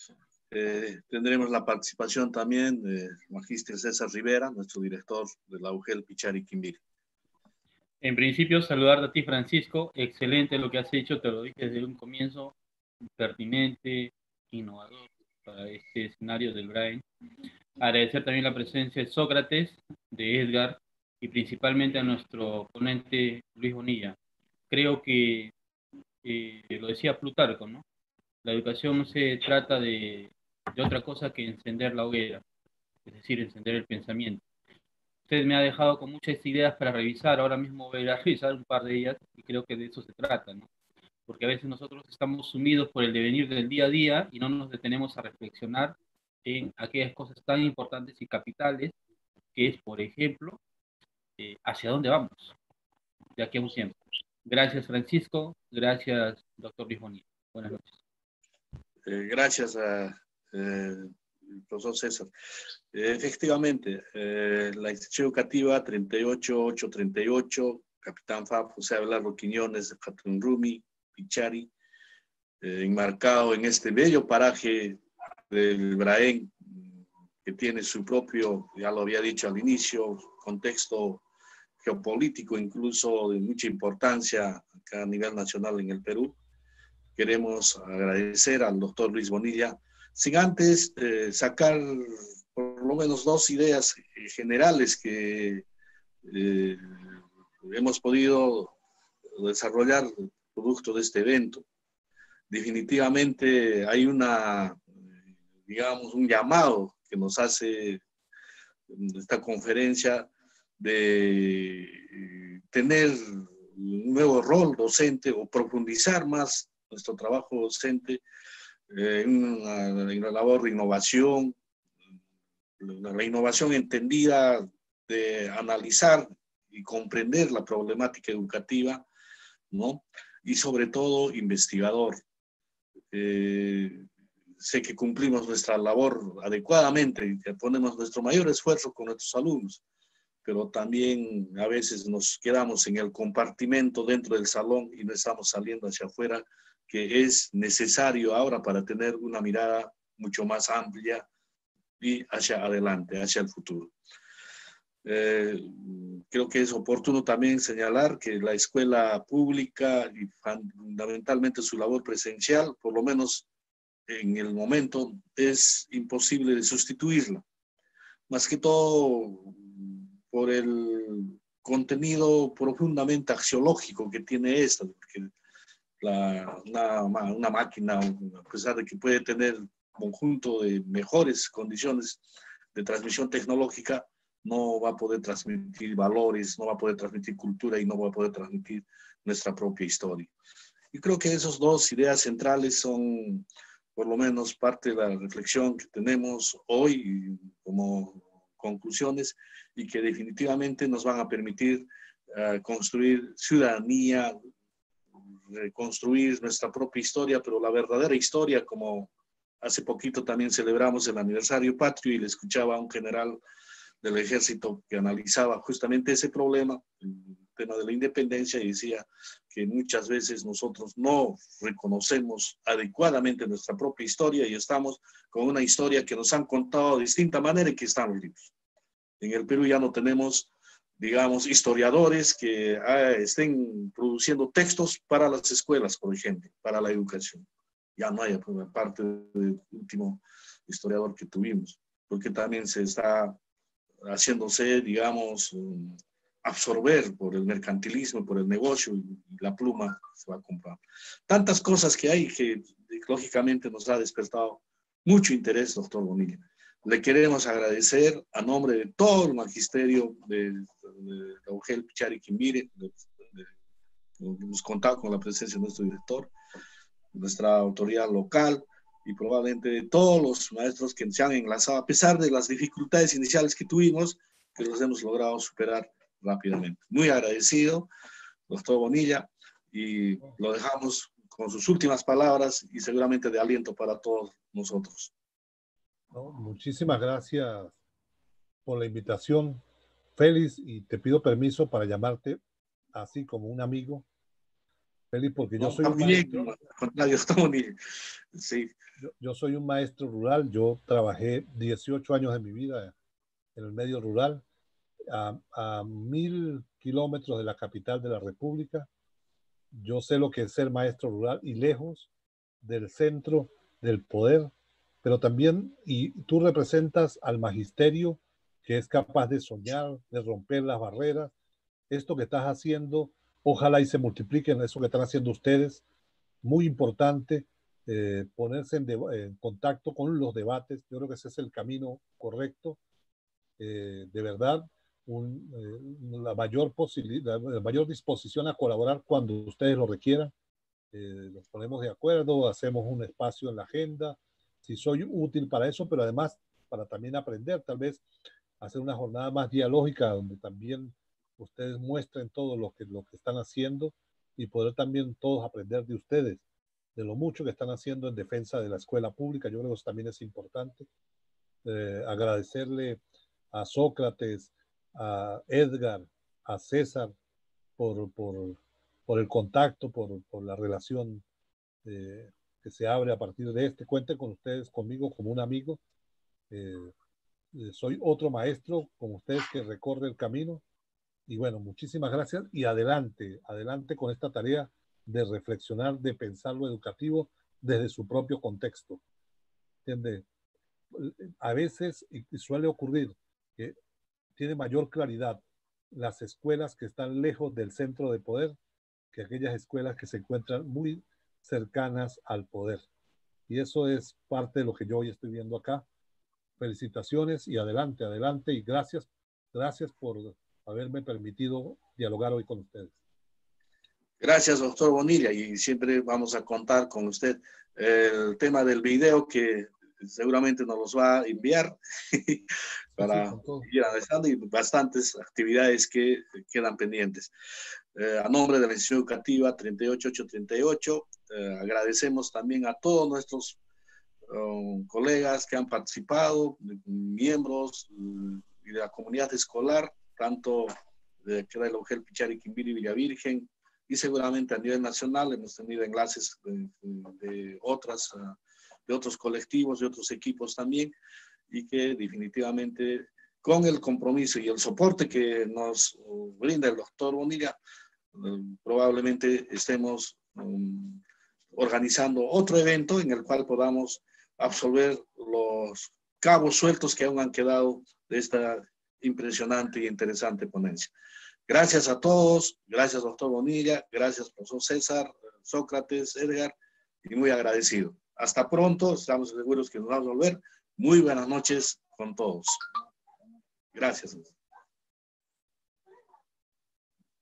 Eh, tendremos la participación también de Magíster César Rivera, nuestro director de la UGEL Pichari Quimbir En principio, saludar a ti, Francisco. Excelente lo que has hecho, te lo dije desde un comienzo, pertinente, innovador para este escenario del Brain. Agradecer también la presencia de Sócrates, de Edgar y principalmente a nuestro ponente Luis Bonilla. Creo que, eh, lo decía Plutarco, ¿no? La educación se trata de de otra cosa que encender la hoguera, es decir, encender el pensamiento. Usted me ha dejado con muchas ideas para revisar, ahora mismo voy a, revisar un par de ellas y creo que de eso se trata, ¿no? porque a veces nosotros estamos sumidos por el devenir del día a día y no nos detenemos a reflexionar en aquellas cosas tan importantes y capitales, que es, por ejemplo, eh, hacia dónde vamos de aquí a un tiempo. Gracias, Francisco. Gracias, doctor Luis Buenas noches. Eh, gracias a el eh, profesor César. Eh, efectivamente, eh, la institución educativa 38838, Capitán Fab, José Abelardo Quiñones, Catrín Rumi, Pichari, enmarcado en este bello paraje del Braen que tiene su propio, ya lo había dicho al inicio, contexto geopolítico incluso de mucha importancia acá a nivel nacional en el Perú. Queremos agradecer al doctor Luis Bonilla sin antes eh, sacar por lo menos dos ideas eh, generales que eh, hemos podido desarrollar producto de este evento. Definitivamente hay una, digamos, un llamado que nos hace esta conferencia de tener un nuevo rol docente o profundizar más nuestro trabajo docente eh, una, labor de innovación, la innovación entendida de analizar y comprender la problemática educativa, ¿no? Y sobre todo investigador. Eh, sé que cumplimos nuestra labor adecuadamente y que ponemos nuestro mayor esfuerzo con nuestros alumnos, pero también a veces nos quedamos en el compartimento dentro del salón y no estamos saliendo hacia afuera que es necesario ahora para tener una mirada mucho más amplia y hacia adelante, hacia el futuro. Eh, creo que es oportuno también señalar que la escuela pública y fundamentalmente su labor presencial, por lo menos en el momento, es imposible de sustituirla. Más que todo por el contenido profundamente axiológico que tiene esta, porque la, una, máquina, a pesar de que puede tener conjunto de mejores condiciones de transmisión tecnológica, no va a poder transmitir valores, no va a poder transmitir cultura y no va a poder transmitir nuestra propia historia. Y creo que esas dos ideas centrales son por lo menos parte de la reflexión que tenemos hoy como conclusiones y que definitivamente nos van a permitir eh, construir ciudadanía, reconstruir eh, nuestra propia historia, pero la verdadera historia, como hace poquito también celebramos el aniversario patrio y le escuchaba a un general del ejército que analizaba justamente ese problema, el tema de la independencia, y decía que muchas veces nosotros no reconocemos adecuadamente nuestra propia historia y estamos con una historia que nos han contado de distinta manera y que estamos vivos. En el Perú ya no tenemos digamos, historiadores que ah, estén produciendo textos para las escuelas, por ejemplo, para la educación. Ya no hay, parte del último historiador que tuvimos, porque también se está haciéndose, digamos, mm, absorber por el mercantilismo, por el negocio y la pluma se va a comprar. Tantas cosas que hay que lógicamente nos ha despertado mucho interés, doctor Bonilla. Le queremos agradecer a nombre de todo el magisterio de de Pichari mire nos contado con la presencia de nuestro director, nuestra autoridad local y probablemente de todos los maestros que se han enlazado, a pesar de las dificultades iniciales que tuvimos, que los hemos logrado superar rápidamente. Muy agradecido, doctor Bonilla, y lo dejamos con sus últimas palabras y seguramente de aliento para todos nosotros. muchísimas gracias por la invitación. Félix, y te pido permiso para llamarte así como un amigo. Félix, porque yo soy un maestro. Sí. Yo, soy un maestro rural, yo trabajé 18 años de mi vida en el medio rural, a, a mil kilómetros de la capital de la República. Yo sé lo que es ser maestro rural y lejos del centro del poder, pero también, y tú representas al magisterio que es capaz de soñar, de romper las barreras. Esto que estás haciendo, ojalá y se multipliquen eso que están haciendo ustedes. Muy importante eh, ponerse en, contacto con los debates. Yo creo que ese es el camino correcto. Eh, de verdad, eh, la, mayor posibilidad, la mayor disposición a colaborar cuando ustedes lo requieran. nos ponemos de acuerdo, hacemos un espacio en la agenda, si soy útil para eso, pero además para también aprender. Tal vez hacer una jornada más dialógica donde también ustedes muestren todo lo que, lo que están haciendo y poder también todos aprender de ustedes, de lo mucho que están haciendo en defensa de la escuela pública. Yo creo que eso también es importante. Eh, agradecerle a Sócrates, a Edgar, a César por, por, por el contacto, por, por la relación eh, que se abre a partir de este. Cuenten con ustedes, conmigo, como un amigo. Eh, eh, soy otro maestro como ustedes que recorre el camino. Y bueno, muchísimas gracias y adelante, adelante con esta tarea de reflexionar, de pensar lo educativo desde su propio contexto. ¿Entiende? A veces, y suele ocurrir, que tiene mayor claridad las escuelas que están lejos del centro de poder que aquellas escuelas que se encuentran muy cercanas al poder. Y eso es parte de lo que yo hoy estoy viendo acá felicitaciones y adelante, adelante y gracias, gracias por haberme permitido dialogar hoy con ustedes. Gracias, doctor Bonilla, y siempre vamos a contar con usted el tema del video que seguramente nos los va a enviar [laughs] para ir y bastantes actividades que quedan pendientes. Eh, a nombre de la Institución Educativa 38838, eh, agradecemos también a todos nuestros Um, colegas que han participado, miembros eh, y de la comunidad escolar, tanto de que era el Ogel Pichari, Quimbiri, Villa Virgen, y seguramente a nivel nacional hemos tenido enlaces de, otras, ah, de otros colectivos, de otros equipos también, y que definitivamente con el compromiso y el soporte que nos uh, brinda el doctor Bonilla, um, probablemente estemos um, organizando otro evento en el cual podamos Absolver los cabos sueltos que aún han quedado de esta impresionante y e interesante ponencia. Gracias a todos, gracias doctor Bonilla, gracias profesor César, Sócrates, Edgar, y muy agradecido. Hasta pronto, estamos seguros que nos vamos a volver. Muy buenas noches con todos. Gracias.